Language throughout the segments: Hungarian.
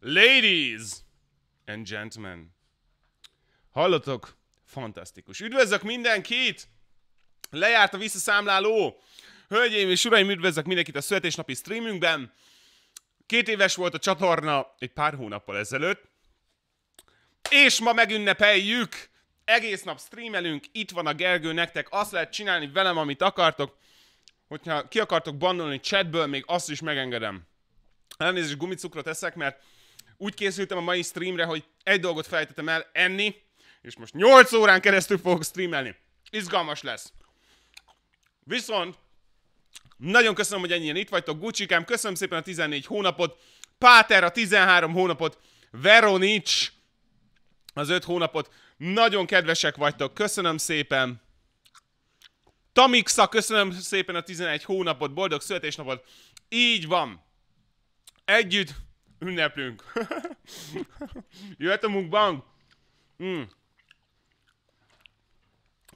Ladies and gentlemen. hallotok? Fantasztikus. Üdvözlök mindenkit! Lejárt a visszaszámláló. Hölgyeim és uraim, üdvözlök mindenkit a születésnapi streamünkben. Két éves volt a csatorna egy pár hónappal ezelőtt. És ma megünnepeljük! Egész nap streamelünk, itt van a Gergő nektek, azt lehet csinálni velem, amit akartok. Hogyha ki akartok bannolni chatből, még azt is megengedem. Elnézést, gumicukrot eszek, mert úgy készültem a mai streamre, hogy egy dolgot felejtettem el, enni, és most 8 órán keresztül fogok streamelni. Izgalmas lesz. Viszont nagyon köszönöm, hogy ennyien itt vagytok. Gucsikám, köszönöm szépen a 14 hónapot. Páter a 13 hónapot. Veronics az 5 hónapot. Nagyon kedvesek vagytok. Köszönöm szépen. Tamixa, köszönöm szépen a 11 hónapot. Boldog születésnapot. Így van. Együtt Ünneplünk. Jöhet a mukbang? Mm.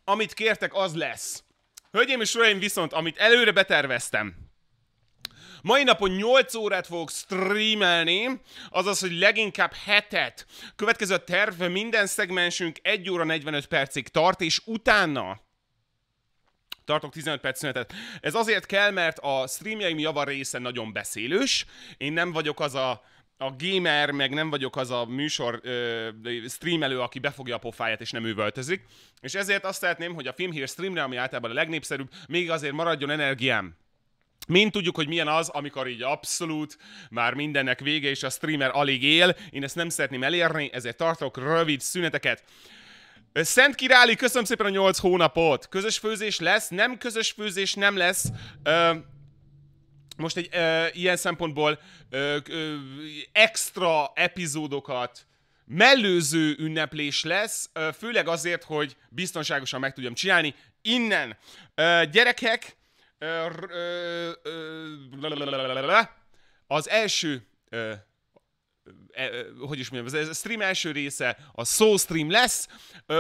Amit kértek, az lesz. Hölgyeim és uraim, viszont, amit előre beterveztem, Mai napon 8 órát fogok streamelni, azaz, hogy leginkább hetet. Következő a terv, minden szegmensünk 1 óra 45 percig tart, és utána tartok 15 perc szünetet. Ez azért kell, mert a streamjaim java része nagyon beszélős. Én nem vagyok az a a gamer, meg nem vagyok az a műsor ö, streamelő, aki befogja a pofáját és nem üvöltözik. És ezért azt szeretném, hogy a filmhír streamre, ami általában a legnépszerűbb, még azért maradjon energiám. Mind tudjuk, hogy milyen az, amikor így abszolút már mindennek vége, és a streamer alig él. Én ezt nem szeretném elérni, ezért tartok rövid szüneteket. Szent Király, köszönöm szépen a 8 hónapot! Közös főzés lesz, nem közös főzés nem lesz. Ö, most egy ö, ilyen szempontból ö, ö, extra epizódokat, mellőző ünneplés lesz, ö, főleg azért, hogy biztonságosan meg tudjam csinálni innen. Ö, gyerekek, ö, ö, ö, az első ö, E, e, hogy is mondjam, ez a stream első része, a szó stream lesz.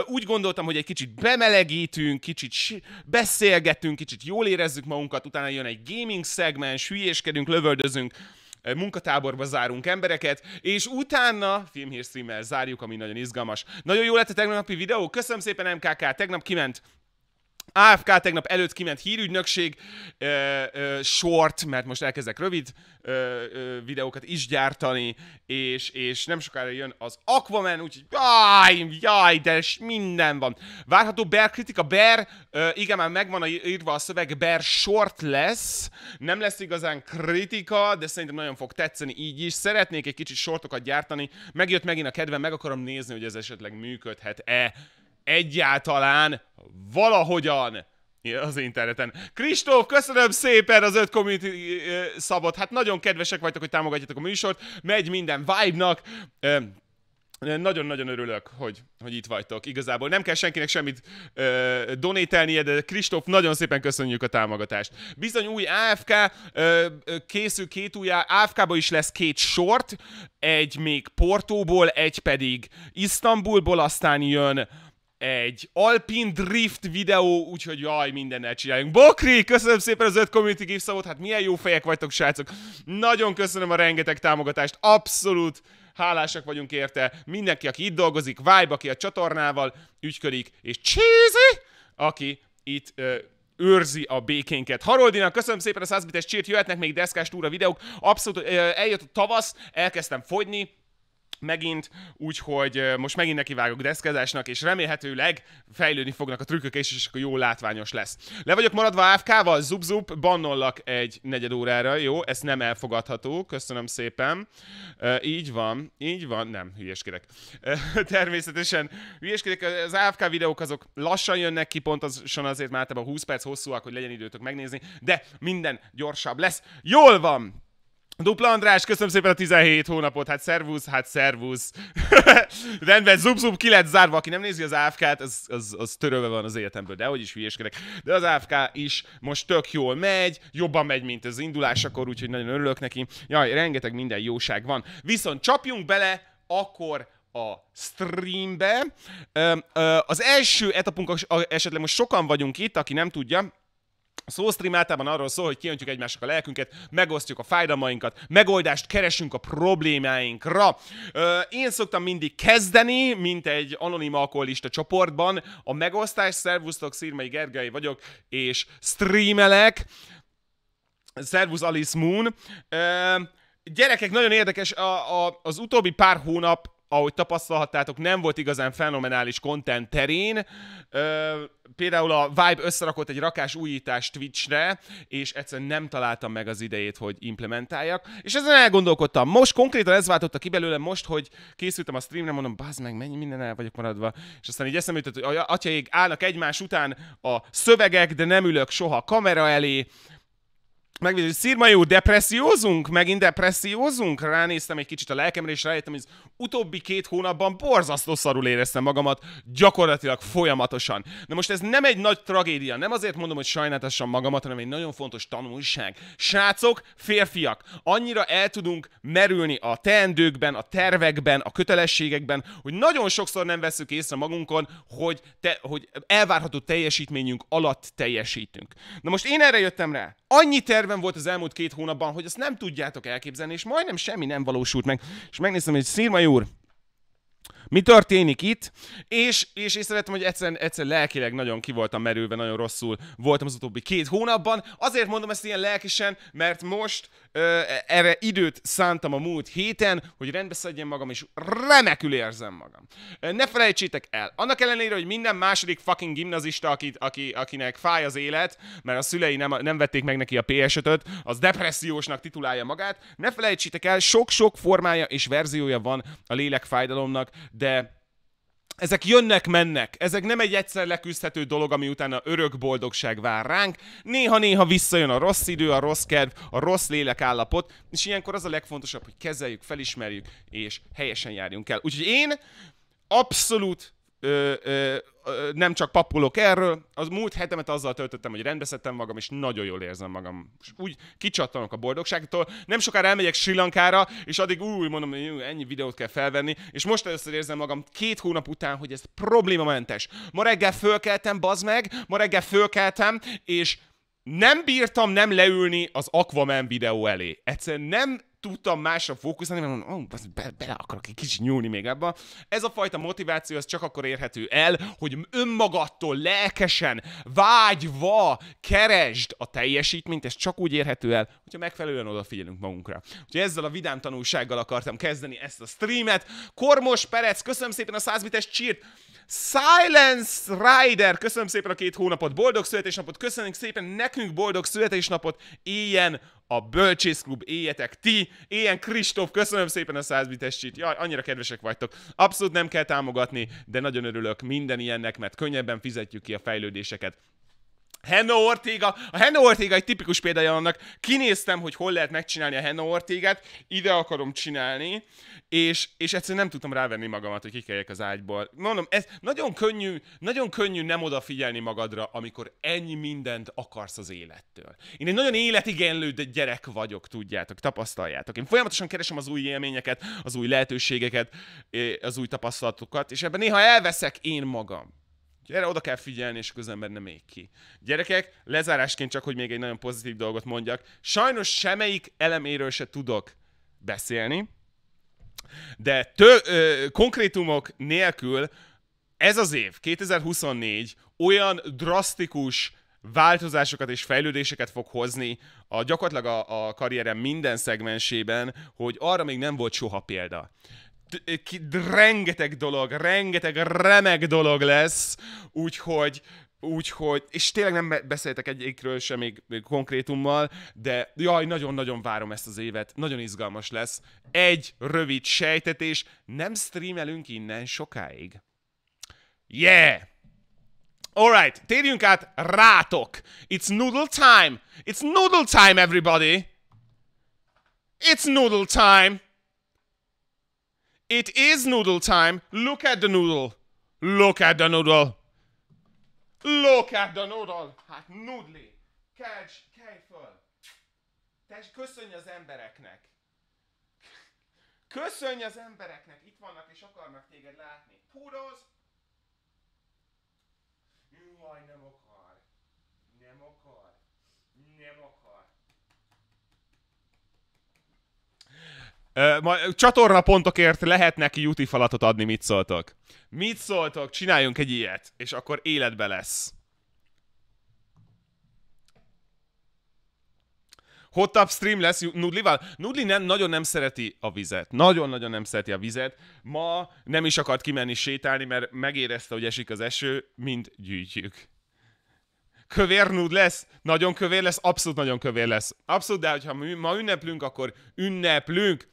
Úgy gondoltam, hogy egy kicsit bemelegítünk, kicsit beszélgetünk, kicsit jól érezzük magunkat, utána jön egy gaming szegmens, hülyéskedünk, lövöldözünk, e, munkatáborba zárunk embereket, és utána filmhírstreammel zárjuk, ami nagyon izgalmas. Nagyon jó lett a tegnapi videó, köszönöm szépen MKK, tegnap kiment AFK tegnap előtt kiment hírügynökség ö, ö, short, mert most elkezdek rövid ö, ö, videókat is gyártani, és, és nem sokára jön az Aquaman, úgyhogy jaj, jaj, de minden van. Várható Bear kritika, Bear, ö, igen, már megvan a, írva a szöveg, Bear short lesz, nem lesz igazán kritika, de szerintem nagyon fog tetszeni így is. Szeretnék egy kicsit shortokat gyártani, megjött megint a kedvem, meg akarom nézni, hogy ez esetleg működhet-e egyáltalán valahogyan az interneten. Kristóf, köszönöm szépen az öt community szabot. Hát nagyon kedvesek vagytok, hogy támogatjátok a műsort. Megy minden vibe-nak. Nagyon-nagyon örülök, hogy, hogy itt vagytok. Igazából nem kell senkinek semmit ö, donételnie, de Kristóf, nagyon szépen köszönjük a támogatást. Bizony új AFK, ö, készül két új AFK-ba is lesz két sort, egy még Portóból, egy pedig Isztambulból, aztán jön egy Alpin Drift videó, úgyhogy jaj, mindennel csináljunk. Bokri, köszönöm szépen az öt community gift szavot, hát milyen jó fejek vagytok, srácok. Nagyon köszönöm a rengeteg támogatást, abszolút hálásak vagyunk érte. Mindenki, aki itt dolgozik, Vibe, aki a csatornával ügyködik, és Cheesy, aki itt ö, őrzi a békénket. Haroldinak köszönöm szépen a 100 bites csírt, jöhetnek még deszkás túra videók, abszolút ö, eljött a tavasz, elkezdtem fogyni, megint, úgyhogy most megint nekivágok deszkezásnak, és remélhetőleg fejlődni fognak a trükkök, és, akkor jó látványos lesz. Le vagyok maradva AFK-val, zub-zub, bannollak egy negyed órára, jó? Ezt nem elfogadható, köszönöm szépen. E, így van, így van, nem, hülyeskedek. E, természetesen hülyeskedek, az AFK videók azok lassan jönnek ki, pontosan azért már a 20 perc hosszúak, hogy legyen időtök megnézni, de minden gyorsabb lesz. Jól van! Dupla András, köszönöm szépen a 17 hónapot, hát szervusz, hát szervusz. Rendben, zub-zub ki lett zárva, aki nem nézi az AFK-t, az, az, az törölve van az életemből, de hogy is hülyeskedek. De az AFK is most tök jól megy, jobban megy, mint az indulásakor, úgyhogy nagyon örülök neki. Jaj, rengeteg minden jóság van. Viszont csapjunk bele akkor a streambe. Az első etapunk, esetleg most sokan vagyunk itt, aki nem tudja, a stream általában arról szól, hogy kiöntjük egymásnak a lelkünket, megosztjuk a fájdalmainkat, megoldást keresünk a problémáinkra. Ö, én szoktam mindig kezdeni, mint egy anonim alkoholista csoportban, a megosztás, szervusztok, Szirmai Gergely vagyok, és streamelek. Szervusz Alice Moon. Ö, gyerekek, nagyon érdekes, a, a, az utóbbi pár hónap ahogy tapasztalhattátok, nem volt igazán fenomenális content terén. Ö, például a Vibe összerakott egy rakás újítást Twitchre, és egyszerűen nem találtam meg az idejét, hogy implementáljak. És ezen elgondolkodtam. Most konkrétan ez váltotta ki belőle most, hogy készültem a streamre, mondom, bazd meg, mennyi minden el vagyok maradva. És aztán így eszembe jutott, hogy atyaik állnak egymás után a szövegek, de nem ülök soha kamera elé Megvédő, szírma jó depressziózunk? Megint depressziózunk? Ránéztem egy kicsit a lelkemre, és rájöttem, hogy az utóbbi két hónapban borzasztó szarul éreztem magamat, gyakorlatilag folyamatosan. Na most ez nem egy nagy tragédia, nem azért mondom, hogy sajnálatosan magamat, hanem egy nagyon fontos tanulság. Srácok, férfiak, annyira el tudunk merülni a teendőkben, a tervekben, a kötelességekben, hogy nagyon sokszor nem veszük észre magunkon, hogy, te, hogy elvárható teljesítményünk alatt teljesítünk. Na most én erre jöttem rá. Annyi terve nyelven volt az elmúlt két hónapban, hogy ezt nem tudjátok elképzelni, és majdnem semmi nem valósult meg. És megnéztem, hogy Szirmai úr, mi történik itt, és, és észrevettem, hogy egyszerűen, egyszer lelkileg nagyon ki voltam merülve, nagyon rosszul voltam az utóbbi két hónapban. Azért mondom ezt ilyen lelkisen, mert most ö, erre időt szántam a múlt héten, hogy rendbe szedjem magam, és remekül érzem magam. Ne felejtsétek el, annak ellenére, hogy minden második fucking gimnazista, akit, aki, akinek fáj az élet, mert a szülei nem, nem vették meg neki a ps 5 az depressziósnak titulálja magát, ne felejtsétek el, sok-sok formája és verziója van a lélekfájdalomnak, de ezek jönnek, mennek. Ezek nem egy egyszer leküzdhető dolog, ami utána örök boldogság vár ránk. Néha-néha visszajön a rossz idő, a rossz kedv, a rossz lélek állapot, és ilyenkor az a legfontosabb, hogy kezeljük, felismerjük, és helyesen járjunk el. Úgyhogy én abszolút ö, ö, ö, nem csak papulok erről, az múlt hetemet azzal töltöttem, hogy rendbeszettem magam, és nagyon jól érzem magam. És úgy kicsattanok a boldogságtól, nem sokára elmegyek Sri Lankára, és addig úgy mondom, hogy ennyi videót kell felvenni, és most először érzem magam két hónap után, hogy ez problémamentes. Ma reggel fölkeltem, bazd meg, ma reggel fölkeltem, és nem bírtam nem leülni az Aquaman videó elé. Egyszerűen nem tudtam másra fókuszálni, mert mondom, oh, be, bele akarok egy kicsit nyúlni még ebbe. Ez a fajta motiváció, ez csak akkor érhető el, hogy önmagadtól lelkesen, vágyva keresd a teljesítményt, ez csak úgy érhető el, hogyha megfelelően odafigyelünk magunkra. Úgyhogy ezzel a vidám tanulsággal akartam kezdeni ezt a streamet. Kormos Perec, köszönöm szépen a 100 bites csírt! Silence Rider, köszönöm szépen a két hónapot, boldog születésnapot, köszönjük szépen nekünk boldog születésnapot, ilyen a Bölcsészklub éjetek ti, ilyen Kristóf, köszönöm szépen a 100 bitesít, jaj, annyira kedvesek vagytok. Abszolút nem kell támogatni, de nagyon örülök minden ilyennek, mert könnyebben fizetjük ki a fejlődéseket Henna Ortega, a Henna Ortega egy tipikus példája annak, kinéztem, hogy hol lehet megcsinálni a Henna Ortégát, ide akarom csinálni, és, és egyszerűen nem tudtam rávenni magamat, hogy kikeljek az ágyból. Mondom, ez nagyon könnyű, nagyon könnyű nem odafigyelni magadra, amikor ennyi mindent akarsz az élettől. Én egy nagyon életigenlő gyerek vagyok, tudjátok, tapasztaljátok. Én folyamatosan keresem az új élményeket, az új lehetőségeket, eh, az új tapasztalatokat, és ebben néha elveszek én magam. Erre oda kell figyelni, és közben ember nem még ki. Gyerekek, lezárásként csak, hogy még egy nagyon pozitív dolgot mondjak. Sajnos semmelyik eleméről se tudok beszélni, de tő, ö, konkrétumok nélkül ez az év, 2024 olyan drasztikus változásokat és fejlődéseket fog hozni a gyakorlatilag a, a karrierem minden szegmensében, hogy arra még nem volt soha példa. Eh, rengeteg dolog, rengeteg remek dolog lesz, úgyhogy Úgyhogy, és tényleg nem beszéltek egyikről sem még, konkrétummal, de jaj, nagyon-nagyon várom ezt az évet, nagyon izgalmas lesz. Egy rövid sejtetés, nem streamelünk innen sokáig. Yeah! Alright, térjünk át rátok! It's noodle time! It's noodle time, everybody! It's noodle time! It is noodle time. Look at the noodle. Look at the noodle. Look at the noodle. Hát nudli. Kelj, kelj föl. Te köszönj az embereknek. Köszönj az embereknek. Itt vannak és akarnak téged látni. Púroz. Jaj, nem akar. Nem akar. Nem akar. Ö, majd csatornapontokért lehet neki juti falatot adni, mit szóltok? Mit szóltok? Csináljunk egy ilyet, és akkor életbe lesz. Hot Tub Stream lesz Nudlival. Nudli nem, nagyon nem szereti a vizet. Nagyon-nagyon nem szereti a vizet. Ma nem is akart kimenni sétálni, mert megérezte, hogy esik az eső, mind gyűjtjük. Kövér nud lesz, nagyon kövér lesz, abszolút nagyon kövér lesz. Abszolút, de hogyha ma ünneplünk, akkor ünneplünk.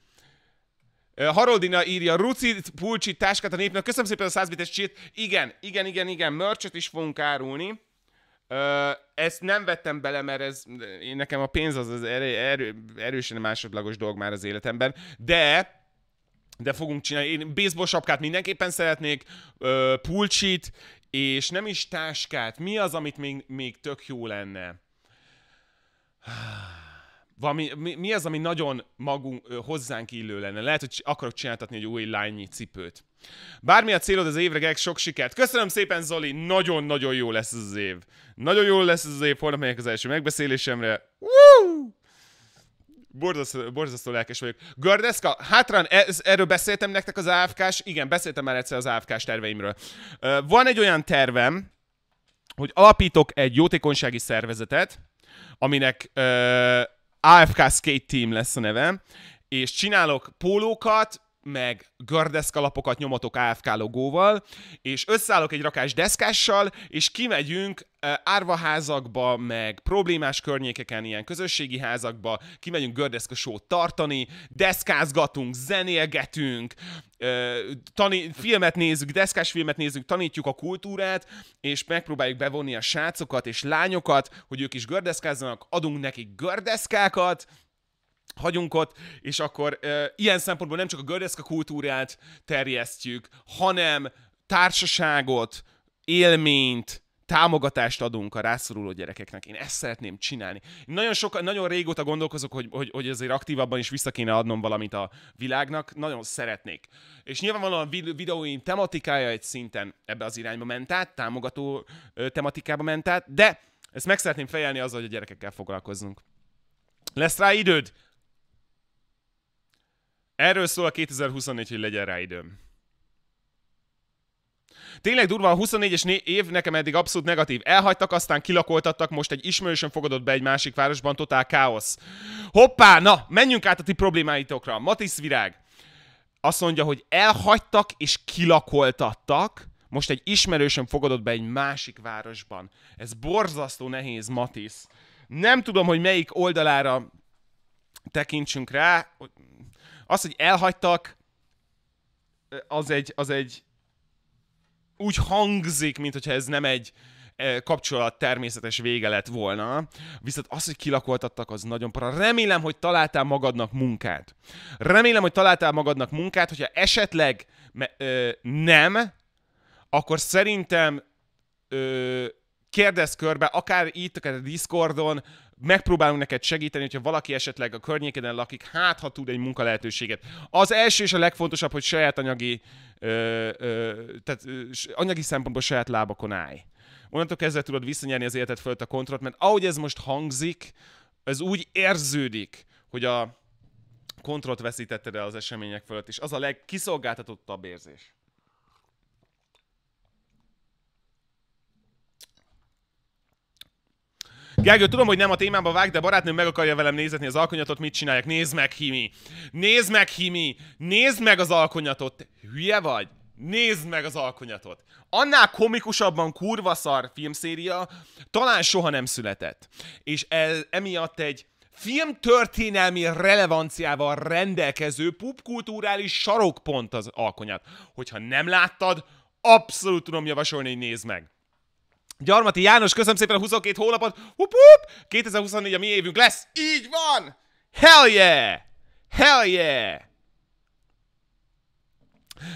Haroldina írja, Ruci, pulcsi, táskát a népnek. Köszönöm szépen a 100 bites cheat. Igen, igen, igen, igen, mörcsöt is fogunk árulni. Ezt nem vettem bele, mert ez, én nekem a pénz az, az erő, erő, erősen másodlagos dolog már az életemben, de de fogunk csinálni. Én baseball sapkát mindenképpen szeretnék, pulcsit, és nem is táskát. Mi az, amit még, még tök jó lenne? valami, mi, mi az, ami nagyon magunk, hozzánk illő lenne? Lehet, hogy akarok csináltatni egy új lányi cipőt. Bármi a célod az évre, Greg, sok sikert. Köszönöm szépen, Zoli, nagyon-nagyon jó lesz ez az év. Nagyon jó lesz ez az év, holnap megyek az első megbeszélésemre. Woo! Borzasztó, borzasztó lelkes vagyok. Gördeszka, hátran, e, ez, erről beszéltem nektek az AFK-s, igen, beszéltem már egyszer az AFK-s terveimről. Van egy olyan tervem, hogy alapítok egy jótékonysági szervezetet, aminek AFK Skate Team lesz a nevem, és csinálok pólókat, meg gördeszkalapokat nyomatok AFK logóval, és összeállok egy rakás deszkással, és kimegyünk eh, árvaházakba, meg problémás környékeken, ilyen közösségi házakba, kimegyünk gördeszka sót tartani, deszkázgatunk, zenélgetünk, eh, tani- filmet nézzük, deszkás filmet nézzük, tanítjuk a kultúrát, és megpróbáljuk bevonni a srácokat és lányokat, hogy ők is gördeszkázzanak, adunk nekik gördeszkákat, hagyunk ott, és akkor e, ilyen szempontból nem csak a gördeszka kultúrát terjesztjük, hanem társaságot, élményt, támogatást adunk a rászoruló gyerekeknek. Én ezt szeretném csinálni. Nagyon, sok, nagyon régóta gondolkozok, hogy, hogy, hogy azért aktívabban is vissza kéne adnom valamit a világnak. Nagyon szeretnék. És nyilvánvalóan a videóim tematikája egy szinten ebbe az irányba ment át, támogató tematikába ment át, de ezt meg szeretném fejelni azzal, hogy a gyerekekkel foglalkozzunk. Lesz rá időd? Erről szól a 2024, hogy legyen rá időm. Tényleg durva, a 24-es év nekem eddig abszolút negatív. Elhagytak, aztán kilakoltattak, most egy ismerősön fogadott be egy másik városban, totál káosz. Hoppá, na, menjünk át a ti problémáitokra. Matisz Virág azt mondja, hogy elhagytak és kilakoltattak, most egy ismerősön fogadott be egy másik városban. Ez borzasztó nehéz, Matisz. Nem tudom, hogy melyik oldalára tekintsünk rá. Az, hogy elhagytak, az egy, az egy úgy hangzik, mint hogyha ez nem egy kapcsolat természetes vége lett volna. Viszont az, hogy kilakoltattak, az nagyon para. Remélem, hogy találtál magadnak munkát. Remélem, hogy találtál magadnak munkát, hogyha esetleg me- ö, nem, akkor szerintem ö, kérdezz körbe, akár itt, akár a Discordon, megpróbálunk neked segíteni, hogyha valaki esetleg a környékeden lakik, hát ha tud egy munkalehetőséget. Az első és a legfontosabb, hogy saját anyagi, ö, ö, tehát ö, anyagi szempontból saját lábakon állj. Onnantól kezdve tudod visszanyerni az életed fölött a kontrollt, mert ahogy ez most hangzik, ez úgy érződik, hogy a kontrollt veszítetted el az események fölött, és az a legkiszolgáltatottabb érzés. Gergő, tudom, hogy nem a témába vág, de barátnőm meg akarja velem nézetni az alkonyatot, mit csinálják. Nézd meg, Himi! Nézd meg, Himi! Nézd meg az alkonyatot! Hülye vagy? Nézd meg az alkonyatot! Annál komikusabban kurva szar filmszéria talán soha nem született. És el, emiatt egy filmtörténelmi relevanciával rendelkező pubkulturális sarokpont az alkonyat. Hogyha nem láttad, abszolút tudom javasolni, hogy nézd meg. Gyarmati János, köszönöm szépen a 22 hónapot. Hup, hup, 2024 a mi évünk lesz. Így van! Hell yeah! Hell yeah!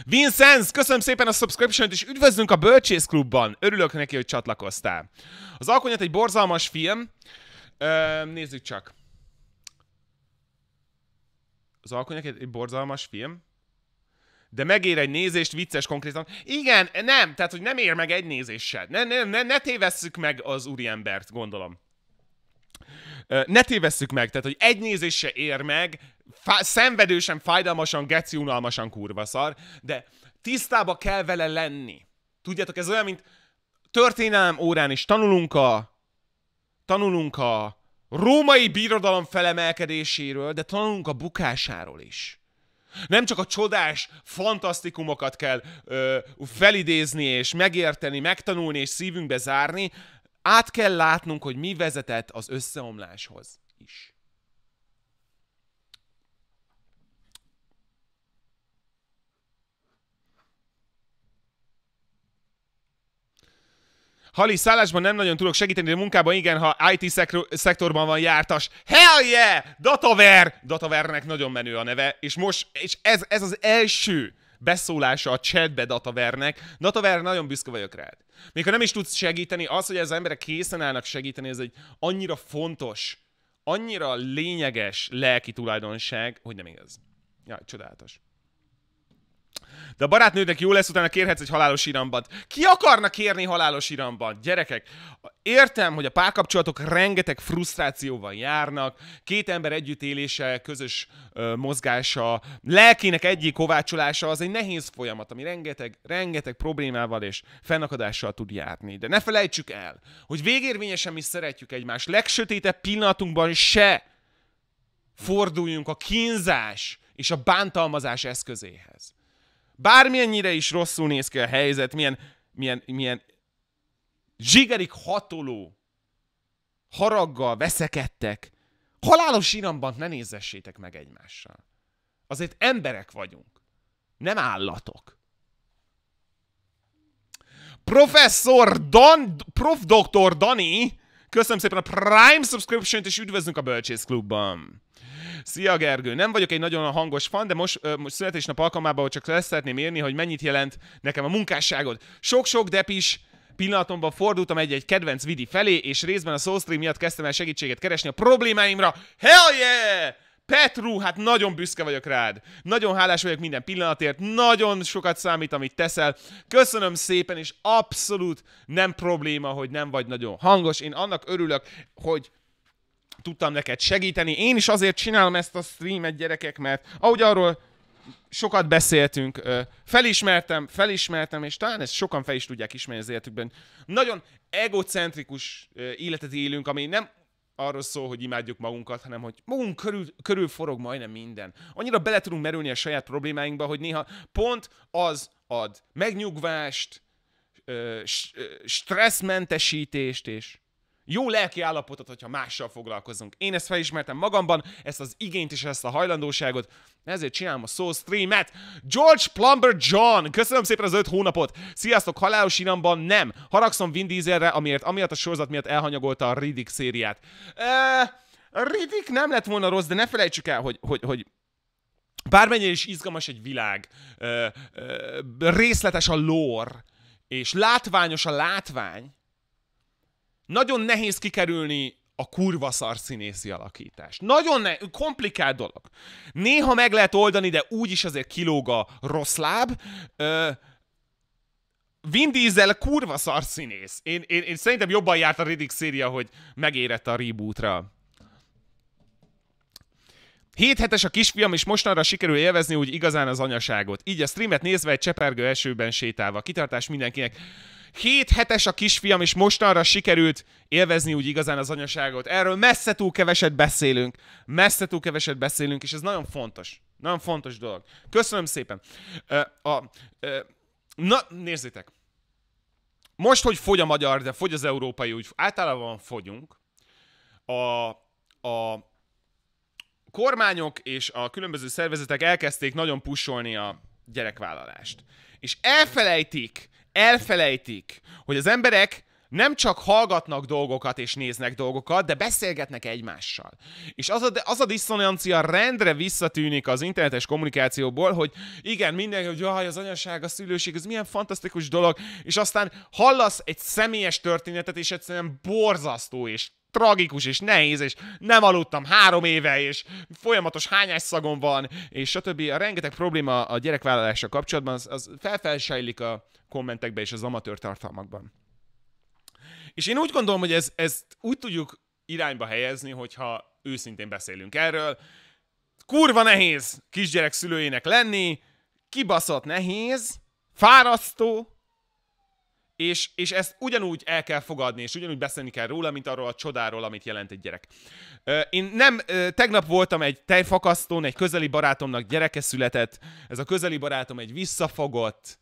Vincenz köszönöm szépen a subscription-t, és üdvözlünk a Bölcsész Klubban. Örülök neki, hogy csatlakoztál. Az Alkonyat egy borzalmas film. Ö, nézzük csak. Az Alkonyat egy borzalmas film de megér egy nézést vicces konkrétan. Igen, nem, tehát hogy nem ér meg egy nézéssel. Ne, ne, ne, ne tévesszük meg az úriembert, gondolom. Ne tévesszük meg, tehát hogy egy nézés se ér meg, fá- szenvedősen, fájdalmasan, geci, unalmasan kurva szar, de tisztába kell vele lenni. Tudjátok, ez olyan, mint történelem órán is tanulunk a tanulunk a római birodalom felemelkedéséről, de tanulunk a bukásáról is. Nem csak a csodás fantasztikumokat kell ö, felidézni, és megérteni, megtanulni, és szívünkbe zárni, át kell látnunk, hogy mi vezetett az összeomláshoz is. Hali, szállásban nem nagyon tudok segíteni, de munkában igen, ha IT szektorban van jártas. Hell yeah! Dataver! Datavernek nagyon menő a neve, és most, és ez, ez az első beszólása a chatbe Datavernek. Dataver, nagyon büszke vagyok rád. Még ha nem is tudsz segíteni, az, hogy az emberek készen állnak segíteni, ez egy annyira fontos, annyira lényeges lelki tulajdonság, hogy nem igaz. Ja, csodálatos. De a barátnődnek jó lesz, utána kérhetsz egy halálos irambat. Ki akarna kérni halálos irambat? Gyerekek, értem, hogy a párkapcsolatok rengeteg frusztrációval járnak, két ember együttélése, közös ö, mozgása, lelkének egyik kovácsolása az egy nehéz folyamat, ami rengeteg, rengeteg problémával és fennakadással tud járni. De ne felejtsük el, hogy végérvényesen mi szeretjük egymást. Legsötétebb pillanatunkban se forduljunk a kínzás és a bántalmazás eszközéhez bármilyennyire is rosszul néz ki a helyzet, milyen, milyen, milyen zsigerik hatoló haraggal veszekedtek, halálos iramban ne nézessétek meg egymással. Azért emberek vagyunk, nem állatok. Professzor Dan, Prof. Dr. Dani Köszönöm szépen a Prime subscription-t, és üdvözlünk a Bölcsész Klubban! Szia Gergő, nem vagyok egy nagyon hangos fan, de most, most születésnap alkalmában csak lesz szeretném érni, hogy mennyit jelent nekem a munkásságod. Sok-sok depis, pillanatomban fordultam egy-egy kedvenc vidi felé, és részben a SoulStream miatt kezdtem el segítséget keresni a problémáimra. Hell yeah! Petru, hát nagyon büszke vagyok rád. Nagyon hálás vagyok minden pillanatért, nagyon sokat számít, amit teszel. Köszönöm szépen, és abszolút nem probléma, hogy nem vagy nagyon hangos. Én annak örülök, hogy tudtam neked segíteni. Én is azért csinálom ezt a streamet, gyerekek, mert ahogy arról sokat beszéltünk, felismertem, felismertem, és talán ezt sokan fel is tudják ismerni az életükben. Nagyon egocentrikus életet élünk, ami nem arról szól, hogy imádjuk magunkat, hanem hogy magunk körül, körül forog majdnem minden. Annyira bele tudunk merülni a saját problémáinkba, hogy néha pont az ad megnyugvást, stresszmentesítést és jó lelki állapotot, hogyha mással foglalkozunk. Én ezt felismertem magamban, ezt az igényt és ezt a hajlandóságot, ezért csinálom a szó Streamet. George Plumber John, köszönöm szépen az öt hónapot. Sziasztok, halálos iramban nem. Haragszom Vin Dieselre, amiért amiatt a sorozat miatt elhanyagolta a Riddick szériát. E, Riddick nem lett volna rossz, de ne felejtsük el, hogy, hogy, hogy bármennyire is izgalmas egy világ, ö, ö, részletes a lore, és látványos a látvány, nagyon nehéz kikerülni a kurva szar színészi alakítás. Nagyon ne, komplikált dolog. Néha meg lehet oldani, de úgyis azért kilóg a rossz láb. Ö, Vin Diesel kurva szar színész. Én, én, én szerintem jobban járt a Riddick széria, hogy megérett a rebootra. 7 hetes a kisfiam, és mostanra sikerül élvezni úgy igazán az anyaságot. Így a streamet nézve egy csepergő esőben sétálva. Kitartás mindenkinek. 7 hetes a kisfiam, és mostanra sikerült élvezni úgy igazán az anyaságot. Erről messze túl keveset beszélünk, messze túl keveset beszélünk, és ez nagyon fontos. Nagyon fontos dolog. Köszönöm szépen. Ö, a, ö, na, nézzétek. Most, hogy fogy a magyar, de fogy az európai, úgy általában fogyunk, a, a kormányok és a különböző szervezetek elkezdték nagyon pusolni a gyerekvállalást. És elfelejtik, elfelejtik, hogy az emberek nem csak hallgatnak dolgokat és néznek dolgokat, de beszélgetnek egymással. És az a, az a diszonancia rendre visszatűnik az internetes kommunikációból, hogy igen, mindenki, hogy jaj, az anyaság, a szülőség, ez milyen fantasztikus dolog, és aztán hallasz egy személyes történetet, és egyszerűen borzasztó és tragikus, és nehéz, és nem aludtam három éve, és folyamatos hányás szagom van, és stb. A rengeteg probléma a gyerekvállalással kapcsolatban, az, az felfelsejlik a kommentekbe és az amatőr tartalmakban. És én úgy gondolom, hogy ez, ezt úgy tudjuk irányba helyezni, hogyha őszintén beszélünk erről. Kurva nehéz kisgyerek szülőjének lenni, kibaszott nehéz, fárasztó, és, és ezt ugyanúgy el kell fogadni, és ugyanúgy beszélni kell róla, mint arról a csodáról, amit jelent egy gyerek. Én nem, tegnap voltam egy tejfakasztón, egy közeli barátomnak gyereke született, ez a közeli barátom egy visszafogott,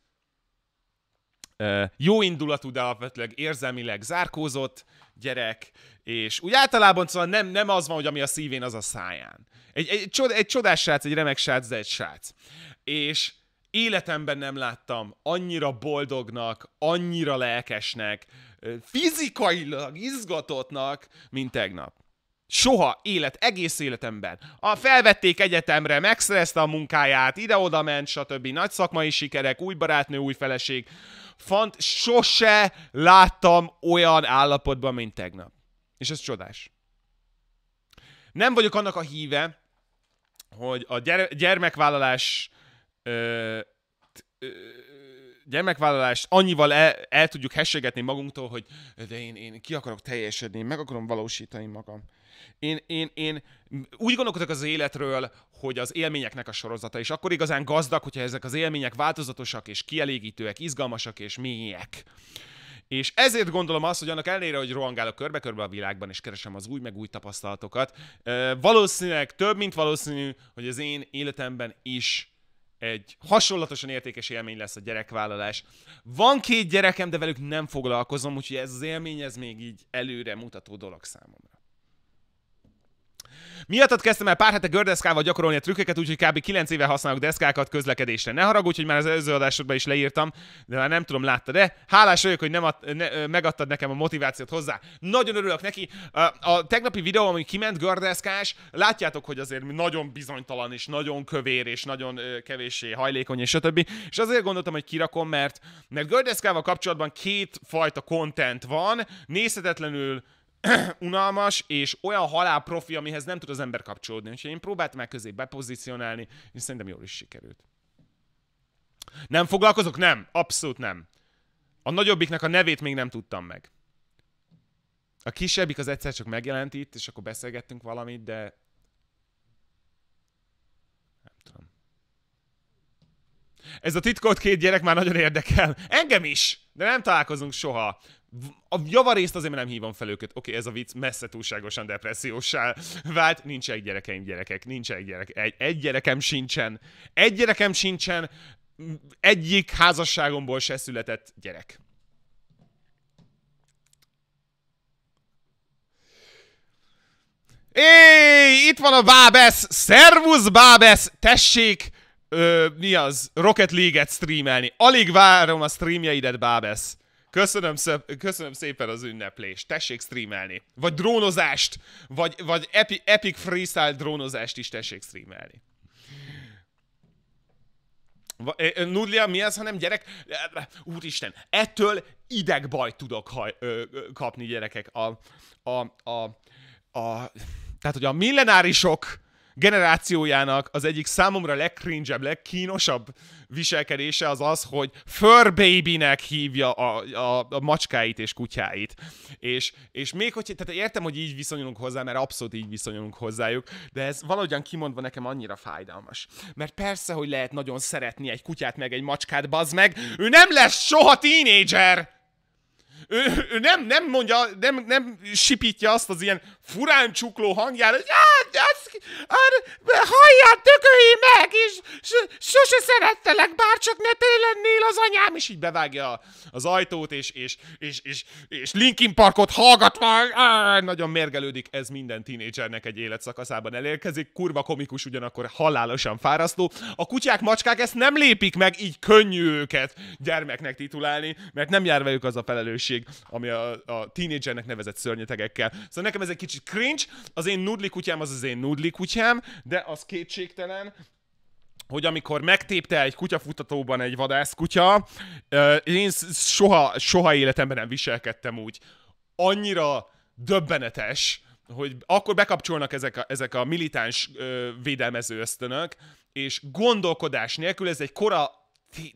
jó indulatú, de alapvetőleg érzelmileg zárkózott gyerek, és úgy általában szóval nem, nem az van, hogy ami a szívén, az a száján. Egy, egy, egy csodás srác, egy remek srác, de egy srác. És életemben nem láttam annyira boldognak, annyira lelkesnek, fizikailag izgatottnak, mint tegnap. Soha élet, egész életemben. A felvették egyetemre, megszerezte a munkáját, ide-oda ment, stb. Nagy szakmai sikerek, új barátnő, új feleség. Fant, sose láttam olyan állapotban, mint tegnap. És ez csodás. Nem vagyok annak a híve, hogy a gyere- gyermekvállalás ö, ö, gyermekvállalást annyival el, el tudjuk hessegetni magunktól, hogy de én, én ki akarok teljesedni, meg akarom valósítani magam. Én, én, én úgy gondolkodok az életről, hogy az élményeknek a sorozata, és akkor igazán gazdag, hogyha ezek az élmények változatosak és kielégítőek, izgalmasak és mélyek. És ezért gondolom azt, hogy annak ellenére, hogy rohangálok körbe-körbe a világban, és keresem az új meg új tapasztalatokat, valószínűleg több, mint valószínű, hogy az én életemben is egy hasonlatosan értékes élmény lesz a gyerekvállalás. Van két gyerekem, de velük nem foglalkozom, úgyhogy ez az élmény, ez még így előre mutató dolog számomra. Miattad kezdtem el pár hete gördeszkával gyakorolni a trükköket, úgyhogy kb. 9 éve használok deszkákat közlekedésre. Ne haragudj, hogy már az előző adásodban is leírtam, de már nem tudom, látta, de hálás vagyok, hogy nem ad, ne, megadtad nekem a motivációt hozzá. Nagyon örülök neki. A, a tegnapi videó, ami kiment gördeszkás, látjátok, hogy azért nagyon bizonytalan és nagyon kövér és nagyon kevéssé hajlékony és stb. És azért gondoltam, hogy kirakom, mert, mert gördeszkával kapcsolatban két fajta content van, nézhetetlenül unalmas, és olyan halál profi, amihez nem tud az ember kapcsolódni. Úgyhogy én próbáltam meg közé bepozícionálni, és szerintem jól is sikerült. Nem foglalkozok? Nem. Abszolút nem. A nagyobbiknak a nevét még nem tudtam meg. A kisebbik az egyszer csak megjelent itt, és akkor beszélgettünk valamit, de... Nem tudom. Ez a titkolt két gyerek már nagyon érdekel. Engem is! De nem találkozunk soha a javarészt azért nem hívom fel őket. Oké, okay, ez a vicc messze túlságosan depressziósá vált. Nincs egy gyerekeim, gyerekek. Nincs egy gyerek. Egy, egy gyerekem sincsen. Egy gyerekem sincsen. Egyik házasságomból se született gyerek. Éj, itt van a Bábesz! Szervusz Bábesz! Tessék, ö, mi az, Rocket League-et streamelni. Alig várom a streamjeidet, Bábesz. Köszönöm, szép, köszönöm szépen az ünneplést. Tessék streamelni. Vagy drónozást, vagy, vagy epi, epic freestyle drónozást is tessék streamelni. Eh, eh, Nudlia, mi ez, hanem gyerek? Eh, úristen, ettől idegbajt tudok haj, ö, kapni gyerekek. A, a, a, a, tehát, hogy a millenárisok generációjának az egyik számomra legcringebb, legkínosabb viselkedése az az, hogy fur babynek hívja a, a, a macskáit és kutyáit. És, és még hogy, tehát értem, hogy így viszonyulunk hozzá, mert abszolút így viszonyulunk hozzájuk, de ez valahogyan kimondva nekem annyira fájdalmas. Mert persze, hogy lehet nagyon szeretni egy kutyát meg egy macskát, bazd meg, ő nem lesz soha tínédzser! Ő, ő nem, nem mondja, nem, nem sipítja azt az ilyen furán csukló hangjára, hogy hallját, tökölj meg, és sose szerettelek, bár csak ne te lennél az anyám, és így bevágja az ajtót, és, és, és, és, és Linkin Parkot hallgatva, ah, nagyon mérgelődik, ez minden tínédzsernek egy életszakaszában elérkezik, kurva komikus, ugyanakkor halálosan fárasztó. A kutyák, macskák ezt nem lépik meg, így könnyű őket gyermeknek titulálni, mert nem jár velük az a felelősség betegség, ami a, a tínédzsernek nevezett szörnyetegekkel. Szóval nekem ez egy kicsit cringe, az én nudli kutyám az az én nudli kutyám, de az kétségtelen, hogy amikor megtépte egy kutyafutatóban egy vadászkutya, én soha, soha életemben nem viselkedtem úgy. Annyira döbbenetes, hogy akkor bekapcsolnak ezek a, ezek a militáns ö, védelmező ösztönök, és gondolkodás nélkül ez egy kora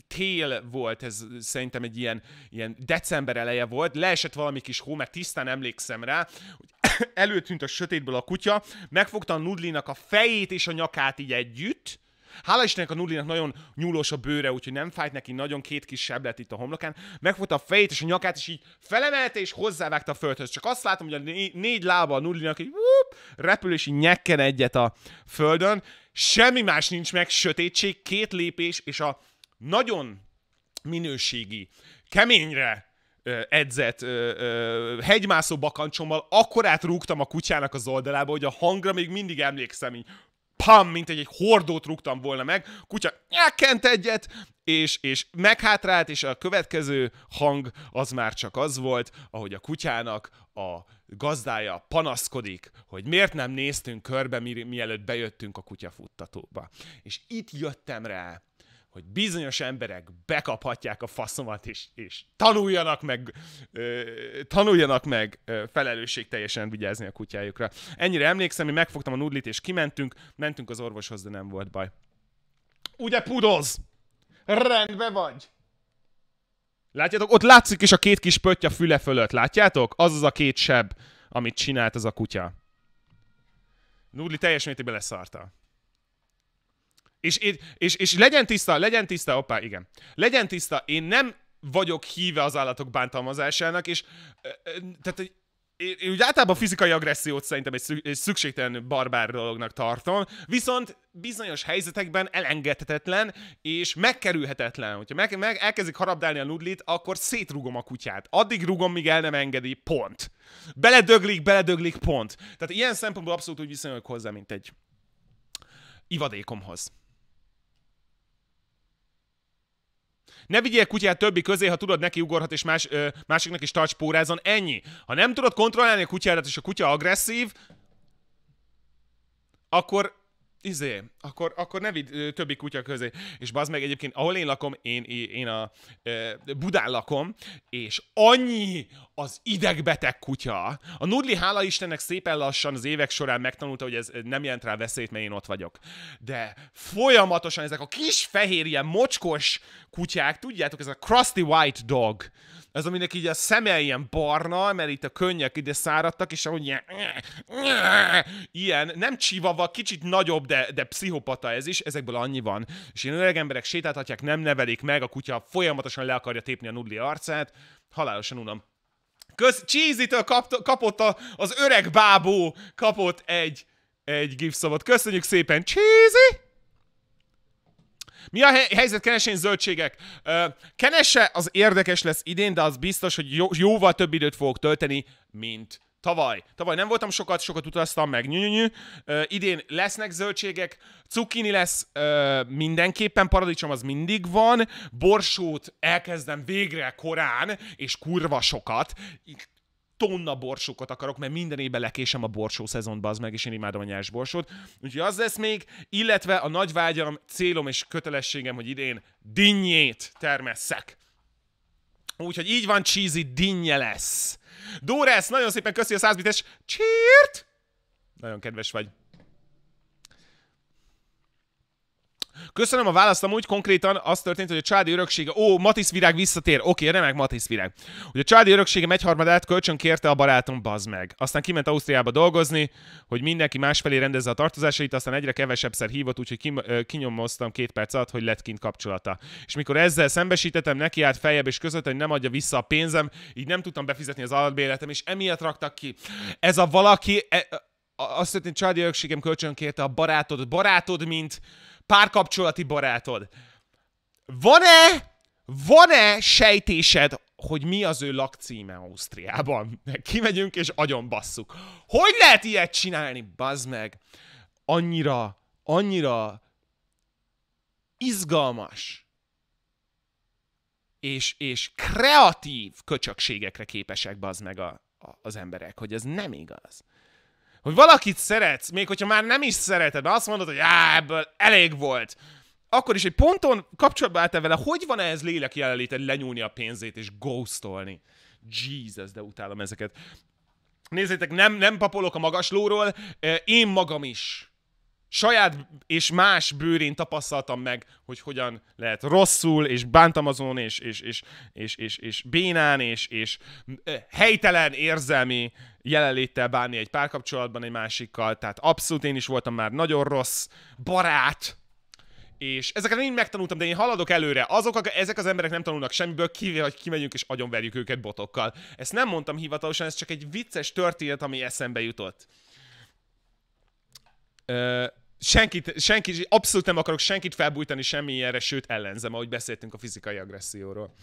tél volt, ez szerintem egy ilyen, ilyen december eleje volt, leesett valami kis hó, mert tisztán emlékszem rá, hogy előtűnt a sötétből a kutya, megfogta a Nudlinak a fejét és a nyakát így együtt, Hála Istennek a Nudlinak nagyon nyúlós a bőre, úgyhogy nem fájt neki, nagyon két kis seblet itt a homlokán. Megfogta a fejét és a nyakát, és így felemelte, és hozzávágta a földhöz. Csak azt látom, hogy a né- négy lába a Nudlinak így whoop, repül, és így nyekken egyet a földön. Semmi más nincs meg, sötétség, két lépés, és a nagyon minőségi, keményre edzett hegymászó bakancsommal akkorát rúgtam a kutyának az oldalába, hogy a hangra még mindig emlékszem, így pam, mint egy, egy hordót rúgtam volna meg, kutya elkent egyet, és, és meghátrált, és a következő hang az már csak az volt, ahogy a kutyának a gazdája panaszkodik, hogy miért nem néztünk körbe, mielőtt bejöttünk a kutyafuttatóba. És itt jöttem rá, hogy bizonyos emberek bekaphatják a faszomat, és, és tanuljanak meg, ö, tanuljanak meg ö, felelősség teljesen vigyázni a kutyájukra. Ennyire emlékszem, hogy megfogtam a nudlit, és kimentünk, mentünk az orvoshoz, de nem volt baj. Ugye pudoz? Rendben vagy! Látjátok? Ott látszik is a két kis pötty a füle fölött, látjátok? Az az a két seb, amit csinált az a kutya. Nudli teljes mértékben leszarta. És, és, és, és legyen tiszta, legyen tiszta, opá, igen. Legyen tiszta, én nem vagyok híve az állatok bántalmazásának, és tehát én, én úgy általában fizikai agressziót szerintem egy szükségtelen barbár dolognak tartom, viszont bizonyos helyzetekben elengedhetetlen és megkerülhetetlen. Hogyha meg, meg elkezdik harabdálni a nudlit, akkor szétrugom a kutyát. Addig rugom, míg el nem engedi, pont. Beledöglik, beledöglik, pont. Tehát ilyen szempontból abszolút úgy viszonyulok hozzá, mint egy ivadékomhoz. Ne vigyél kutyát többi közé, ha tudod, neki ugorhat és más, ö, másiknak is tarts pórázon. Ennyi. Ha nem tudod kontrollálni a kutyádat, és a kutya agresszív, akkor izé, akkor, akkor ne vidd többi kutya közé. És bazd meg egyébként, ahol én lakom, én, én a e, Budán lakom, és annyi az idegbeteg kutya. A Nudli hála Istennek szépen lassan az évek során megtanulta, hogy ez nem jelent rá veszélyt, mert én ott vagyok. De folyamatosan ezek a kis fehér, ilyen mocskos kutyák, tudjátok, ez a crusty white dog, ez aminek így a szeme ilyen barna, mert itt a könnyek ide száradtak, és ahogy ilyen, ilyen nem csivava, kicsit nagyobb, de de, de pszichopata ez is, ezekből annyi van. És én öreg emberek sétáltatják, nem nevelik meg, a kutya folyamatosan le akarja tépni a nudli arcát. Halálosan unom. Kösz, cheesy kapt, kapott a, az öreg bábó, kapott egy, egy gifszobot. Köszönjük szépen, Cheesy! Mi a helyzet kenesén zöldségek? Ö, kenese az érdekes lesz idén, de az biztos, hogy jó, jóval több időt fogok tölteni, mint Tavaly. Tavaly nem voltam sokat, sokat utaztam meg, nyűnyű. Uh, idén lesznek zöldségek, cukkini lesz ö, mindenképpen, paradicsom az mindig van, borsót elkezdem végre korán, és kurva sokat tonna borsókat akarok, mert minden évben lekésem a borsó szezonba, az meg, és én imádom a nyers borsót. Úgyhogy az lesz még, illetve a nagy vágyam, célom és kötelességem, hogy idén dinnyét termesszek. Úgyhogy így van, cheesy dinnye lesz. Dóresz, nagyon szépen köszi a százbites csírt! Nagyon kedves vagy. Köszönöm a választ, amúgy konkrétan az történt, hogy a családi öröksége, ó, Matisz Virág visszatér, oké, remek Matisz Virág. Hogy a családi öröksége egyharmadát kölcsön kérte a barátom, bazd meg. Aztán kiment Ausztriába dolgozni, hogy mindenki másfelé rendezze a tartozásait, aztán egyre kevesebbszer hívott, úgyhogy kim, kinyomoztam két perc alatt, hogy lett kint kapcsolata. És mikor ezzel szembesítettem, neki állt feljebb és között, hogy nem adja vissza a pénzem, így nem tudtam befizetni az alapbéletem, és emiatt raktak ki. Ez a valaki, e, azt történt, családi öröksége kölcsön kérte a barátod, barátod, mint párkapcsolati barátod. Van-e, van-e sejtésed, hogy mi az ő lakcíme Ausztriában? Kimegyünk és agyon basszuk. Hogy lehet ilyet csinálni, bazd meg? Annyira, annyira izgalmas és, és kreatív köcsökségekre képesek bazd meg a, a, az emberek, hogy ez nem igaz hogy valakit szeretsz, még hogyha már nem is szereted, de azt mondod, hogy á, ebből elég volt, akkor is egy ponton kapcsolatba álltál vele, hogy van ez lélek jelenléted lenyúlni a pénzét és ghostolni. Jesus, de utálom ezeket. Nézzétek, nem, nem papolok a magaslóról, én magam is saját és más bőrén tapasztaltam meg, hogy hogyan lehet rosszul, és bántamazón, és, és, és, és, és, és bénán, és, és helytelen érzelmi jelenléttel bánni egy párkapcsolatban egy másikkal, tehát abszolút én is voltam már nagyon rossz barát, és ezeket én megtanultam, de én haladok előre. Azok, ezek az emberek nem tanulnak semmiből, kivéve, hogy kimegyünk és agyonverjük őket botokkal. Ezt nem mondtam hivatalosan, ez csak egy vicces történet, ami eszembe jutott. Ö, senkit, senkit, abszolút nem akarok senkit felbújtani semmilyenre, sőt ellenzem, ahogy beszéltünk a fizikai agresszióról.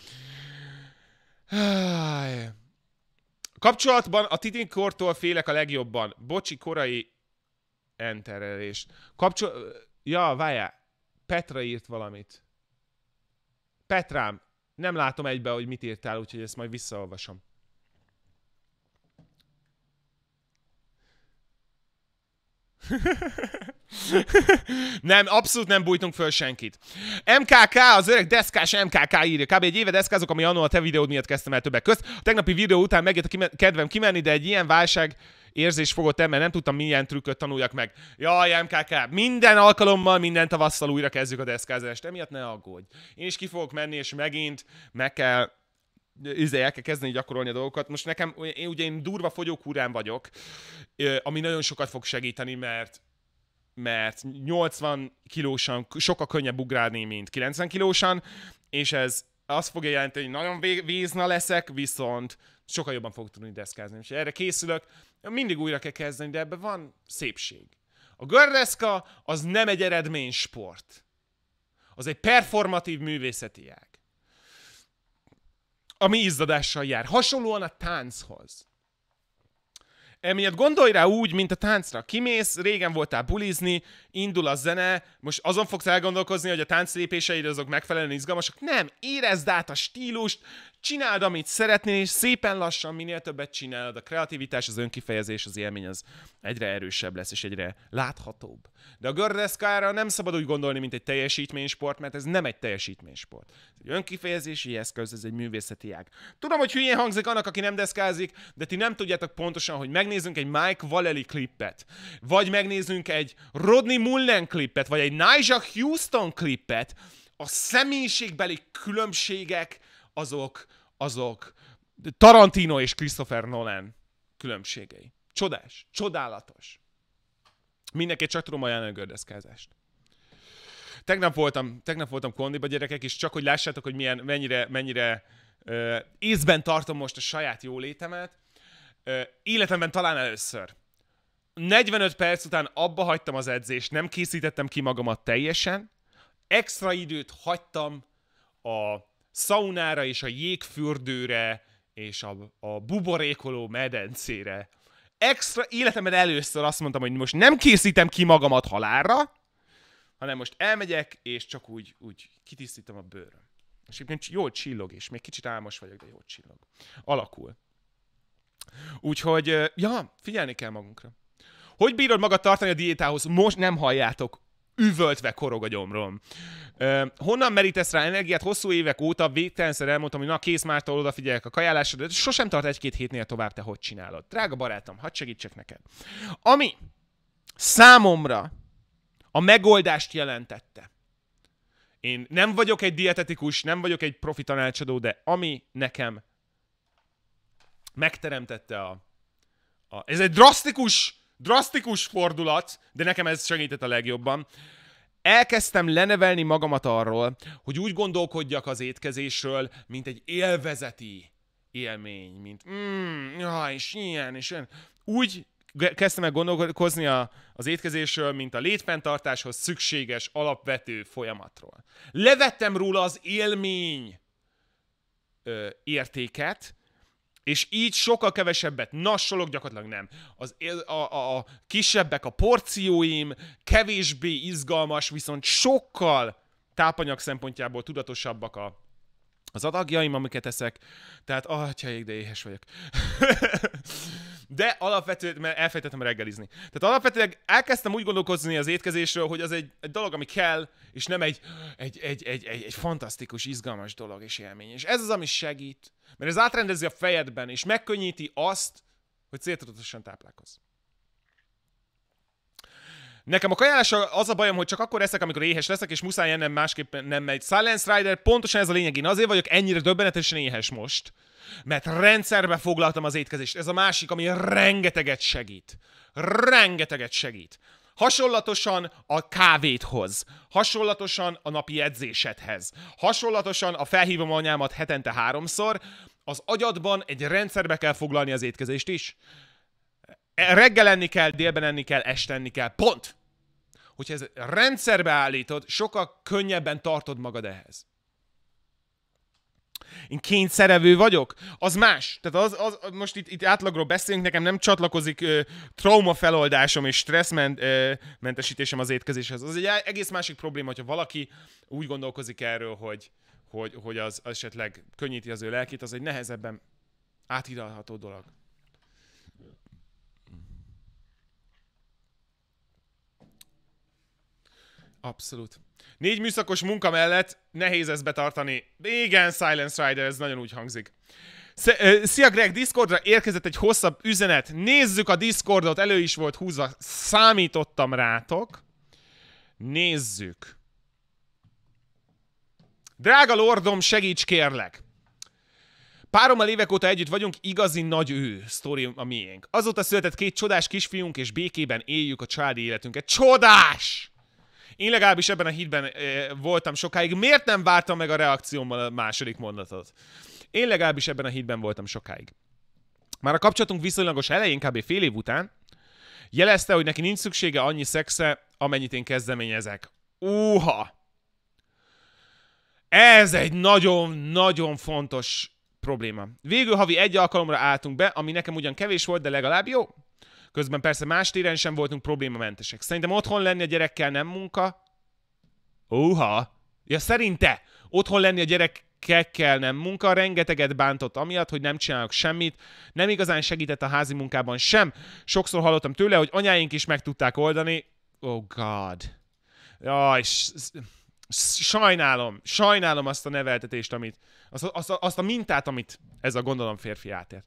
Kapcsolatban a kortól félek a legjobban. Bocsi, korai enterelés. Kapcsol... Ja, várjál. Petra írt valamit. Petrám, nem látom egybe, hogy mit írtál, úgyhogy ezt majd visszaolvasom. nem, abszolút nem bújtunk föl senkit. MKK, az öreg deszkás MKK írja. Kb. egy éve deszkázok, ami annól a te videód miatt kezdtem el többek közt. A tegnapi videó után megjött a kime- kedvem kimenni, de egy ilyen válság érzés fogott el, mert nem tudtam, milyen trükköt tanuljak meg. Jaj, MKK, minden alkalommal, minden tavasszal újra kezdjük a deszkázást. Emiatt ne aggódj. Én is ki fogok menni, és megint meg kell izé, el kell kezdeni gyakorolni a dolgokat. Most nekem, én, ugye én durva fogyókúrán vagyok, ami nagyon sokat fog segíteni, mert mert 80 kilósan sokkal könnyebb ugrálni, mint 90 kilósan, és ez azt fogja jelenteni, hogy nagyon vízna leszek, viszont sokkal jobban fog tudni deszkázni. És erre készülök, mindig újra kell kezdeni, de ebben van szépség. A gördeszka az nem egy eredménysport. Az egy performatív művészeti ág ami izzadással jár. Hasonlóan a tánchoz. Emiatt gondolj rá úgy, mint a táncra. Kimész, régen voltál bulizni, indul a zene, most azon fogsz elgondolkozni, hogy a tánc lépéseid azok megfelelően izgalmasak. Nem, érezd át a stílust, csináld, amit szeretnél, és szépen lassan minél többet csinálod, a kreativitás, az önkifejezés, az élmény az egyre erősebb lesz, és egyre láthatóbb. De a gördeszkára nem szabad úgy gondolni, mint egy teljesítménysport, mert ez nem egy teljesítménysport. Ez egy önkifejezési eszköz, ez egy művészeti ág. Tudom, hogy hülyén hangzik annak, aki nem deszkázik, de ti nem tudjátok pontosan, hogy megnézzünk egy Mike Valeli klippet, vagy megnézzünk egy Rodney Mullen klippet, vagy egy Nigel Houston klippet, a személyiségbeli különbségek, azok, azok Tarantino és Christopher Nolan különbségei. Csodás, csodálatos. Mindenki csak tudom ajánlani a gördeszkázást. Tegnap voltam, tegnap voltam kondiba gyerekek, és csak hogy lássátok, hogy milyen, mennyire, mennyire ö, észben tartom most a saját jólétemet. Ö, életemben talán először. 45 perc után abba hagytam az edzést, nem készítettem ki magamat teljesen, extra időt hagytam a szaunára és a jégfürdőre és a, a buborékoló medencére. Extra életemben először azt mondtam, hogy most nem készítem ki magamat halálra, hanem most elmegyek, és csak úgy, úgy kitisztítom a bőröm. És egyébként jól csillog, és még kicsit álmos vagyok, de jól csillog. Alakul. Úgyhogy, ja, figyelni kell magunkra. Hogy bírod magad tartani a diétához? Most nem halljátok üvöltve korog a gyomrom. Uh, honnan merítesz rá energiát? Hosszú évek óta végtelenszer elmondtam, hogy na kész mártól odafigyelek a kajálásra, de sosem tart egy-két hétnél tovább, te hogy csinálod. Drága barátom, hadd segítsek neked. Ami számomra a megoldást jelentette. Én nem vagyok egy dietetikus, nem vagyok egy profi tanácsadó, de ami nekem megteremtette a, a ez egy drasztikus drasztikus fordulat, de nekem ez segített a legjobban. Elkezdtem lenevelni magamat arról, hogy úgy gondolkodjak az étkezésről, mint egy élvezeti élmény, mint mmm, ja, és ilyen, és ilyen. Úgy kezdtem el gondolkozni a, az étkezésről, mint a létfenntartáshoz szükséges alapvető folyamatról. Levettem róla az élmény ö, értéket, és így sokkal kevesebbet nassolok, gyakorlatilag nem. Az, a, a, a kisebbek a porcióim, kevésbé izgalmas, viszont sokkal tápanyag szempontjából tudatosabbak a, az adagjaim, amiket eszek, tehát atyaik, ah, de éhes vagyok. de alapvetően, mert elfejtettem reggelizni. Tehát alapvetően elkezdtem úgy gondolkozni az étkezésről, hogy az egy, egy dolog, ami kell, és nem egy, egy, egy, egy, egy, egy fantasztikus, izgalmas dolog és élmény. És ez az, ami segít, mert ez átrendezi a fejedben, és megkönnyíti azt, hogy céltudatosan táplálkozz. Nekem a kajálása az a bajom, hogy csak akkor eszek, amikor éhes leszek, és muszáj ennem másképp nem megy. Silence Rider, pontosan ez a lényeg. Én azért vagyok ennyire döbbenetesen éhes most, mert rendszerbe foglaltam az étkezést. Ez a másik, ami rengeteget segít. Rengeteget segít. Hasonlatosan a kávét hoz, hasonlatosan a napi edzésedhez, hasonlatosan a felhívom anyámat hetente háromszor, az agyadban egy rendszerbe kell foglalni az étkezést is reggel enni kell, délben enni kell, este enni kell, pont! Hogyha ez rendszerbe állítod, sokkal könnyebben tartod magad ehhez. Én kényszerevő vagyok? Az más. Tehát az, az most itt, itt átlagról beszélünk, nekem nem csatlakozik ö, trauma feloldásom és stresszmentesítésem az étkezéshez. Az egy e-, egész másik probléma, hogyha valaki úgy gondolkozik erről, hogy, hogy, hogy az, esetleg könnyíti az ő lelkét, az egy nehezebben áthidalható dolog. Abszolút. Négy műszakos munka mellett nehéz ezt betartani. Igen, Silence Rider, ez nagyon úgy hangzik. Szia Greg, Discordra érkezett egy hosszabb üzenet. Nézzük a Discordot, elő is volt húzva. Számítottam rátok. Nézzük. Drága lordom, segíts kérlek! Párommal évek óta együtt vagyunk, igazi nagy ő sztori a miénk. Azóta született két csodás kisfiunk, és békében éljük a családi életünket. Csodás! Én legalábbis ebben a hídben eh, voltam sokáig. Miért nem vártam meg a reakciómmal a második mondatot? Én legalábbis ebben a hídben voltam sokáig. Már a kapcsolatunk viszonylagos elején, kb. fél év után, jelezte, hogy neki nincs szüksége annyi szexe, amennyit én kezdeményezek. Úha! Ez egy nagyon-nagyon fontos probléma. Végül havi egy alkalomra álltunk be, ami nekem ugyan kevés volt, de legalább jó. Közben persze más téren sem voltunk problémamentesek. Szerintem otthon lenni a gyerekkel nem munka. Uha! Ja, szerinte otthon lenni a gyerek kell nem munka, rengeteget bántott amiatt, hogy nem csinálok semmit, nem igazán segített a házi munkában sem. Sokszor hallottam tőle, hogy anyáink is meg tudták oldani. Oh god. Jaj, sajnálom, sajnálom azt a neveltetést, amit, azt, azt, azt a mintát, amit ez a gondolom férfi átért.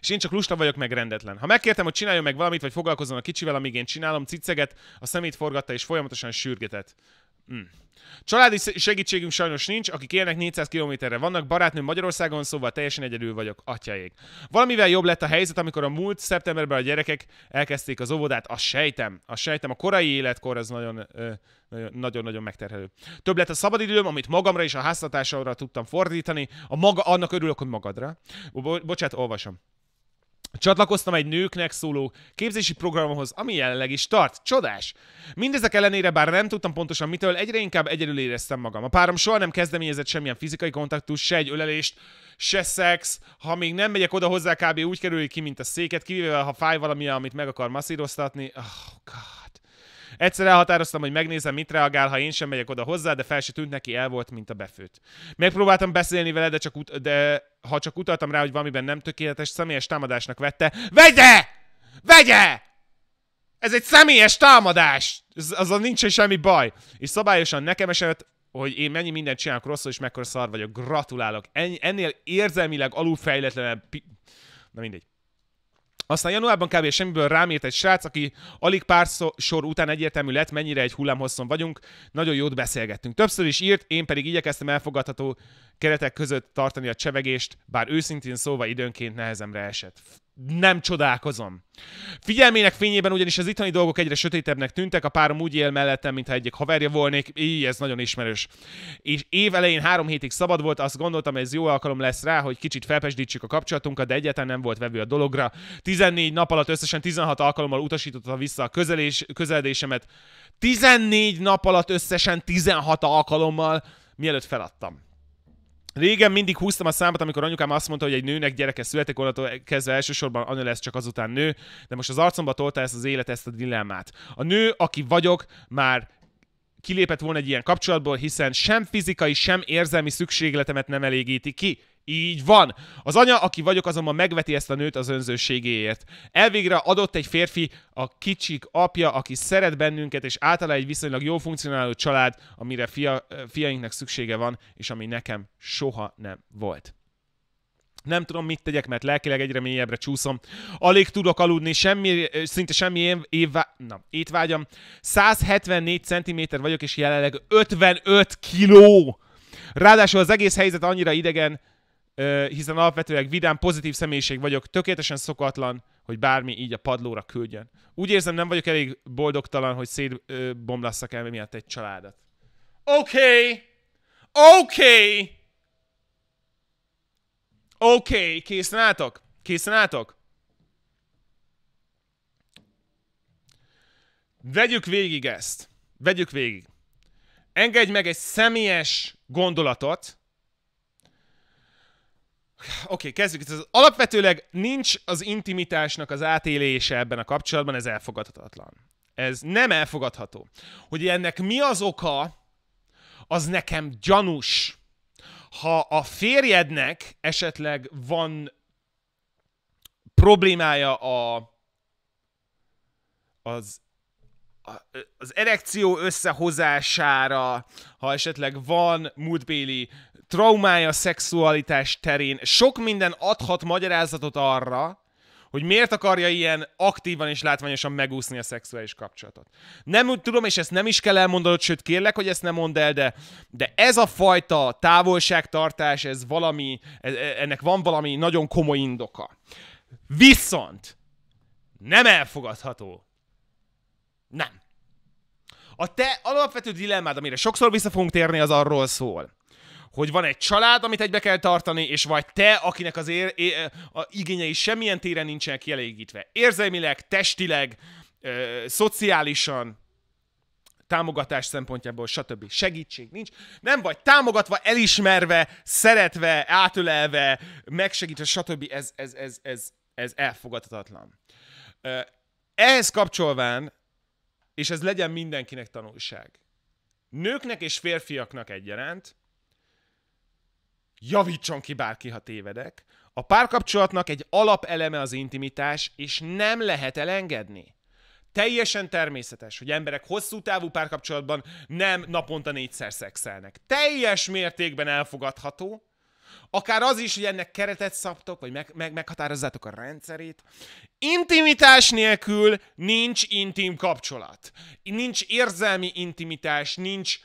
És én csak lusta vagyok, meg rendetlen. Ha megkértem, hogy csináljon meg valamit, vagy foglalkozzon a kicsivel, amíg én csinálom, ciceget, a szemét forgatta és folyamatosan sürgetett. Mm. Családi segítségünk sajnos nincs, akik élnek 400 kilométerre vannak, barátnőm Magyarországon, szóval teljesen egyedül vagyok, atyaék. Valamivel jobb lett a helyzet, amikor a múlt szeptemberben a gyerekek elkezdték az óvodát, a sejtem, a sejtem, a korai életkor az nagyon-nagyon megterhelő. Több lett a szabadidőm, amit magamra és a háztatásra tudtam fordítani, a maga, annak örülök, hogy magadra. Bo- bocsát, olvasom. Csatlakoztam egy nőknek szóló képzési programhoz, ami jelenleg is tart. Csodás! Mindezek ellenére, bár nem tudtam pontosan mitől, egyre inkább egyedül éreztem magam. A párom soha nem kezdeményezett semmilyen fizikai kontaktus, se egy ölelést, se szex. Ha még nem megyek oda hozzá, kb. úgy kerül ki, mint a széket, kivéve ha fáj valami, amit meg akar masszíroztatni. Oh, God. Egyszer elhatároztam, hogy megnézem, mit reagál, ha én sem megyek oda hozzá, de fel se tűnt neki, el volt, mint a befőt. Megpróbáltam beszélni vele, de, csak ut- de ha csak utaltam rá, hogy valamiben nem tökéletes, személyes támadásnak vette. Vegye! Vegye! Ez egy személyes támadás! Ez, nincs nincsen semmi baj. És szabályosan nekem esett, hogy én mennyi mindent csinálok rosszul, és mekkora szar vagyok. Gratulálok. Ennyi, ennél érzelmileg alulfejletlenebb... Pi- Na mindegy. Aztán januárban kb. semmiből rám írt egy srác, aki alig pár sor után egyértelmű lett, mennyire egy hullámhosszon vagyunk, nagyon jót beszélgettünk. Többször is írt, én pedig igyekeztem elfogadható keretek között tartani a csevegést, bár őszintén szóval időnként nehezemre esett nem csodálkozom. Figyelmének fényében ugyanis az itthoni dolgok egyre sötétebbnek tűntek, a párom úgy él mellettem, mintha egyik haverja volnék, így ez nagyon ismerős. És év elején három hétig szabad volt, azt gondoltam, ez jó alkalom lesz rá, hogy kicsit felpesdítsük a kapcsolatunkat, de egyáltalán nem volt vevő a dologra. 14 nap alatt összesen 16 alkalommal utasította vissza a közelés, közeledésemet. 14 nap alatt összesen 16 alkalommal, mielőtt feladtam. Régen mindig húztam a számot, amikor anyukám azt mondta, hogy egy nőnek gyereke születik, onnantól kezdve elsősorban anya lesz, csak azután nő, de most az arcomba tolta ezt az élet, ezt a dilemmát. A nő, aki vagyok, már kilépett volna egy ilyen kapcsolatból, hiszen sem fizikai, sem érzelmi szükségletemet nem elégíti ki. Így van. Az anya, aki vagyok, azonban megveti ezt a nőt az önzőségéért. Elvégre adott egy férfi, a kicsik apja, aki szeret bennünket, és általa egy viszonylag jó funkcionáló család, amire fia, fiainknak szüksége van, és ami nekem soha nem volt. Nem tudom, mit tegyek, mert lelkileg egyre mélyebbre csúszom. Alig tudok aludni, semmi, szinte semmi év, évvá, na, étvágyam. 174 cm vagyok, és jelenleg 55 kiló. Ráadásul az egész helyzet annyira idegen, hiszen alapvetően vidám, pozitív személyiség vagyok, tökéletesen szokatlan, hogy bármi így a padlóra küldjön. Úgy érzem, nem vagyok elég boldogtalan, hogy szétbomlasszak el miatt egy családot. Oké! Okay. Oké! Okay. Oké, okay. készen álltok? Készen álltok? Vegyük végig ezt. Vegyük végig. Engedj meg egy személyes gondolatot, Oké, okay, kezdjük. Ez alapvetőleg nincs az intimitásnak az átélése ebben a kapcsolatban, ez elfogadhatatlan. Ez nem elfogadható. Hogy ennek mi az oka, az nekem gyanús. Ha a férjednek esetleg van problémája a az az erekció összehozására, ha esetleg van múltbéli traumája szexualitás terén sok minden adhat magyarázatot arra, hogy miért akarja ilyen aktívan és látványosan megúszni a szexuális kapcsolatot. Nem úgy tudom, és ezt nem is kell elmondanod, sőt kérlek, hogy ezt nem mondd el, de, de ez a fajta távolságtartás, ez valami, ez, e, ennek van valami nagyon komoly indoka. Viszont nem elfogadható. Nem. A te alapvető dilemmád, amire sokszor vissza fogunk térni, az arról szól, hogy van egy család, amit egybe kell tartani, és vagy te, akinek az ér, é, e, a igényei semmilyen téren nincsenek kielégítve. Érzelmileg, testileg, ö, szociálisan, támogatás szempontjából, stb. Segítség nincs. Nem vagy támogatva, elismerve, szeretve, átölelve, megsegítve, stb. Ez, ez, ez, ez, ez elfogadhatatlan. Ehhez kapcsolván, és ez legyen mindenkinek tanulság, nőknek és férfiaknak egyaránt, javítson ki bárki, ha tévedek, a párkapcsolatnak egy alapeleme az intimitás, és nem lehet elengedni. Teljesen természetes, hogy emberek hosszú távú párkapcsolatban nem naponta négyszer szexelnek. Teljes mértékben elfogadható, akár az is, hogy ennek keretet szabtok, vagy meg, meg, meghatározzátok a rendszerét. Intimitás nélkül nincs intim kapcsolat. Nincs érzelmi intimitás, nincs,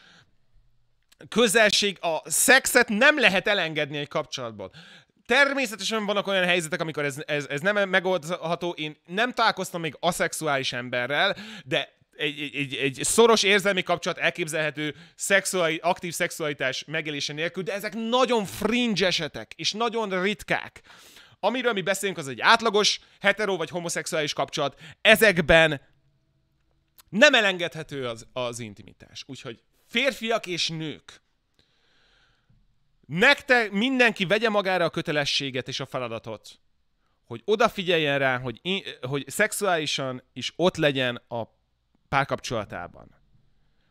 közelség, a szexet nem lehet elengedni egy kapcsolatból. Természetesen vannak olyan helyzetek, amikor ez, ez, ez nem megoldható. Én nem találkoztam még aszexuális emberrel, de egy, egy, egy szoros érzelmi kapcsolat elképzelhető szexuali, aktív szexualitás megélése nélkül, de ezek nagyon fringe esetek, és nagyon ritkák. Amiről mi beszélünk, az egy átlagos hetero vagy homoszexuális kapcsolat. Ezekben nem elengedhető az, az intimitás. Úgyhogy férfiak és nők. Nektek mindenki vegye magára a kötelességet és a feladatot, hogy odafigyeljen rá, hogy, én, hogy szexuálisan is ott legyen a párkapcsolatában.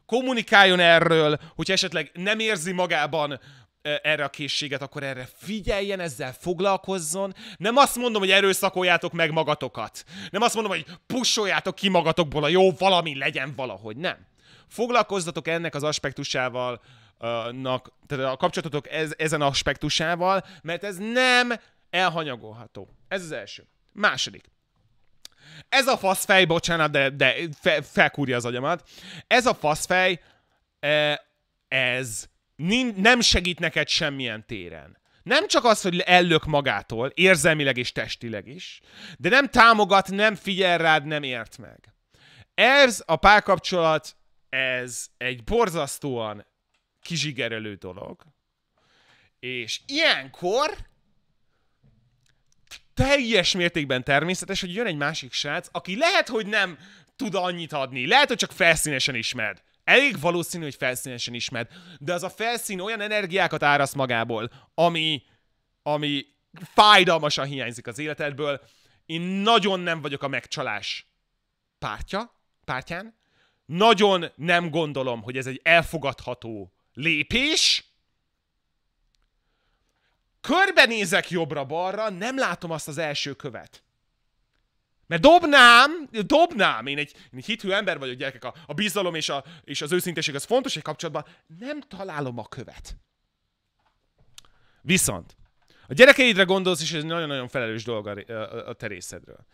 Kommunikáljon erről, hogy esetleg nem érzi magában e, erre a készséget, akkor erre figyeljen, ezzel foglalkozzon. Nem azt mondom, hogy erőszakoljátok meg magatokat. Nem azt mondom, hogy pusoljátok ki magatokból a jó, valami legyen valahogy. Nem. Foglalkozzatok ennek az aspektusával, nak, tehát a kapcsolatotok ez, ezen aspektusával, mert ez nem elhanyagolható. Ez az első. Második. Ez a faszfej, bocsánat, de, de fe, felkúrja az agyamat. Ez a faszfej, e, ez nem segít neked semmilyen téren. Nem csak az, hogy ellök magától, érzelmileg és testileg is, de nem támogat, nem figyel rád, nem ért meg. Ez a párkapcsolat ez egy borzasztóan kizsigerelő dolog, és ilyenkor teljes mértékben természetes, hogy jön egy másik srác, aki lehet, hogy nem tud annyit adni, lehet, hogy csak felszínesen ismered. Elég valószínű, hogy felszínesen ismered, de az a felszín olyan energiákat árasz magából, ami, ami fájdalmasan hiányzik az életedből. Én nagyon nem vagyok a megcsalás pártja, pártján, nagyon nem gondolom, hogy ez egy elfogadható lépés. Körbenézek jobbra-balra, nem látom azt az első követ. Mert dobnám, dobnám, én egy, én egy hithű ember vagyok, gyerekek, a, a bizalom és, a, és az őszinteség az fontos egy kapcsolatban, nem találom a követ. Viszont, a gyerekeidre gondolsz, és ez nagyon-nagyon felelős dolog a, a, a terészedről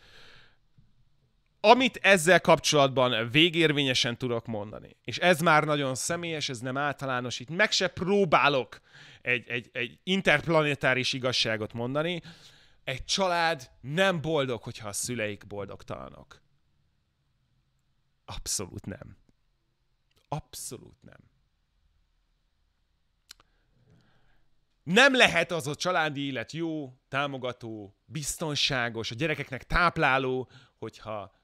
amit ezzel kapcsolatban végérvényesen tudok mondani, és ez már nagyon személyes, ez nem általános, itt meg se próbálok egy, egy, egy interplanetáris igazságot mondani, egy család nem boldog, hogyha a szüleik boldogtalanok. Abszolút nem. Abszolút nem. Nem lehet az a családi élet jó, támogató, biztonságos, a gyerekeknek tápláló, hogyha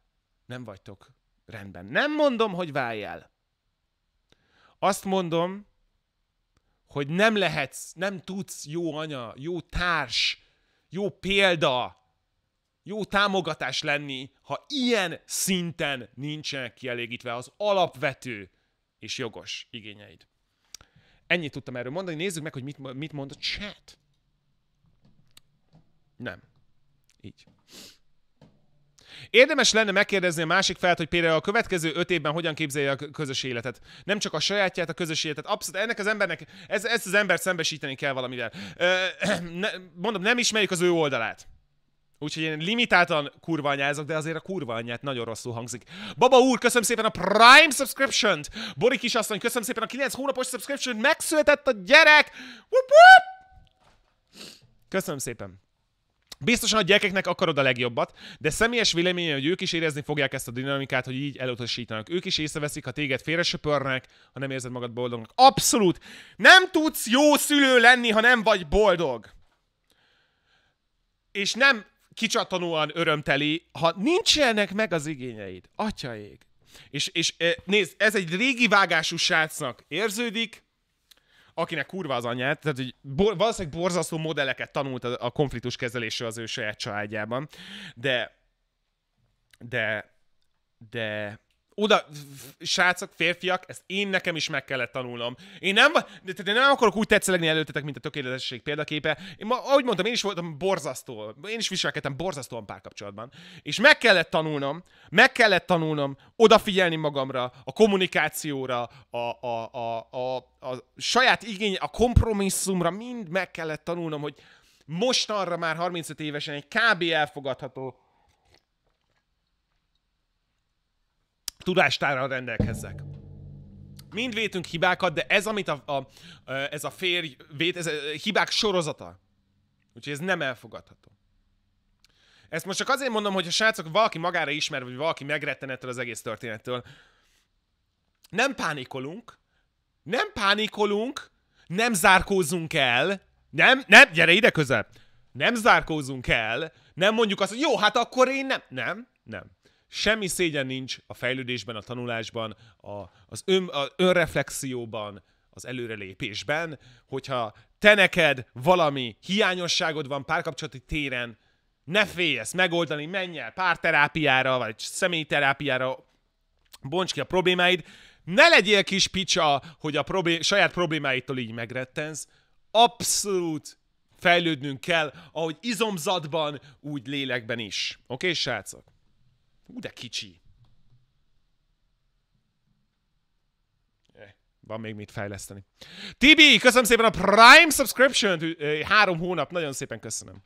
nem vagytok rendben. Nem mondom, hogy válj el. Azt mondom, hogy nem lehetsz, nem tudsz jó anya, jó társ, jó példa, jó támogatás lenni, ha ilyen szinten nincsenek kielégítve az alapvető és jogos igényeid. Ennyit tudtam erről mondani, nézzük meg, hogy mit, mit mond a chat. Nem. Így. Érdemes lenne megkérdezni a másik felt, hogy például a következő öt évben hogyan képzelje a közös életet. Nem csak a sajátját, a közös életet. Abszolút, ennek az embernek, ez, ezt az embert szembesíteni kell valamivel. Ö, ne, mondom, nem ismerjük az ő oldalát. Úgyhogy én limitáltan kurva anyázok, de azért a kurva anyát nagyon rosszul hangzik. Baba úr, köszönöm szépen a Prime subscription-t! Bori kisasszony, köszönöm szépen a 9 hónapos subscription-t! Megszületett a gyerek! Wup, wup! Köszönöm szépen! Biztosan a gyerekeknek akarod a legjobbat, de személyes véleménye, hogy ők is érezni fogják ezt a dinamikát, hogy így elutasítanak. Ők is észreveszik, ha téged félresöpörnek, ha nem érzed magad boldognak. Abszolút! Nem tudsz jó szülő lenni, ha nem vagy boldog! És nem kicsattanóan örömteli, ha nincsenek meg az igényeid. Atyaik! És, és eh, nézd, ez egy régi vágású srácnak érződik, akinek kurva az anyját, tehát hogy bor, valószínűleg borzasztó modelleket tanult a, a konfliktus kezelésről az ő saját családjában, de de de oda, srácok, férfiak, ezt én nekem is meg kellett tanulnom. Én nem, de de nem akarok úgy tetszelegni előttetek, mint a tökéletesség példaképe. Én, ma, ahogy mondtam, én is voltam borzasztó, én is viselkedtem borzasztóan párkapcsolatban. És meg kellett tanulnom, meg kellett tanulnom odafigyelni magamra, a kommunikációra, a, a, a, a, a saját igény, a kompromisszumra, mind meg kellett tanulnom, hogy mostanra már 35 évesen egy kb. elfogadható tudástárral rendelkezzek. Mind vétünk hibákat, de ez, amit a, a, ez a férj vét, ez a hibák sorozata. Úgyhogy ez nem elfogadható. Ezt most csak azért mondom, hogy a srácok valaki magára ismer, vagy valaki megretten ettől az egész történettől. Nem pánikolunk, nem pánikolunk, nem zárkózunk el, nem, nem, gyere ide közel, nem zárkózunk el, nem mondjuk azt, hogy jó, hát akkor én nem, nem, nem. Semmi szégyen nincs a fejlődésben, a tanulásban, a, az ön, a önreflexióban, az előrelépésben, hogyha te neked valami hiányosságod van párkapcsolati téren, ne félj ezt megoldani, menj el párterápiára, vagy személyterápiára, bonts ki a problémáid, ne legyél kis picsa, hogy a problé- saját problémáitól így megrettensz, abszolút fejlődnünk kell, ahogy izomzatban, úgy lélekben is. Oké, okay, srácok? Ú, de kicsi. Van még mit fejleszteni. Tibi, köszönöm szépen a Prime subscription Három hónap, nagyon szépen köszönöm.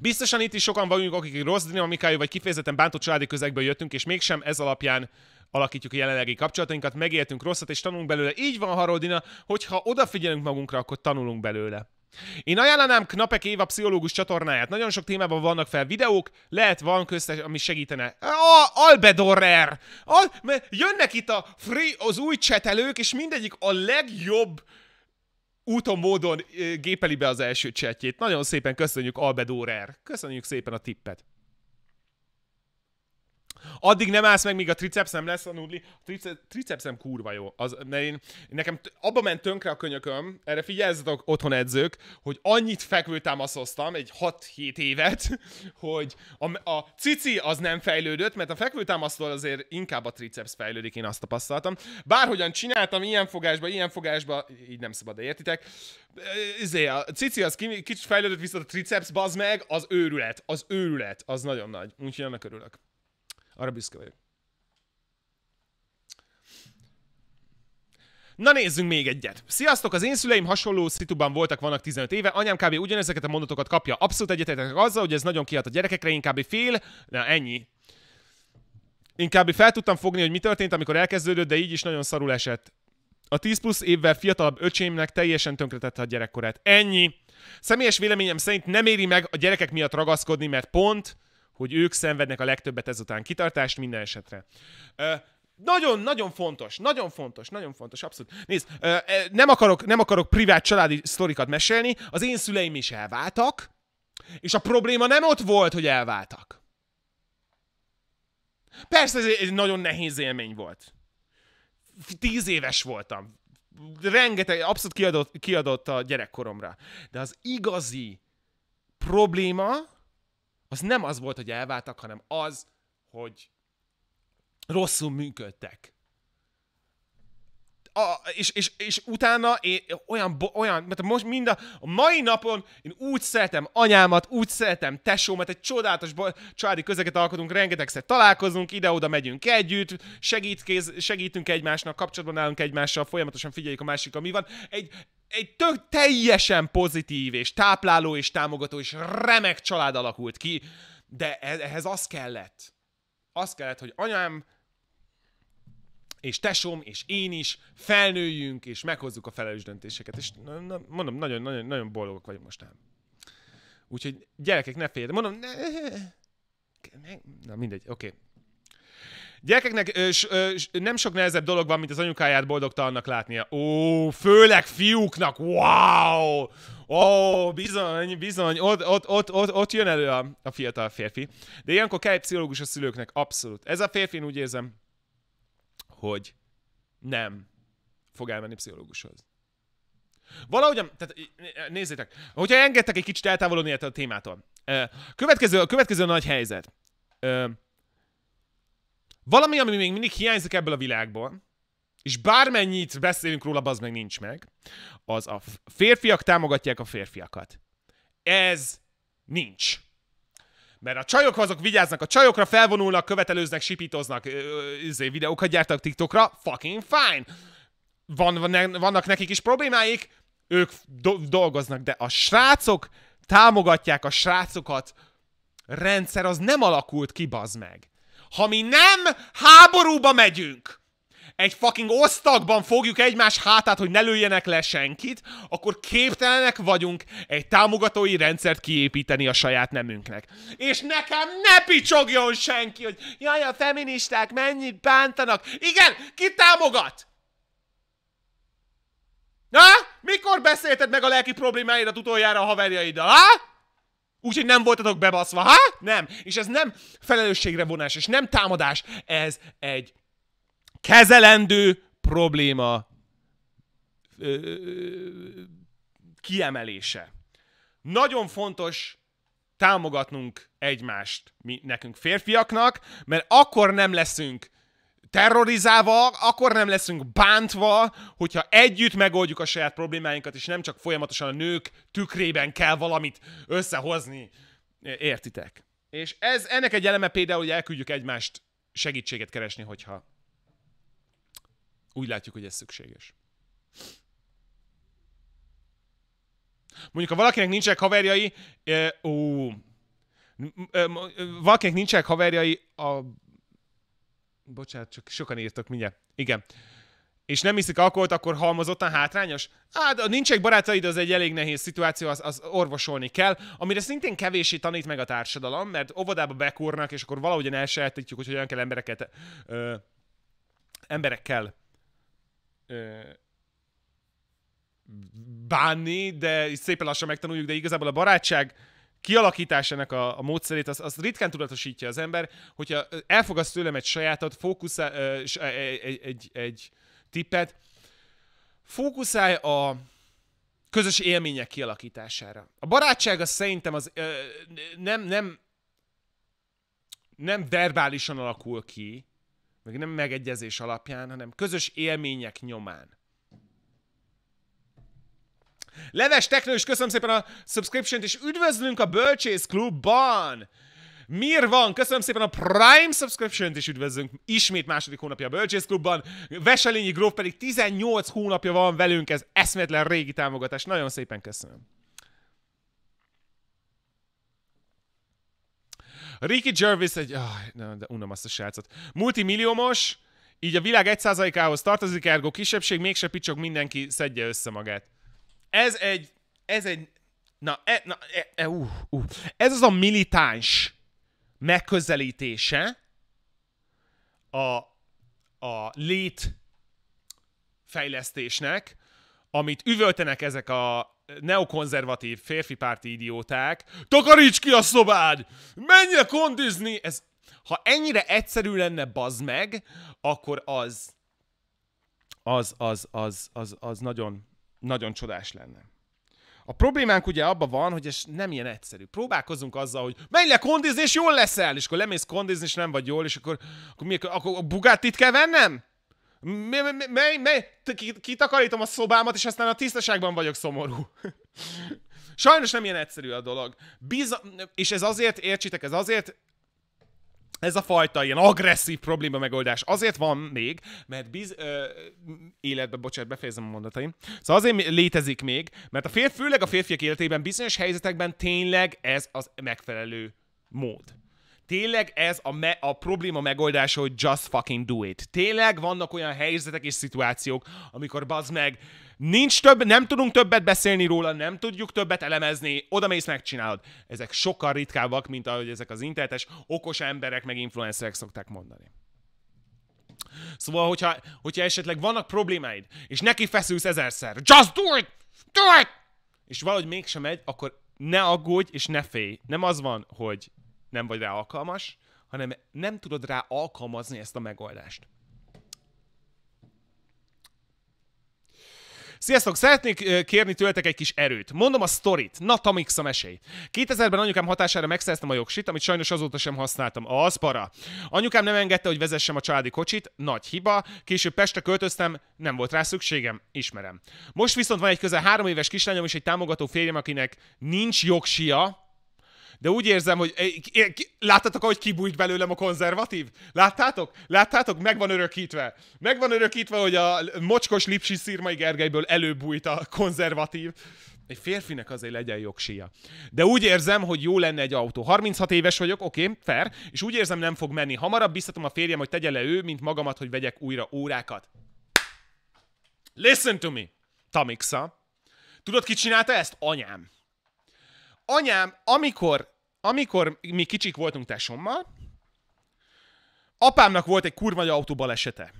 Biztosan itt is sokan vagyunk, akik rossz dinamikájú vagy kifejezetten bántott családi közegből jöttünk, és mégsem ez alapján alakítjuk a jelenlegi kapcsolatainkat, megéltünk rosszat, és tanulunk belőle. Így van, Haroldina, hogyha odafigyelünk magunkra, akkor tanulunk belőle. Én ajánlanám Knapek Éva pszichológus csatornáját. Nagyon sok témában vannak fel videók, lehet van köztes, ami segítene. A, Albedorer, Al, mert jönnek itt a free, az új csetelők, és mindegyik a legjobb úton, módon gépeli be az első csetjét. Nagyon szépen köszönjük Albedorer, Köszönjük szépen a tippet. Addig nem állsz meg, míg a tricepsem lesz a nudli. A trice- tricepsem kurva jó. Az, mert én, nekem abba ment tönkre a könyököm, erre figyeljetek otthon edzők, hogy annyit támaszoztam egy 6-7 évet, hogy a, a cici az nem fejlődött, mert a fekvőtámasztól azért inkább a triceps fejlődik, én azt tapasztaltam. Bárhogyan csináltam, ilyen fogásba, ilyen fogásba, így nem szabad, de értitek. Ezért a cici az kicsit fejlődött, viszont a triceps, bazd meg, az őrület, az őrület, az nagyon nagy. Úgyhogy annak örülök. Arra büszke vagyok. Na nézzünk még egyet. Sziasztok, az én szüleim hasonló szituban voltak, vannak 15 éve, anyám kb. ugyanezeket a mondatokat kapja. Abszolút egyetértek azzal, hogy ez nagyon kiad a gyerekekre, inkább fél, na ennyi. Inkább fel tudtam fogni, hogy mi történt, amikor elkezdődött, de így is nagyon szarul esett. A 10 plusz évvel fiatalabb öcsémnek teljesen tönkretette a gyerekkorát. Ennyi. Személyes véleményem szerint nem éri meg a gyerekek miatt ragaszkodni, mert pont hogy ők szenvednek a legtöbbet ezután. Kitartást minden esetre. Nagyon-nagyon fontos, nagyon fontos, nagyon fontos, abszolút. Nézd, e, nem akarok, nem akarok privát családi sztorikat mesélni, az én szüleim is elváltak, és a probléma nem ott volt, hogy elváltak. Persze ez egy nagyon nehéz élmény volt. Tíz éves voltam. Rengeteg, abszolút kiadott, kiadott a gyerekkoromra. De az igazi probléma az nem az volt, hogy elváltak, hanem az, hogy rosszul működtek a, és, és, és utána én olyan, olyan, mert most mind a, a mai napon én úgy szeretem anyámat, úgy szeretem tesómat, egy csodálatos családi közeget alkotunk, rengetegszer találkozunk, ide-oda megyünk együtt, segítkéz, segítünk egymásnak, kapcsolatban állunk egymással, folyamatosan figyeljük a másik, ami van. Egy, egy tök teljesen pozitív és tápláló és támogató és remek család alakult ki, de e-, ehhez az kellett. Az kellett, hogy anyám és tesóm, és én is felnőjünk, és meghozzuk a felelős döntéseket. És na, na, mondom, nagyon-nagyon nagyon boldogok vagyok mostán. Úgyhogy gyerekek, ne féljetek. Mondom, ne, ne, na mindegy, oké. Okay. Gyerekeknek ö, ö, nem sok nehezebb dolog van, mint az anyukáját boldogtalannak látnia. Ó, főleg fiúknak, wow! Ó, bizony, bizony, ott, ott, ott, ott, ott jön elő a, a fiatal férfi. De ilyenkor kell egy pszichológus a szülőknek, abszolút. Ez a én úgy érzem, hogy nem fog elmenni pszichológushoz. Valahogy, tehát e, nézzétek, hogyha engedtek egy kicsit eltávolodni a témától. Következő, a következő nagy helyzet. Valami, ami még mindig hiányzik ebből a világból, és bármennyit beszélünk róla, az meg nincs meg, az a férfiak támogatják a férfiakat. Ez nincs. Mert a csajok azok vigyáznak, a csajokra felvonulnak, követelőznek, sipítoznak, izé, videókat gyártak TikTokra, fucking fine. Van, vannak nekik is problémáik, ők do- dolgoznak, de a srácok támogatják a srácokat, rendszer az nem alakult ki, bazd meg. Ha mi nem háborúba megyünk, egy fucking osztagban fogjuk egymás hátát, hogy ne lőjenek le senkit, akkor képtelenek vagyunk egy támogatói rendszert kiépíteni a saját nemünknek. És nekem ne picsogjon senki, hogy jaj, a feministák mennyit bántanak. Igen, ki támogat? Na? Mikor beszélted meg a lelki problémáidat utoljára a haverjaiddal, ha? Úgyhogy nem voltatok bebaszva, ha? Nem. És ez nem felelősségre vonás, és nem támadás, ez egy kezelendő probléma kiemelése. Nagyon fontos támogatnunk egymást, mi nekünk férfiaknak, mert akkor nem leszünk terrorizálva, akkor nem leszünk bántva, hogyha együtt megoldjuk a saját problémáinkat, és nem csak folyamatosan a nők tükrében kell valamit összehozni. Értitek? És ez ennek egy eleme például, hogy elküldjük egymást segítséget keresni, hogyha úgy látjuk, hogy ez szükséges. Mondjuk, ha valakinek nincsenek haverjai, eh, ó, valakinek nincsenek haverjai, a... Bocsánat, csak sokan írtok, mindjárt. Igen. És nem iszik alkoholt, akkor halmozottan hátrányos? Hát, a nincsenek barátaid, az egy elég nehéz szituáció, az, az orvosolni kell, amire szintén kevéssé tanít meg a társadalom, mert óvodába bekúrnak, és akkor valahogyan elsehetítjük, hogy hogyan kell embereket ö, emberekkel bánni, de szépen lassan megtanuljuk, de igazából a barátság kialakításának a, a módszerét, az, az ritkán tudatosítja az ember, hogyha elfogadsz tőlem egy sajátot, fókuszál, egy, e, egy, egy, egy tippet, fókuszálj a közös élmények kialakítására. A barátság az szerintem az ö, nem, nem, nem verbálisan alakul ki, meg nem megegyezés alapján, hanem közös élmények nyomán. Leves Teknős, köszönöm szépen a subscription-t, és üdvözlünk a Bölcsész Klubban! Mir van? Köszönöm szépen a Prime subscription-t is üdvözlünk ismét második hónapja a Bölcsész Klubban. Veselényi Gróf pedig 18 hónapja van velünk, ez eszméletlen régi támogatás. Nagyon szépen köszönöm. Ricky Jervis egy... Oh, de unom azt a srácot. Multimilliómos, így a világ egy százalékához tartozik, ergo kisebbség, mégse picsok mindenki szedje össze magát. Ez egy... Ez egy... Na, e, na e, e, uh, uh. ez az a militáns megközelítése a, a lét fejlesztésnek, amit üvöltenek ezek a neokonzervatív, férfipárti idióták, takaríts ki a szobád! Menj kondizni! Ez, ha ennyire egyszerű lenne bazd meg, akkor az az, az, az, az, az nagyon, nagyon csodás lenne. A problémánk ugye abban van, hogy ez nem ilyen egyszerű. Próbálkozunk azzal, hogy menj le kondizni, és jól leszel, és akkor lemész kondizni, és nem vagy jól, és akkor, akkor, mi, akkor a itt kell vennem? mi, mely, mely, kitakarítom a szobámat, és aztán a tisztaságban vagyok szomorú. Sajnos nem ilyen egyszerű a dolog. Biza- és ez azért, értsétek, ez azért ez a fajta ilyen agresszív probléma megoldás azért van még, mert biz, ö, életben, bocsánat, befejezem a mondataim. Szóval azért létezik még, mert a férfi, főleg a férfiak életében bizonyos helyzetekben tényleg ez az megfelelő mód. Tényleg ez a, me- a probléma megoldása, hogy just fucking do it. Tényleg vannak olyan helyzetek és szituációk, amikor bazd meg, nincs több, nem tudunk többet beszélni róla, nem tudjuk többet elemezni, oda mész, megcsinálod. Ezek sokkal ritkábbak, mint ahogy ezek az internetes okos emberek meg influencerek szokták mondani. Szóval, hogyha, hogyha esetleg vannak problémáid, és neki feszülsz ezerszer, just do it! Do it! És valahogy mégsem megy, akkor ne aggódj, és ne félj. Nem az van, hogy nem vagy rá alkalmas, hanem nem tudod rá alkalmazni ezt a megoldást. Sziasztok, szeretnék kérni tőletek egy kis erőt. Mondom a sztorit, Tamix a mesély. 2000-ben anyukám hatására megszereztem a jogsit, amit sajnos azóta sem használtam. Az para. Anyukám nem engedte, hogy vezessem a családi kocsit, nagy hiba. Később Pestre költöztem, nem volt rá szükségem, ismerem. Most viszont van egy közel három éves kislányom és egy támogató férjem, akinek nincs jogsia, de úgy érzem, hogy eh, láttatok, ahogy kibújt belőlem a konzervatív? Láttátok? Láttátok? Meg van örökítve. Meg van örökítve, hogy a mocskos lipsi szirmai Gergelyből előbújt a konzervatív. Egy férfinek azért legyen jogsia. De úgy érzem, hogy jó lenne egy autó. 36 éves vagyok, oké, okay, fair, és úgy érzem nem fog menni. Hamarabb biztatom a férjem, hogy tegye le ő, mint magamat, hogy vegyek újra órákat. Listen to me, Tamixa. Tudod, ki csinálta ezt? Anyám anyám, amikor, amikor mi kicsik voltunk tesommal, apámnak volt egy kurva nagy autó balesete.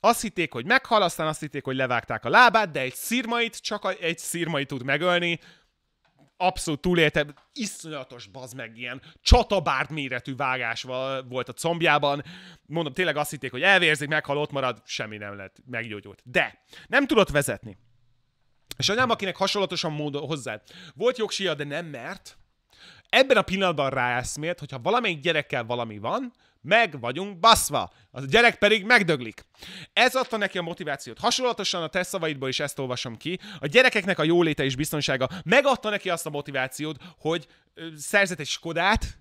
Azt hitték, hogy meghal, aztán azt hitték, hogy levágták a lábát, de egy szirmait, csak egy szirmait tud megölni, abszolút túlélte, iszonyatos bazd meg ilyen csatabárt méretű vágás volt a combjában. Mondom, tényleg azt hitték, hogy elvérzik, meghal, ott marad, semmi nem lett, meggyógyult. De nem tudott vezetni. És anyám, akinek hasonlatosan mód hozzá. Volt jogsia, de nem mert. Ebben a pillanatban ráeszmélt, hogyha valamelyik gyerekkel valami van, meg vagyunk baszva. A gyerek pedig megdöglik. Ez adta neki a motivációt. Hasonlatosan a te szavaidból is ezt olvasom ki. A gyerekeknek a jóléte és biztonsága megadta neki azt a motivációt, hogy szerzett egy Skodát,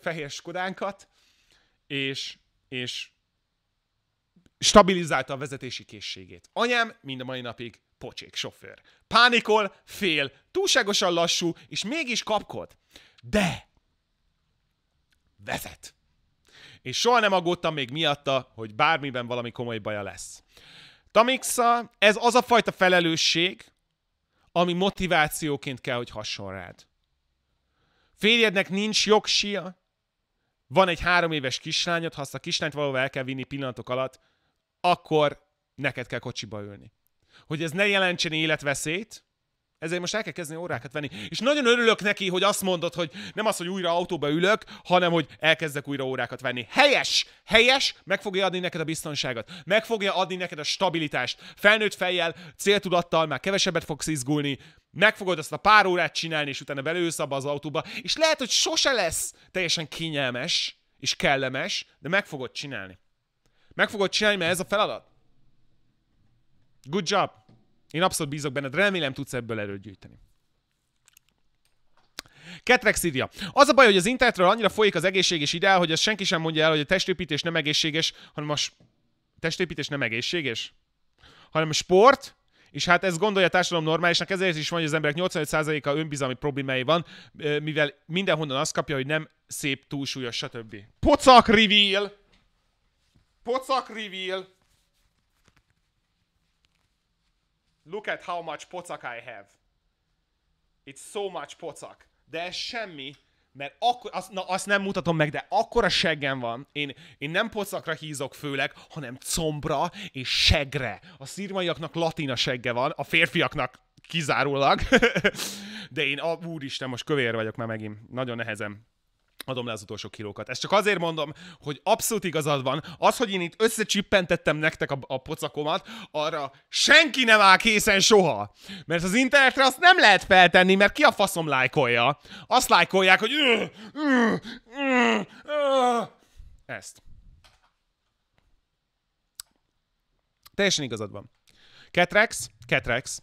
fehér Skodánkat, és, és stabilizálta a vezetési készségét. Anyám mind a mai napig pocsék sofőr. Pánikol, fél, túlságosan lassú, és mégis kapkod. De vezet. És soha nem aggódtam még miatta, hogy bármiben valami komoly baja lesz. Tamixa, ez az a fajta felelősség, ami motivációként kell, hogy hasson rád. Férjednek nincs jogsia, van egy három éves kislányod, ha azt a kislányt valóban el kell vinni pillanatok alatt, akkor neked kell kocsiba ülni hogy ez ne jelentsen életveszélyt, ezért most el kell kezdeni órákat venni. És nagyon örülök neki, hogy azt mondod, hogy nem az, hogy újra autóba ülök, hanem hogy elkezdek újra órákat venni. Helyes! Helyes! Meg fogja adni neked a biztonságot. Meg fogja adni neked a stabilitást. Felnőtt fejjel, céltudattal már kevesebbet fogsz izgulni. Meg fogod azt a pár órát csinálni, és utána belősz abba az autóba. És lehet, hogy sose lesz teljesen kényelmes és kellemes, de meg fogod csinálni. Meg fogod csinálni, mert ez a feladat. Good job! Én abszolút bízok benned, remélem tudsz ebből erőt gyűjteni. Ketrek írja. Az a baj, hogy az internetről annyira folyik az egészséges ideál, hogy az senki sem mondja el, hogy a testépítés nem egészséges, hanem a testépítés nem egészséges, hanem a sport, és hát ez gondolja a társadalom normálisnak, ezért is van, hogy az emberek 85%-a önbizalmi problémái van, mivel mindenhonnan azt kapja, hogy nem szép, túlsúlyos, stb. Pocak reveal! Pocak reveal! Look at how much pocak I have. It's so much pocak. De ez semmi, mert akkor, az, na, azt nem mutatom meg, de akkora seggem van. Én, én nem pocakra hízok főleg, hanem combra és segre. A szirmaiaknak latina segge van, a férfiaknak kizárólag. de én, a, úristen, most kövér vagyok már megint. Nagyon nehezem adom le az utolsó kilókat. Ezt csak azért mondom, hogy abszolút igazad van. Az, hogy én itt összecsippentettem nektek a, a pocakomat, arra senki nem áll készen soha. Mert az internetre azt nem lehet feltenni, mert ki a faszom lájkolja? Azt lájkolják, hogy... Ezt. Teljesen igazad van. Ketrex, Ketrex,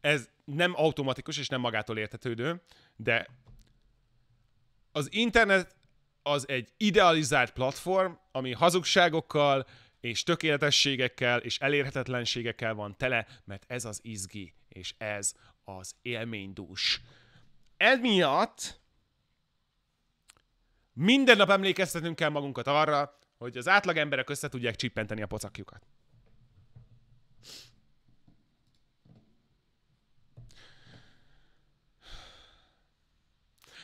ez nem automatikus és nem magától értetődő, de az internet az egy idealizált platform, ami hazugságokkal és tökéletességekkel és elérhetetlenségekkel van tele, mert ez az izgi, és ez az élménydús. Emiatt minden nap emlékeztetünk kell magunkat arra, hogy az átlag emberek össze tudják csippenteni a pocakjukat.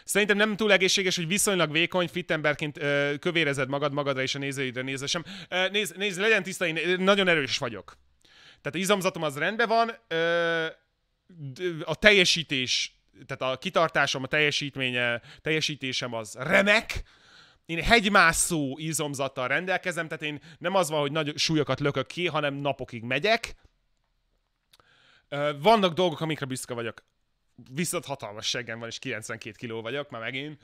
Szerintem nem túl egészséges, hogy viszonylag vékony fittemberként ö, kövérezed magad magadra és a nézőidre nézve sem. nézd, nézd, legyen tiszta, én nagyon erős vagyok. Tehát az izomzatom az rendben van, ö, a teljesítés, tehát a kitartásom, a teljesítménye, teljesítésem az remek, én hegymászó izomzattal rendelkezem, tehát én nem az van, hogy nagy súlyokat lökök ki, hanem napokig megyek. Vannak dolgok, amikre büszke vagyok viszont hatalmas seggem van, és 92 kiló vagyok, már megint.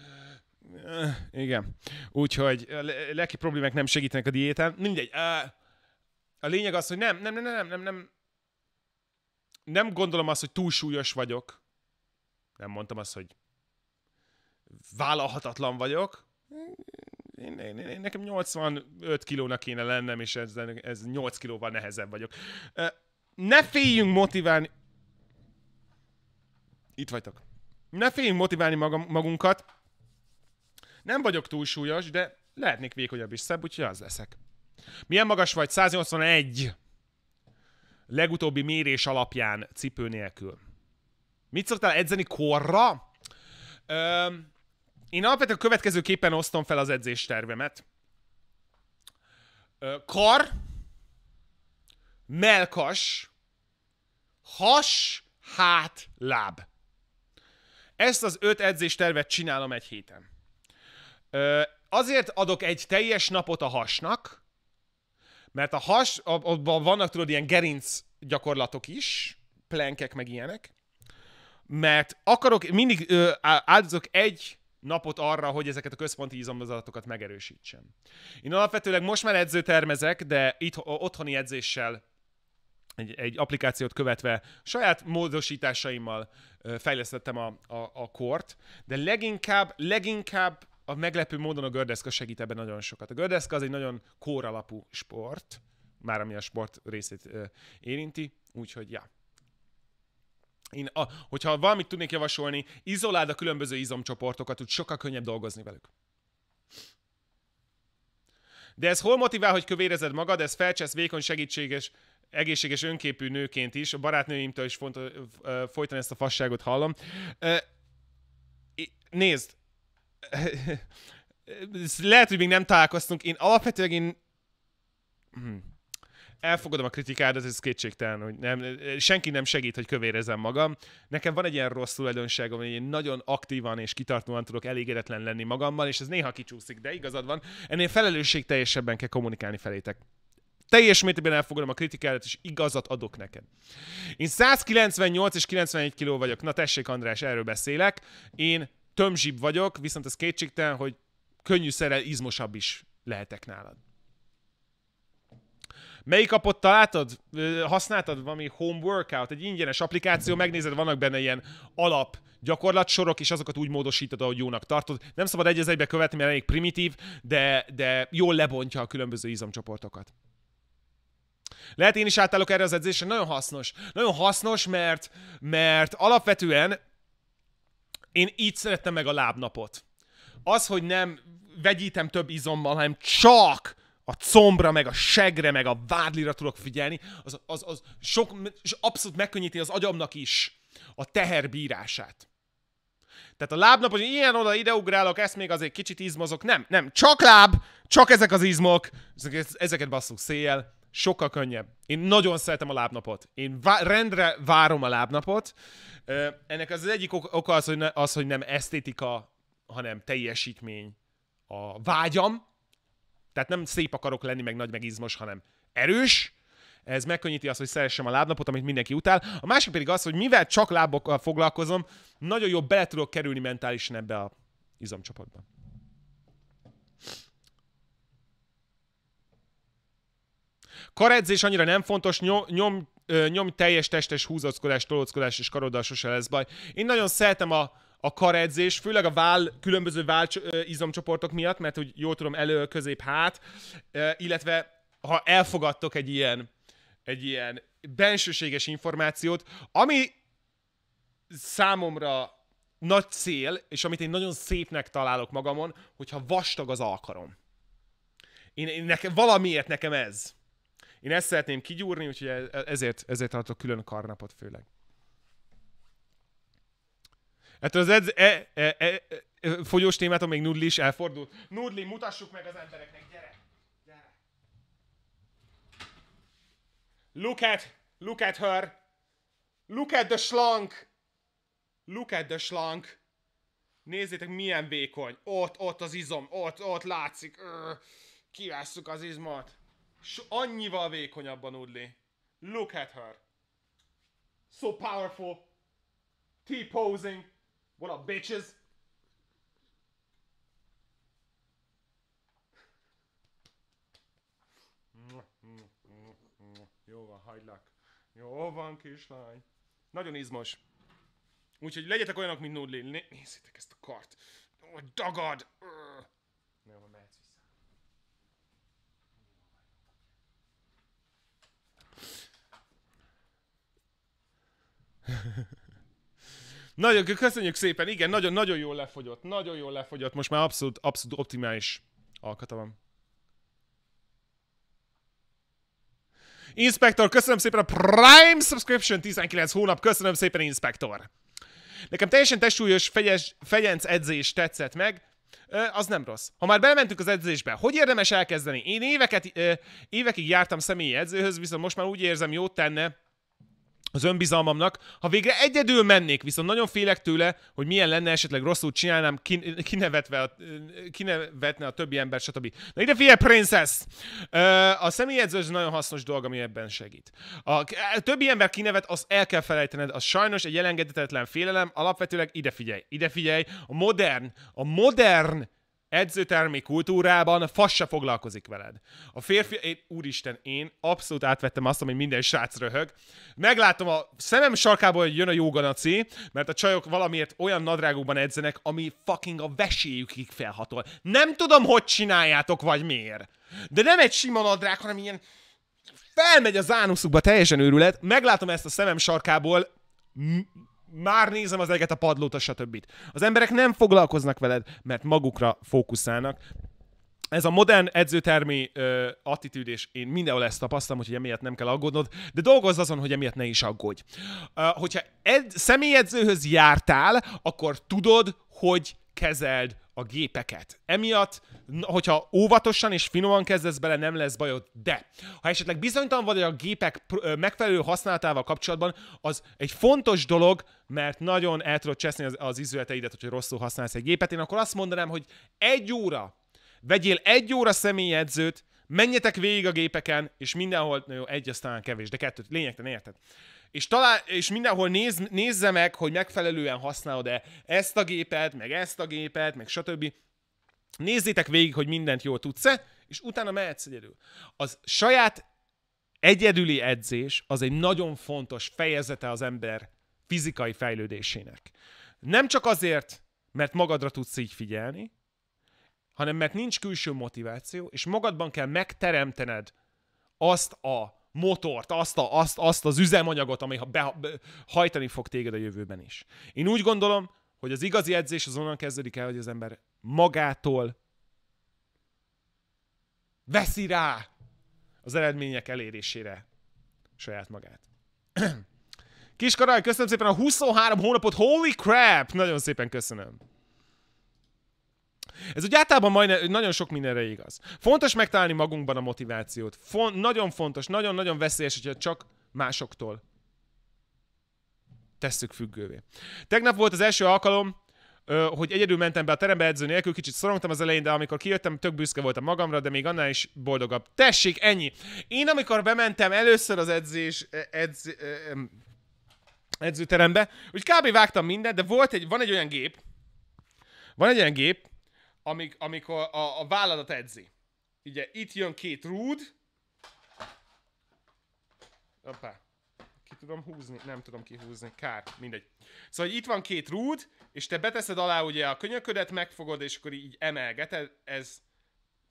Eh, igen. Úgyhogy eh, lelki problémák nem segítenek a diétán. Mindegy. Eh, a lényeg az, hogy nem, nem, nem, nem, nem, nem, nem gondolom azt, hogy túlsúlyos vagyok. Nem mondtam azt, hogy vállalhatatlan vagyok. Én, én, én, nekem 85 kilónak kéne lennem, és ez, ez 8 kilóval nehezebb vagyok. Ne féljünk motiválni itt vagytok. Ne féljünk motiválni magam, magunkat. Nem vagyok túlsúlyos, de lehetnék vékonyabb is szebb, úgyhogy az leszek. Milyen magas vagy? 181. Legutóbbi mérés alapján cipő nélkül. Mit szoktál edzeni korra? Ö, én alapvetően következőképpen osztom fel az edzés tervemet. Ö, kar, melkas, has, hát, láb. Ezt az öt edzéstervet csinálom egy héten. Ö, azért adok egy teljes napot a hasnak, mert a has, abban vannak tudod ilyen gerinc gyakorlatok is, plenkek meg ilyenek, mert akarok, mindig ö, áldozok egy napot arra, hogy ezeket a központi izomozatokat megerősítsem. Én alapvetőleg most már edzőtermezek, de itt otthoni edzéssel egy, egy applikációt követve saját módosításaimmal fejlesztettem a, a, a kort, de leginkább, leginkább a meglepő módon a gördeszka segít ebben nagyon sokat. A gördeszka az egy nagyon kór alapú sport, már ami a sport részét érinti, úgyhogy ja. Én, a, hogyha valamit tudnék javasolni, izoláld a különböző izomcsoportokat, úgy sokkal könnyebb dolgozni velük. De ez hol motivál, hogy kövérezed magad, ez felcsesz, vékony, segítséges, egészséges önképű nőként is, a barátnőimtől is font, folyton ezt a fasságot hallom. Nézd, lehet, hogy még nem találkoztunk. Én alapvetően én... Hmm. Elfogadom a kritikádat, ez kétségtelen, hogy nem, senki nem segít, hogy kövérezem magam. Nekem van egy ilyen rossz tulajdonságom, hogy én nagyon aktívan és kitartóan tudok elégedetlen lenni magammal, és ez néha kicsúszik, de igazad van. Ennél felelősségteljesebben kell kommunikálni felétek teljes mértékben elfogadom a kritikádat, és igazat adok neked. Én 198 és 91 kiló vagyok. Na tessék, András, erről beszélek. Én tömzsibb vagyok, viszont az kétségtelen, hogy könnyűszerrel izmosabb is lehetek nálad. Melyik apot találtad? Használtad valami home workout, egy ingyenes applikáció, megnézed, vannak benne ilyen alap gyakorlatsorok, és azokat úgy módosítod, ahogy jónak tartod. Nem szabad egy egybe követni, mert elég primitív, de, de jól lebontja a különböző izomcsoportokat. Lehet én is átállok erre az edzésre, nagyon hasznos. Nagyon hasznos, mert, mert alapvetően én így szerettem meg a lábnapot. Az, hogy nem vegyítem több izommal, hanem csak a combra, meg a segre, meg a vádlira tudok figyelni, az, az, az sok, és abszolút megkönnyíti az agyamnak is a teherbírását. Tehát a lábnap, hogy ilyen oda ideugrálok, ezt még azért kicsit izmozok. Nem, nem, csak láb, csak ezek az izmok, ezeket basszuk széjjel sokkal könnyebb. Én nagyon szeretem a lábnapot. Én vá- rendre várom a lábnapot. Ö, ennek az egyik oka az hogy, ne, az, hogy nem esztétika, hanem teljesítmény a vágyam. Tehát nem szép akarok lenni, meg nagy, meg izmos, hanem erős. Ez megkönnyíti azt, hogy szeressem a lábnapot, amit mindenki utál. A másik pedig az, hogy mivel csak lábokkal foglalkozom, nagyon jobb bele tudok kerülni mentálisan ebbe a izomcsoportba. Karedzés annyira nem fontos, nyom, nyom, nyom teljes testes húzózkodás, tolóckodás és karoddal sose lesz baj. Én nagyon szeretem a, a karedzés, főleg a vál különböző vál izomcsoportok miatt, mert hogy jól tudom elő, közép, hát, illetve ha elfogadtok egy ilyen, egy ilyen bensőséges információt, ami számomra nagy cél, és amit én nagyon szépnek találok magamon, hogyha vastag az alkarom. Én, én nekem, valamiért nekem ez. Én ezt szeretném kigyúrni, úgyhogy e- e- ezért, ezért tartok külön karnapot főleg. Ettől hát az edz, e, e, e, e, fogyós témától még Nudli is elfordult. Nudli, mutassuk meg az embereknek, gyere! gyere. Look at, look at her! Look at the slank! Look at the slank! Nézzétek, milyen vékony. Ott, ott az izom, ott, ott látszik. Kivesszük az izmot. So, annyival vékonyabban udli. Look at her. So powerful. T-posing. What up, bitches? Jó van, hagylak. Jó van, kislány. Nagyon izmos. Úgyhogy legyetek olyanok, mint Nudli. Nézzétek ezt a kart. Dagad! nagyon köszönjük szépen, igen, nagyon, nagyon jól lefogyott, nagyon jól lefogyott, most már abszolút, abszolút optimális alkata van. Inspector, köszönöm szépen a Prime Subscription 19 hónap, köszönöm szépen Inspector. Nekem teljesen testúlyos fegyes, fegyenc edzés tetszett meg, Ö, az nem rossz. Ha már bementünk az edzésbe, hogy érdemes elkezdeni? Én éveket, ö, évekig jártam személyi edzőhöz, viszont most már úgy érzem, jót tenne az önbizalmamnak, ha végre egyedül mennék, viszont nagyon félek tőle, hogy milyen lenne esetleg rosszul csinálnám, kinevetve a, kinevetne a többi ember, stb. Na ide figyelj, princess! A ez nagyon hasznos dolog, ami ebben segít. A többi ember kinevet, azt el kell felejtened, az sajnos egy elengedhetetlen félelem, alapvetőleg ide figyelj, ide figyelj, a modern, a modern edzőtermi kultúrában fasz se foglalkozik veled. A férfi, én, úristen, én abszolút átvettem azt, hogy minden srác röhög. Meglátom a szemem sarkából, hogy jön a jóganaci, mert a csajok valamiért olyan nadrágokban edzenek, ami fucking a veséjükig felhatol. Nem tudom, hogy csináljátok, vagy miért. De nem egy sima nadrág, hanem ilyen felmegy az ánuszukba teljesen őrület, meglátom ezt a szemem sarkából, már nézem az eget, a padlót, a stb. Az emberek nem foglalkoznak veled, mert magukra fókuszálnak. Ez a modern edzőtermi ö, attitűd, és én mindenhol ezt tapasztalom, hogy emiatt nem kell aggódnod, de dolgozz azon, hogy emiatt ne is aggódj. Ö, hogyha ed- személyedzőhöz jártál, akkor tudod, hogy kezeld a gépeket. Emiatt, hogyha óvatosan és finoman kezdesz bele, nem lesz bajod, de ha esetleg bizonytalan vagy a gépek megfelelő használatával kapcsolatban, az egy fontos dolog, mert nagyon el tudod cseszni az, az izületeidet, hogyha rosszul használsz egy gépet. Én akkor azt mondanám, hogy egy óra, vegyél egy óra személyedzőt, menjetek végig a gépeken, és mindenhol, na jó, egy aztán kevés, de kettőt, lényegtelen, érted? és, talál, és mindenhol néz, nézze meg, hogy megfelelően használod-e ezt a gépet, meg ezt a gépet, meg stb. Nézzétek végig, hogy mindent jól tudsz-e, és utána mehetsz egyedül. Az saját egyedüli edzés az egy nagyon fontos fejezete az ember fizikai fejlődésének. Nem csak azért, mert magadra tudsz így figyelni, hanem mert nincs külső motiváció, és magadban kell megteremtened azt a motort, azt, a, azt, azt az üzemanyagot, ami beha, be, hajtani fog téged a jövőben is. Én úgy gondolom, hogy az igazi edzés az onnan kezdődik el, hogy az ember magától veszi rá az eredmények elérésére saját magát. Kiskarály, köszönöm szépen a 23 hónapot, holy crap! Nagyon szépen köszönöm. Ez úgy általában majdnem, nagyon sok mindenre igaz. Fontos megtalálni magunkban a motivációt. Fon- nagyon fontos, nagyon-nagyon veszélyes, hogyha csak másoktól tesszük függővé. Tegnap volt az első alkalom, hogy egyedül mentem be a terembe edző nélkül, kicsit szorongtam az elején, de amikor kijöttem, tök büszke voltam magamra, de még annál is boldogabb. Tessék, ennyi! Én amikor bementem először az edzés, e, edz, e, edzőterembe, úgy kb. vágtam mindent, de volt egy, van egy olyan gép, van egy olyan gép, amik, amikor a, a válladat edzi. Ugye itt jön két rúd. Opa. Ki tudom húzni? Nem tudom kihúzni. Kár, mindegy. Szóval itt van két rúd, és te beteszed alá ugye a könyöködet, megfogod, és akkor így emelgeted. Ez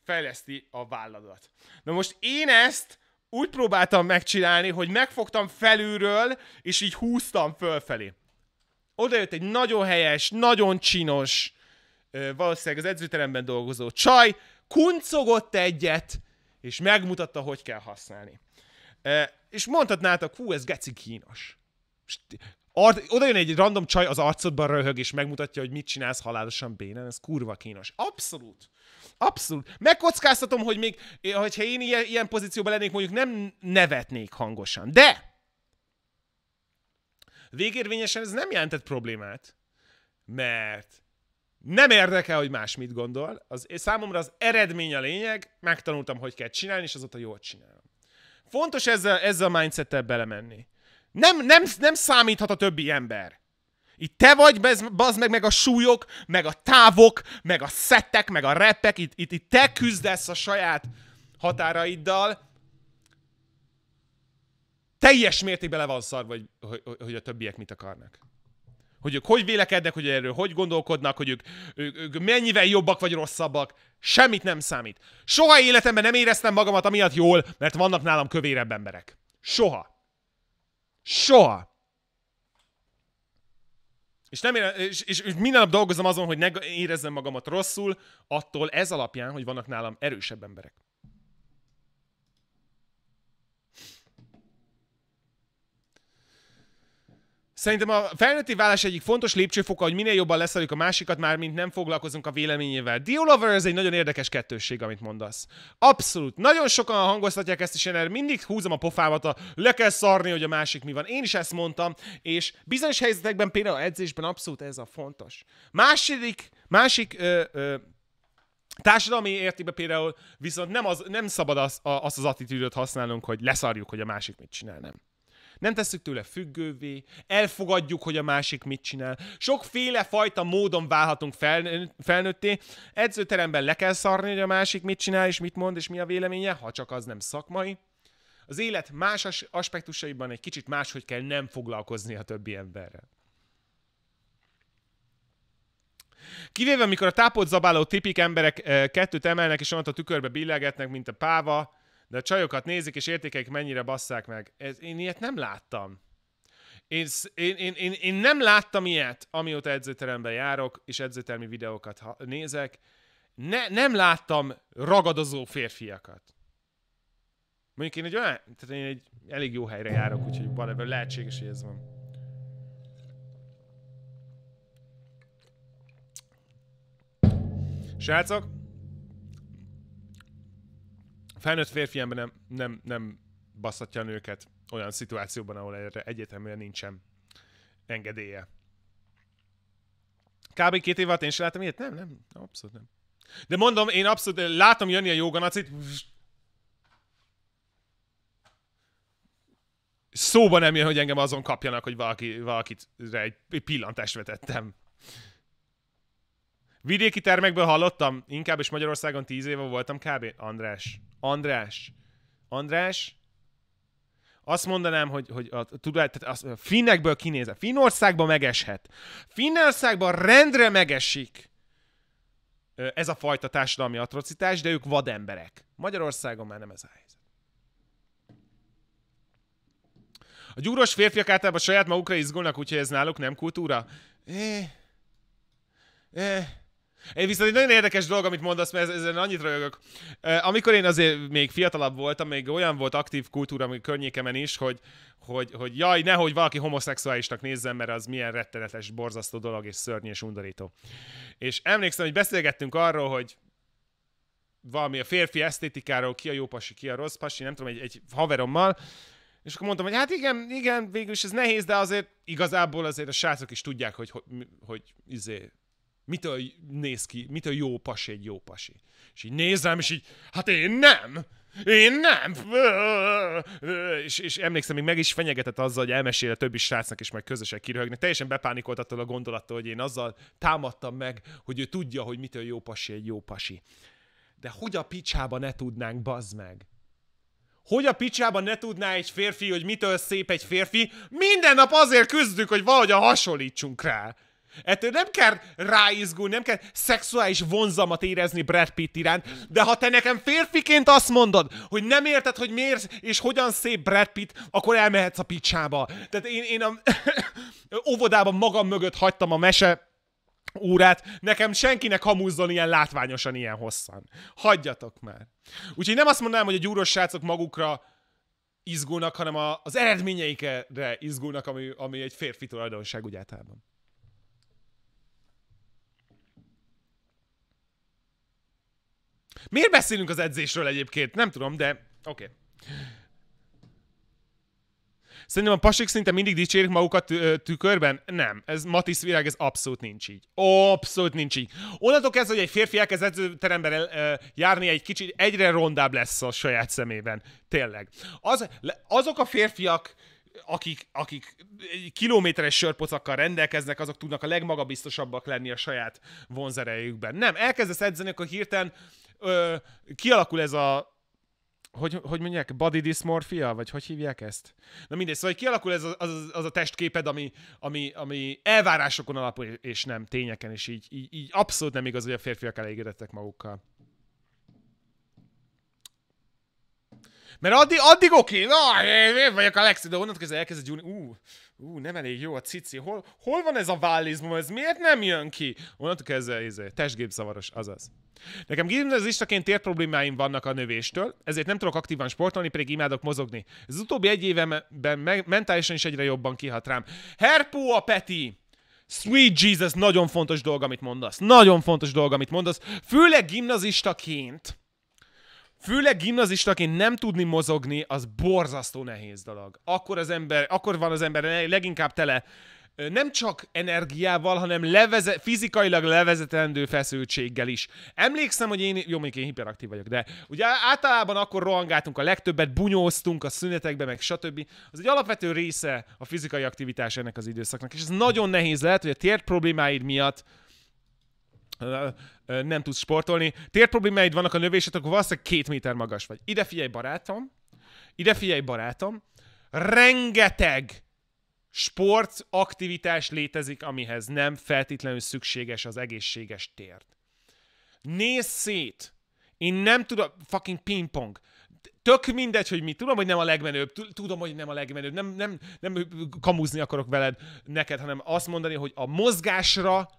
fejleszti a válladat. Na most én ezt úgy próbáltam megcsinálni, hogy megfogtam felülről, és így húztam fölfelé. Oda jött egy nagyon helyes, nagyon csinos, valószínűleg az edzőteremben dolgozó csaj kuncogott egyet, és megmutatta, hogy kell használni. És mondhatnátok, hú, ez geci kínos. Ar- oda jön egy random csaj az arcodban röhög, és megmutatja, hogy mit csinálsz halálosan bénen, ez kurva kínos. Abszolút. Abszolút. Megkockáztatom, hogy még, eh, hogyha én ilyen, ilyen pozícióban lennék, mondjuk nem nevetnék hangosan. De! Végérvényesen ez nem jelentett problémát, mert nem érdekel, hogy más mit gondol. Az, számomra az eredmény a lényeg, megtanultam, hogy kell csinálni, és azóta jól csinálom. Fontos ezzel, ezzel a mindsettel belemenni. Nem, nem, nem számíthat a többi ember. Itt te vagy, bazd meg, meg a súlyok, meg a távok, meg a szettek, meg a repek, itt, itt, itt te küzdesz a saját határaiddal. Teljes mértékben le van szar, hogy, hogy, hogy a többiek mit akarnak hogy ők hogy vélekednek, hogy erről hogy gondolkodnak, hogy ők, ők, ők mennyivel jobbak vagy rosszabbak, semmit nem számít. Soha életemben nem éreztem magamat amiatt jól, mert vannak nálam kövérebb emberek. Soha. Soha. És, nem ére, és, és, és minden nap dolgozom azon, hogy ne érezzem magamat rosszul, attól ez alapján, hogy vannak nálam erősebb emberek. Szerintem a felnőtti válás egyik fontos lépcsőfoka, hogy minél jobban leszerjük a másikat, már mint nem foglalkozunk a véleményével. Diolover ez egy nagyon érdekes kettősség, amit mondasz. Abszolút. Nagyon sokan hangoztatják ezt is, én erre mindig húzom a pofámat, a le kell szarni, hogy a másik mi van. Én is ezt mondtam, és bizonyos helyzetekben, például edzésben abszolút ez a fontos. Második, másik ö, ö, Társadalmi értébe például viszont nem, az, nem szabad az, az attitűdöt használnunk, hogy leszarjuk, hogy a másik mit csinál, nem nem tesszük tőle függővé, elfogadjuk, hogy a másik mit csinál. Sokféle fajta módon válhatunk felnőtté. Edzőteremben le kell szarni, hogy a másik mit csinál, és mit mond, és mi a véleménye, ha csak az nem szakmai. Az élet más aspektusaiban egy kicsit máshogy kell nem foglalkozni a többi emberrel. Kivéve, amikor a tápot zabáló tipik emberek eh, kettőt emelnek, és onnantól a tükörbe billegetnek, mint a páva, de a csajokat nézik és értékeik mennyire basszák meg. Ez, én ilyet nem láttam. Én, én, én, én, én nem láttam ilyet, amióta edzőteremben járok, és edzőtermi videókat ha- nézek. Ne, nem láttam ragadozó férfiakat. Mondjuk én egy olyan, tehát én egy elég jó helyre járok, úgyhogy valami lehetséges, hogy ez van. Srácok, felnőtt férfi ember nem, nem, nem baszhatja a nőket olyan szituációban, ahol erre egyeteműen nincsen engedélye. Kb. két év alatt én sem láttam ilyet? Nem, nem, abszolút nem. De mondom, én abszolút látom jönni a joganacit. Szóban nem jön, hogy engem azon kapjanak, hogy valaki, valakit egy pillantást vetettem. Vidéki termekből hallottam, inkább is Magyarországon tíz éve voltam kb. András. András. András. Azt mondanám, hogy, hogy a, tudod, tehát az, a finnekből kinézve. Finnországban megeshet. Finnországban rendre megesik ez a fajta társadalmi atrocitás, de ők vademberek. Magyarországon már nem ez a helyzet. A gyúros férfiak általában saját magukra izgulnak, úgyhogy ez náluk nem kultúra. Éh. Eh. Éh. Eh. Én viszont egy nagyon érdekes dolog, amit mondasz, mert ezen annyit rögök. Amikor én azért még fiatalabb voltam, még olyan volt aktív kultúra a környékemen is, hogy, hogy, hogy jaj, nehogy valaki homoszexuálisnak nézzen, mert az milyen rettenetes, borzasztó dolog, és szörnyű és undorító. És emlékszem, hogy beszélgettünk arról, hogy valami a férfi esztétikáról, ki a jó pasi, ki a rossz pasi, nem tudom, egy, egy haverommal, és akkor mondtam, hogy hát igen, igen, végül is ez nehéz, de azért igazából azért a srácok is tudják, hogy, hogy, hogy izé, Mitől néz ki, mitől jó pasi egy jó pasi? És így nézem, és így, hát én nem! Én nem! És, és emlékszem, még meg is fenyegetett azzal, hogy elmesél a többi srácnak, és majd közösen kiröhögnek. Teljesen bepánikolt attól a gondolattól, hogy én azzal támadtam meg, hogy ő tudja, hogy mitől jó pasi egy jó pasi. De hogy a picsába ne tudnánk, bazd meg? Hogy a picsába ne tudná egy férfi, hogy mitől szép egy férfi? Minden nap azért küzdünk, hogy valahogy hasonlítsunk rá. Ettől nem kell ráizgulni, nem kell szexuális vonzamat érezni Brad Pitt iránt, de ha te nekem férfiként azt mondod, hogy nem érted, hogy miért és hogyan szép Brad Pitt, akkor elmehetsz a picsába. Tehát én, én a óvodában magam mögött hagytam a mese órát, nekem senkinek hamúzzon ilyen látványosan, ilyen hosszan. Hagyjatok már. Úgyhogy nem azt mondanám, hogy a gyúros srácok magukra izgulnak, hanem a, az eredményeikre izgulnak, ami, ami egy férfi tulajdonság úgy általában. Miért beszélünk az edzésről egyébként? Nem tudom, de oké. Okay. Szerintem a pasik szinte mindig dicsérik magukat tükörben? Nem. Ez Matisz világ, ez abszolút nincs így. Abszolút nincs így. Onnantól kezdve, hogy egy férfi elkezd edzőteremben el, járni, egy kicsit egyre rondább lesz a saját szemében. Tényleg. Az, azok a férfiak, akik, akik kilométeres sörpocakkal rendelkeznek, azok tudnak a legmagabiztosabbak lenni a saját vonzerejükben. Nem, elkezdesz edzeni, akkor hirtelen ö, kialakul ez a hogy, hogy mondják, body dysmorphia, vagy hogy hívják ezt? Na mindegy, szóval kialakul ez az, az, az a testképed, ami, ami, ami elvárásokon alapul, és nem tényeken, és így, így, így abszolút nem igaz, hogy a férfiak elégedettek magukkal. Mert addig, addig oké, okay. na, én, vagyok a legszebb, de onnantól kezdve elkezdett gyúrni, ú, ú, nem elég jó a cici, hol, hol van ez a vállizmom, ez miért nem jön ki? Onnantól kezdve, izé, testgépzavaros, azaz. Nekem gimnazistaként tér problémáim vannak a növéstől, ezért nem tudok aktívan sportolni, pedig imádok mozogni. Ez az utóbbi egy évemben mentálisan is egyre jobban kihat rám. Herpó a Peti! Sweet Jesus, nagyon fontos dolog, amit mondasz. Nagyon fontos dolog, amit mondasz. Főleg gimnazistaként Főleg gimnazistaként nem tudni mozogni, az borzasztó nehéz dolog. Akkor, az ember, akkor van az ember leginkább tele nem csak energiával, hanem leveze, fizikailag levezetendő feszültséggel is. Emlékszem, hogy én, jó, még én hiperaktív vagyok, de ugye általában akkor rohangáltunk a legtöbbet, bunyóztunk a szünetekbe, meg stb. Az egy alapvető része a fizikai aktivitás ennek az időszaknak, és ez nagyon nehéz lehet, hogy a tért problémáid miatt nem tudsz sportolni, tér problémáid vannak a növésed, akkor valószínűleg két méter magas vagy. Ide figyelj barátom, ide figyelj barátom, rengeteg sportaktivitás létezik, amihez nem feltétlenül szükséges az egészséges tér. Nézz szét! Én nem tudom, fucking pingpong tök mindegy, hogy mi. Tudom, hogy nem a legmenőbb, tudom, hogy nem a legmenőbb, nem, nem, nem kamuzni akarok veled neked, hanem azt mondani, hogy a mozgásra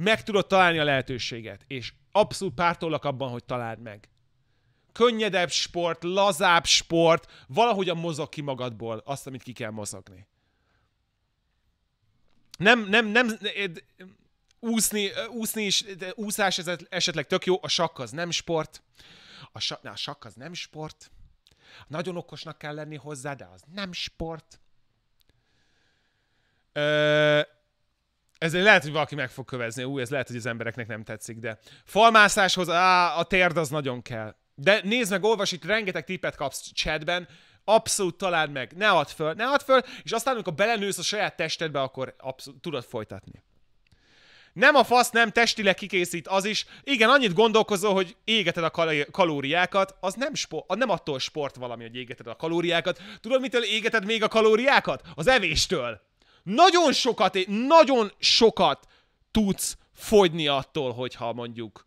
meg tudod találni a lehetőséget, és abszolút pártolak abban, hogy találd meg. Könnyedebb sport, lazább sport, a mozog ki magadból azt, amit ki kell mozogni. Nem, nem, nem, úszni, úszni is, úszás esetleg tök jó, a sakk az nem sport. A, sa, na, a sakk az nem sport. Nagyon okosnak kell lenni hozzá, de az nem sport. Ö, ez lehet, hogy valaki meg fog kövezni. Új, ez lehet, hogy az embereknek nem tetszik, de falmászáshoz á, a térd az nagyon kell. De nézd meg, olvas, itt rengeteg tippet kapsz chatben, abszolút találd meg, ne add föl, ne add föl, és aztán, amikor belenősz a saját testedbe, akkor abszolút tudod folytatni. Nem a fasz, nem testileg kikészít az is. Igen, annyit gondolkozol, hogy égeted a kalóriákat, az nem, sport, nem attól sport valami, hogy égeted a kalóriákat. Tudod, mitől égeted még a kalóriákat? Az evéstől nagyon sokat, nagyon sokat tudsz fogyni attól, hogyha mondjuk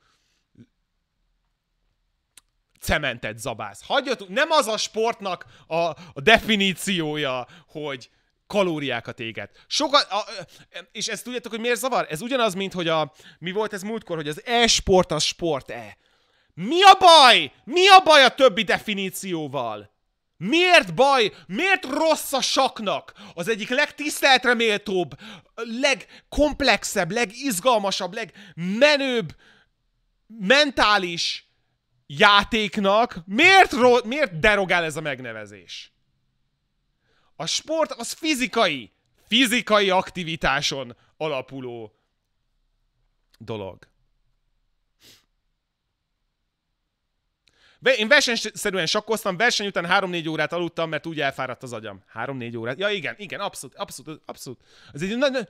cementet zabász. Hagyjatok, nem az a sportnak a, a definíciója, hogy kalóriákat éget. Sokat, a, és ezt tudjátok, hogy miért zavar? Ez ugyanaz, mint hogy a, mi volt ez múltkor, hogy az e-sport az sport-e. Mi a baj? Mi a baj a többi definícióval? Miért baj? Miért rossz a saknak? Az egyik legtiszteletre méltóbb, legkomplexebb, legizgalmasabb, legmenőbb mentális játéknak miért, ro- miért derogál ez a megnevezés? A sport az fizikai, fizikai aktivitáson alapuló dolog. Én versenyszerűen sakkoztam, verseny után 3-4 órát aludtam, mert úgy elfáradt az agyam. 3-4 órát? Ja igen, igen, abszolút, abszolút, abszolút. Ez egy nagy, nagy...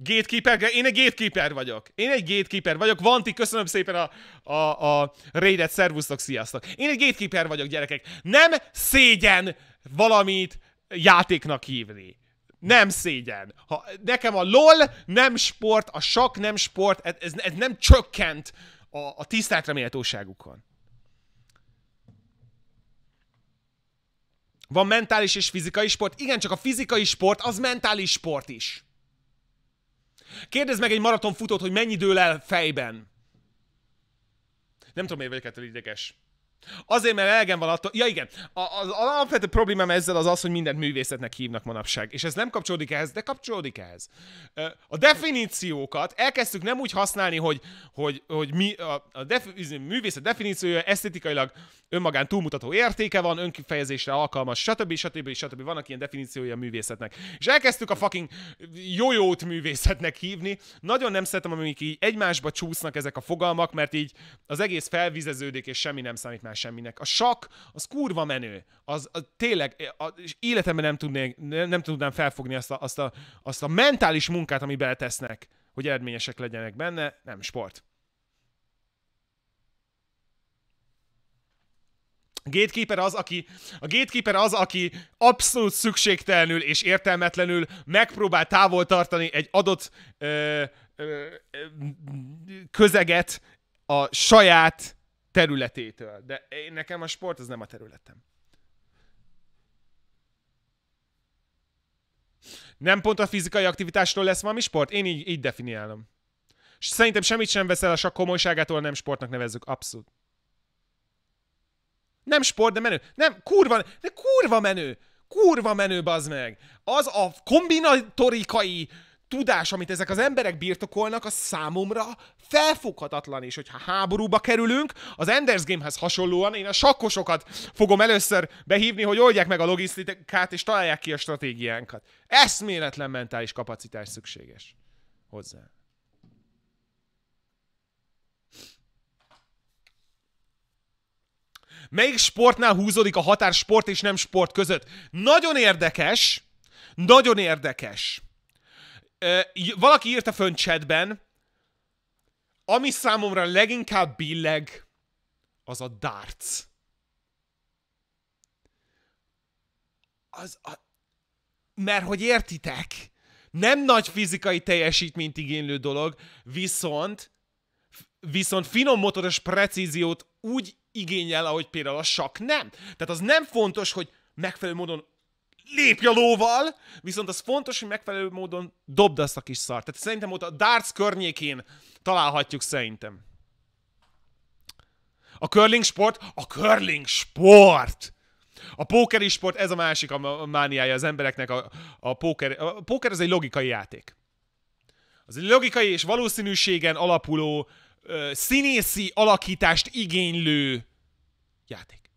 Gatekeeper, én egy gatekeeper vagyok. Én egy gatekeeper vagyok. Vanti, köszönöm szépen a, a, a raidet, szervusztok, sziasztok. Én egy gatekeeper vagyok, gyerekek. Nem szégyen valamit játéknak hívni. Nem szégyen. Ha, nekem a LOL nem sport, a sak nem sport, ez, ez nem csökkent a, a tiszteletre méltóságukon. Van mentális és fizikai sport? Igen, csak a fizikai sport az mentális sport is. Kérdezd meg egy maratonfutót, hogy mennyi dől el fejben. Nem tudom, miért vagyok ettől ideges. Azért, mert elgen van attól... Ja igen, a, az alapvető problémám ezzel az az, hogy mindent művészetnek hívnak manapság. És ez nem kapcsolódik ehhez, de kapcsolódik ehhez. A definíciókat elkezdtük nem úgy használni, hogy, hogy, hogy mi a, a defi, izé, művészet definíciója esztetikailag önmagán túlmutató értéke van, önkifejezésre alkalmas, stb. stb. stb. Vannak ilyen definíciója a művészetnek. És elkezdtük a fucking jójót művészetnek hívni. Nagyon nem szeretem, amik így egymásba csúsznak ezek a fogalmak, mert így az egész felvizeződik, és semmi nem számít használ semminek. A sak, az kurva menő. Az, az tényleg, a, és életemben nem, tudnék, nem tudnám felfogni azt a, azt, a, azt a mentális munkát, ami beletesznek, hogy eredményesek legyenek benne. Nem sport. A gatekeeper az, aki, a gatekeeper az, aki abszolút szükségtelenül és értelmetlenül megpróbál távol tartani egy adott ö, ö, ö, közeget a saját területétől. De én, nekem a sport az nem a területem. Nem pont a fizikai aktivitásról lesz valami sport? Én így, így definiálom. És szerintem semmit sem veszel a sok komolyságától, nem sportnak nevezzük. Abszolút. Nem sport, de menő. Nem, kurva, de kurva menő. Kurva menő, bazd meg. Az a kombinatorikai tudás, amit ezek az emberek birtokolnak, az számomra felfoghatatlan is, hogyha háborúba kerülünk. Az Enders Gamehez hasonlóan én a sakkosokat fogom először behívni, hogy oldják meg a logisztikát és találják ki a stratégiánkat. Eszméletlen mentális kapacitás szükséges hozzá. Melyik sportnál húzódik a határ sport és nem sport között? Nagyon érdekes, nagyon érdekes. Valaki írta fönn chatben, ami számomra leginkább billeg, az a darts. Az a... Mert hogy értitek? Nem nagy fizikai teljesítményt igénylő dolog, viszont viszont finom motoros precíziót úgy igényel, ahogy például a sak nem. Tehát az nem fontos, hogy megfelelő módon lépj a lóval, viszont az fontos, hogy megfelelő módon dobd azt a kis szart. Tehát szerintem ott a darts környékén találhatjuk szerintem. A curling sport? A curling sport! A pókeri sport, ez a másik a mániája az embereknek. A, a, póker, a póker az egy logikai játék. Az egy logikai és valószínűségen alapuló, ö, színészi alakítást igénylő játék.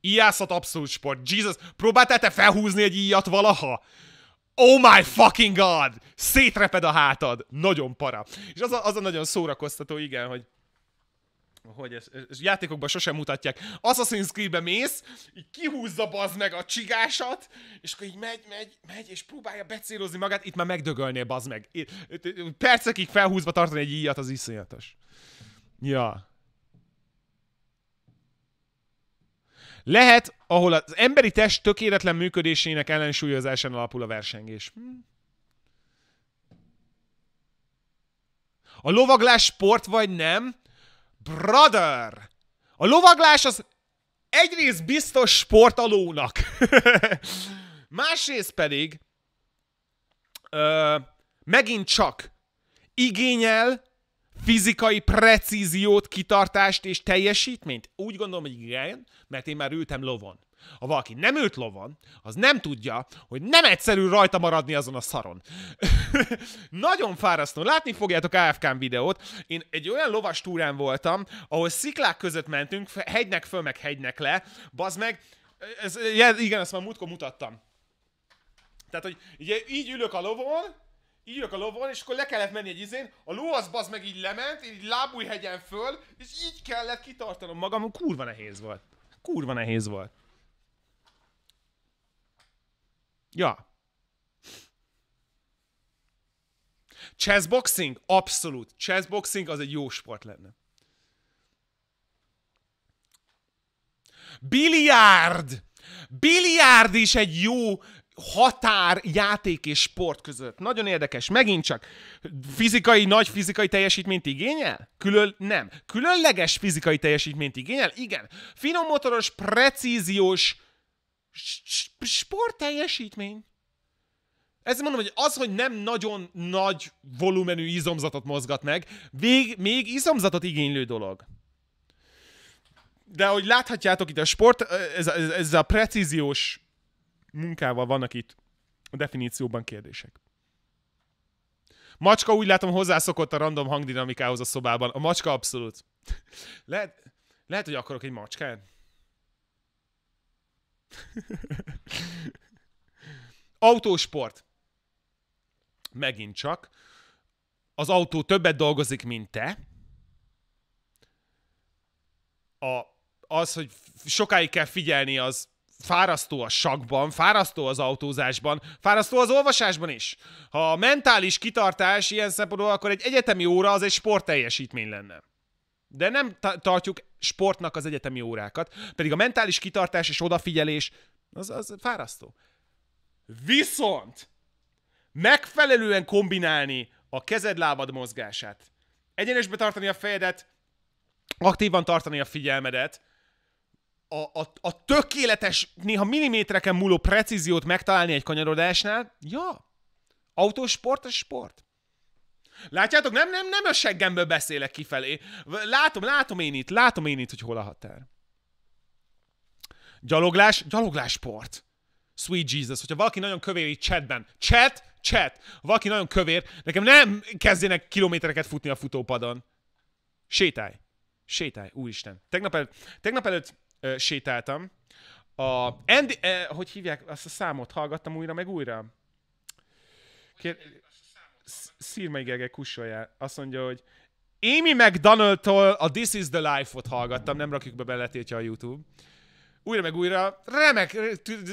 Ijászat abszolút sport. Jesus, próbáltál te felhúzni egy íjat valaha? oh my fucking god, szétreped a hátad, nagyon para. És az a, az a nagyon szórakoztató, igen, hogy hogy ezt, ezt játékokban sosem mutatják. Assassin's Creed-be mész, így kihúzza baz meg a csigásat, és akkor így megy, megy, megy, és próbálja becélozni magát, itt már megdögölné baz meg. percekig felhúzva tartani egy íjat, az iszonyatos. Ja. Lehet, ahol az emberi test tökéletlen működésének ellensúlyozásán alapul a versengés. Hm. A lovaglás sport vagy nem? Brother! A lovaglás az egyrészt biztos sportalónak, másrészt pedig ö, megint csak igényel fizikai precíziót, kitartást és teljesítményt? Úgy gondolom, hogy igen, mert én már ültem lovon. Ha valaki nem ült lovon, az nem tudja, hogy nem egyszerű rajta maradni azon a szaron. Nagyon fárasztó. Látni fogjátok afk videót. Én egy olyan lovas túrán voltam, ahol sziklák között mentünk, hegynek föl, meg hegynek le. Bazd meg, ez, igen, ezt már múltkor mutattam. Tehát, hogy ugye így ülök a lovon, írok a lovon, és akkor le kellett menni egy izén, a ló az bazd meg így lement, így hegyen föl, és így kellett kitartanom magam, kurva nehéz volt. Kurva nehéz volt. Ja. Chessboxing? Abszolút. Chessboxing az egy jó sport lenne. Biliárd! Biliárd is egy jó határ játék és sport között. Nagyon érdekes, megint csak fizikai, nagy fizikai teljesítményt igényel? Külön nem. Különleges fizikai teljesítményt igényel? Igen. Finom motoros, precíziós sport teljesítmény. Ezt mondom, hogy az, hogy nem nagyon nagy volumenű izomzatot mozgat meg, vég, még izomzatot igénylő dolog. De ahogy láthatjátok itt a sport, ez, ez, ez a precíziós munkával vannak itt a definícióban kérdések. Macska úgy látom hozzászokott a random hangdinamikához a szobában. A macska abszolút. Lehet, lehet hogy akarok egy macskát? Autósport. Megint csak. Az autó többet dolgozik, mint te. A, az, hogy sokáig kell figyelni, az fárasztó a sakban, fárasztó az autózásban, fárasztó az olvasásban is. Ha a mentális kitartás ilyen szempontból, akkor egy egyetemi óra az egy sportteljesítmény lenne. De nem tartjuk sportnak az egyetemi órákat, pedig a mentális kitartás és odafigyelés az, az fárasztó. Viszont megfelelően kombinálni a kezed-lábad mozgását, egyenesbe tartani a fejedet, aktívan tartani a figyelmedet, a, a, a tökéletes, néha millimétereken múló precíziót megtalálni egy kanyarodásnál, ja, autósport a sport. Látjátok, nem, nem, nem a seggemből beszélek kifelé. Látom, látom én itt, látom én itt, hogy hol a határ. Gyaloglás, gyaloglás sport. Sweet Jesus, hogyha valaki nagyon kövér itt chatben, chat, chat, valaki nagyon kövér, nekem nem kezdjenek kilométereket futni a futópadon. Sétálj. Sétálj, úristen. Tegnap előtt, tegnap előtt ö, sétáltam. A Andy, eh, hogy hívják, azt a számot hallgattam újra meg újra. Kér... Szírmai Gergely kussolja. Azt mondja, hogy Amy McDonald-tól a This is the Life-ot hallgattam, nem rakjuk be beletétje a YouTube. Újra meg újra, remek,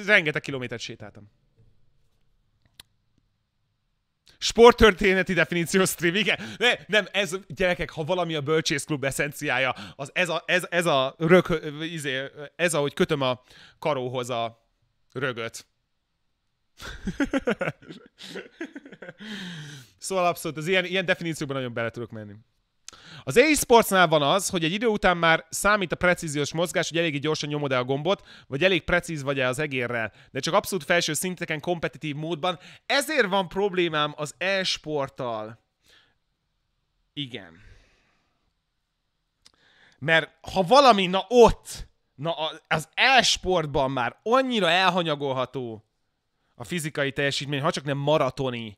rengeteg kilométert sétáltam sporttörténeti definíció stream, igen. Ne, nem, ez, gyerekek, ha valami a bölcsészklub eszenciája, az ez a, ez, ez a rög, izé, ez ahogy kötöm a karóhoz a rögöt. szóval abszolút, az ilyen, ilyen definícióban nagyon bele tudok menni. Az e Sportsnál van az, hogy egy idő után már számít a precíziós mozgás, hogy eléggé gyorsan nyomod el a gombot, vagy elég precíz vagy-e az egérrel, de csak abszolút felső szinteken kompetitív módban. Ezért van problémám az e-sporttal. Igen. Mert ha valami, na ott, na az e-sportban már annyira elhanyagolható a fizikai teljesítmény, ha csak nem maratoni,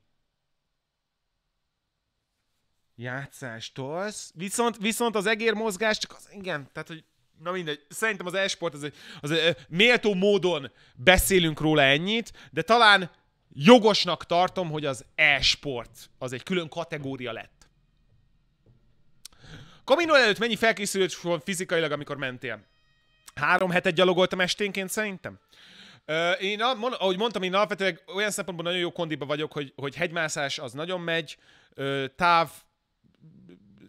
játszást tolsz, viszont, viszont az egérmozgás csak az, igen, tehát, hogy na mindegy, szerintem az e-sport az, egy, az egy, méltó módon beszélünk róla ennyit, de talán jogosnak tartom, hogy az e-sport az egy külön kategória lett. Kamino előtt mennyi felkészülés volt fizikailag, amikor mentél? Három hetet gyalogoltam esténként szerintem? Én, ahogy mondtam, én alapvetően olyan szempontból nagyon jó kondiba vagyok, hogy, hogy hegymászás az nagyon megy, táv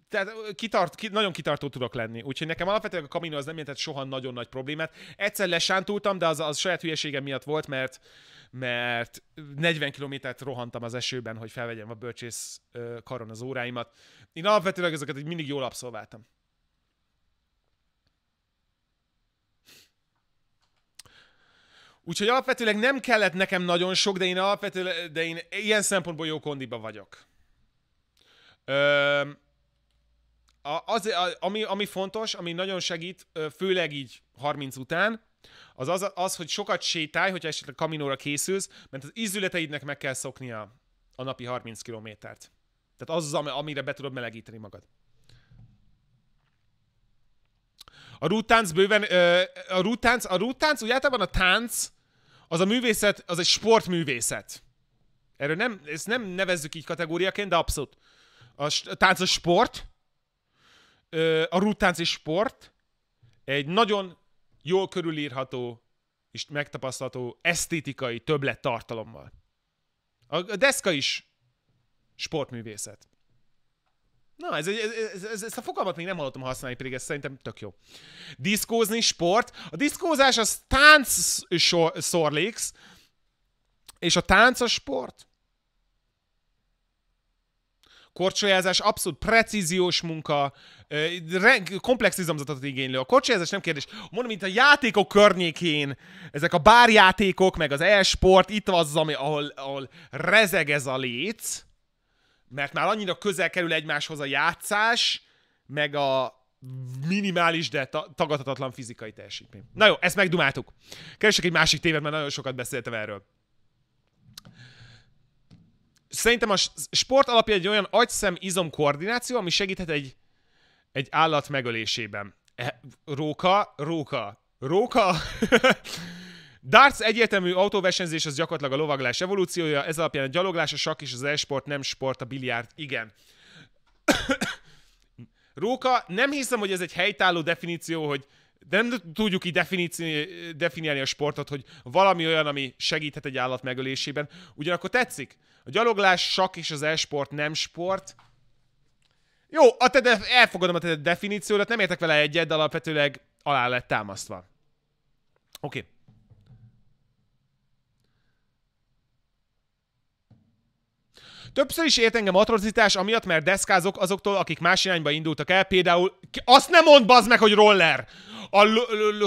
tehát kitart, ki, nagyon kitartó tudok lenni. Úgyhogy nekem alapvetően a kamino az nem jelentett soha nagyon nagy problémát. Egyszer lesántultam, de az, az saját hülyeségem miatt volt, mert mert 40 kilométert rohantam az esőben, hogy felvegyem a bölcsész karon az óráimat. Én alapvetően ezeket mindig jól abszolváltam. Úgyhogy alapvetőleg nem kellett nekem nagyon sok, de én alapvetőleg, de én ilyen szempontból jó kondiba vagyok. Ö, az, ami, ami fontos, ami nagyon segít, főleg így 30 után, az az, az hogy sokat sétálj, hogyha esetleg kaminóra készülsz, mert az ízületeidnek meg kell szoknia a napi 30 kilométert. Tehát az az, amire be tudod melegíteni magad. A rúttánc bőven, a rúttánc, a rúttánc, úgy általában a tánc, az a művészet, az egy sportművészet. Erről nem, ezt nem nevezzük így kategóriaként, de abszolút a tánc és sport, a rúttánc és sport egy nagyon jól körülírható és megtapasztalható esztétikai többlet tartalommal. A deszka is sportművészet. Na, ez, ez, ez, ez, ezt a fogalmat még nem hallottam használni, pedig ez szerintem tök jó. Diszkózni, sport. A diszkózás az tánc szorléksz, és a tánc a sport korcsolyázás abszolút precíziós munka, komplex izomzatot igénylő. A korcsolyázás nem kérdés. Mondom, mint a játékok környékén, ezek a bárjátékok, meg az e-sport, itt az, ami, ahol, ahol rezeg ez a léc, mert már annyira közel kerül egymáshoz a játszás, meg a, minimális, de tagadhatatlan fizikai teljesítmény. Na jó, ezt megdumáltuk. Keresek egy másik tévet, mert nagyon sokat beszéltem erről szerintem a sport alapja egy olyan agyszem-izom koordináció, ami segíthet egy, egy állat megölésében. E, róka, róka, róka. Darts egyértelmű autóversenyzés az gyakorlatilag a lovaglás evolúciója, ez alapján a gyaloglás, a sakk és az e-sport nem sport, a biliárd, igen. Róka, nem hiszem, hogy ez egy helytálló definíció, hogy de nem tudjuk így definiálni a sportot, hogy valami olyan, ami segíthet egy állat megölésében. Ugyanakkor tetszik. A gyaloglás, sak és az e-sport nem sport. Jó, a te elfogadom a te definíciódat, nem értek vele egyet, de alapvetőleg alá lett támasztva. Oké. Okay. Többször is ért engem atrocitás, amiatt, mert deszkázok azoktól, akik más irányba indultak el, például... Azt nem mond, bazd meg, hogy roller! a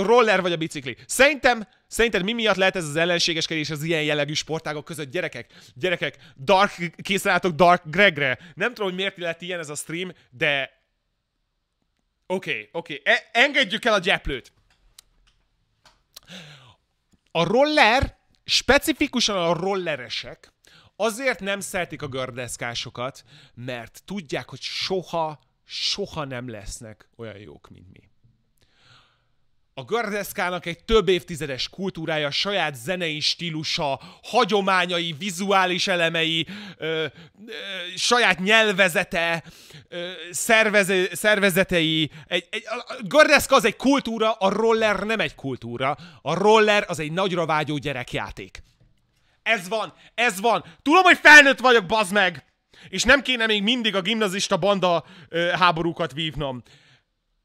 roller vagy a bicikli. Szerintem, szerinted mi miatt lehet ez az ellenségeskedés az ilyen jellegű sportágok között? Gyerekek, gyerekek, Dark, álltok Dark Gregre. Nem tudom, hogy miért lett ilyen ez a stream, de... Oké, okay, oké. Okay. E engedjük el a gyeplőt. A roller, specifikusan a rolleresek, azért nem szeretik a gördeszkásokat, mert tudják, hogy soha, soha nem lesznek olyan jók, mint mi. A gördeszkának egy több évtizedes kultúrája, saját zenei stílusa, hagyományai, vizuális elemei, ö, ö, saját nyelvezete, ö, szervez, szervezetei. Egy, egy, a gördeszka az egy kultúra, a roller nem egy kultúra. A roller az egy nagyra vágyó gyerekjáték. Ez van, ez van. Tudom, hogy felnőtt vagyok, bazd meg! És nem kéne még mindig a gimnazista banda ö, háborúkat vívnom.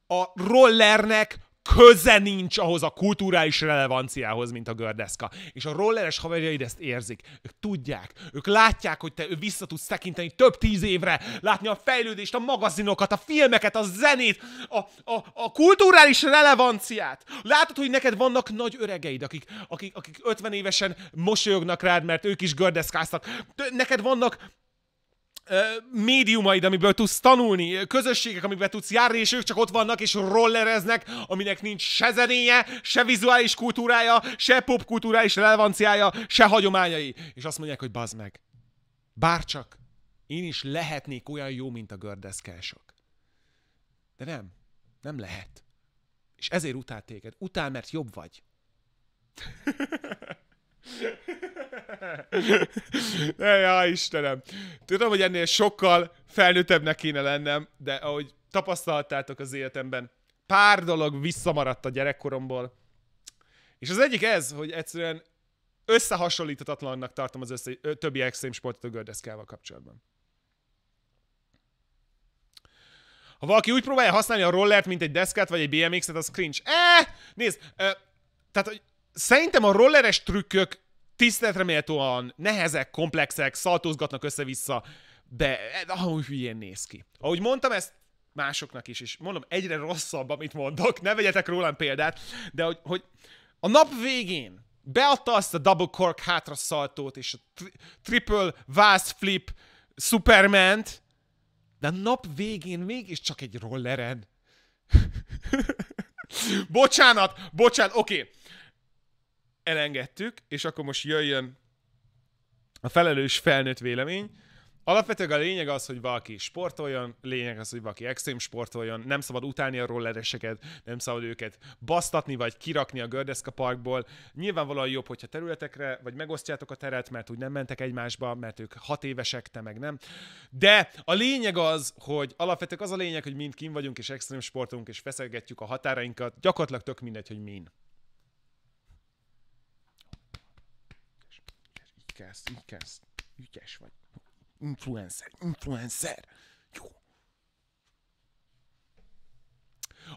A rollernek köze nincs ahhoz a kulturális relevanciához, mint a gördeszka. És a rolleres haverjaid ezt érzik. Ők tudják. Ők látják, hogy te vissza tudsz tekinteni több tíz évre, látni a fejlődést, a magazinokat, a filmeket, a zenét, a, a, a kulturális relevanciát. Látod, hogy neked vannak nagy öregeid, akik, akik, akik 50 évesen mosolyognak rád, mert ők is gördeszkáztak. Neked vannak médiumaid, amiből tudsz tanulni, közösségek, amikben tudsz járni, és ők csak ott vannak és rollereznek, aminek nincs se zenéje, se vizuális kultúrája, se popkultúrája, se relevanciája, se hagyományai. És azt mondják, hogy bazd meg. Bárcsak én is lehetnék olyan jó, mint a gördeszkások. De nem. Nem lehet. És ezért utál téged. Utál, mert jobb vagy. ne, já, Istenem. Tudom, hogy ennél sokkal felnőttebbnek kéne lennem, de ahogy tapasztaltátok az életemben, pár dolog visszamaradt a gyerekkoromból. És az egyik ez, hogy egyszerűen összehasonlíthatatlannak tartom az össze, ö, többi extrém sportot a gördeszkával kapcsolatban. Ha valaki úgy próbálja használni a rollert, mint egy deszkát vagy egy BMX-et, az cringe. Eee! Eh, nézd, ö, tehát, hogy Szerintem a rolleres trükkök méltóan nehezek, komplexek, szaltózgatnak össze-vissza, de ahogy hülyén néz ki. Ahogy mondtam, ezt másoknak is, és mondom, egyre rosszabb, amit mondok, ne vegyetek rólam példát, de hogy, hogy a nap végén beadta azt a double cork szaltót, és a tri- triple vast flip Superment, de a nap végén mégiscsak egy rolleren. bocsánat, bocsánat, oké. Okay elengedtük, és akkor most jöjjön a felelős felnőtt vélemény. Alapvetően a lényeg az, hogy valaki sportoljon, lényeg az, hogy valaki extrém sportoljon, nem szabad utálni a rollereseket, nem szabad őket basztatni, vagy kirakni a gördeszka parkból. Nyilvánvalóan jobb, hogyha területekre, vagy megosztjátok a teret, mert úgy nem mentek egymásba, mert ők hat évesek, te meg nem. De a lényeg az, hogy alapvetően az a lényeg, hogy mind kim vagyunk, és extrém sportolunk és feszegetjük a határainkat, gyakorlatilag tök mindegy, hogy min. kezd, így kezd. Ügyes vagy. Influencer, influencer. Jó.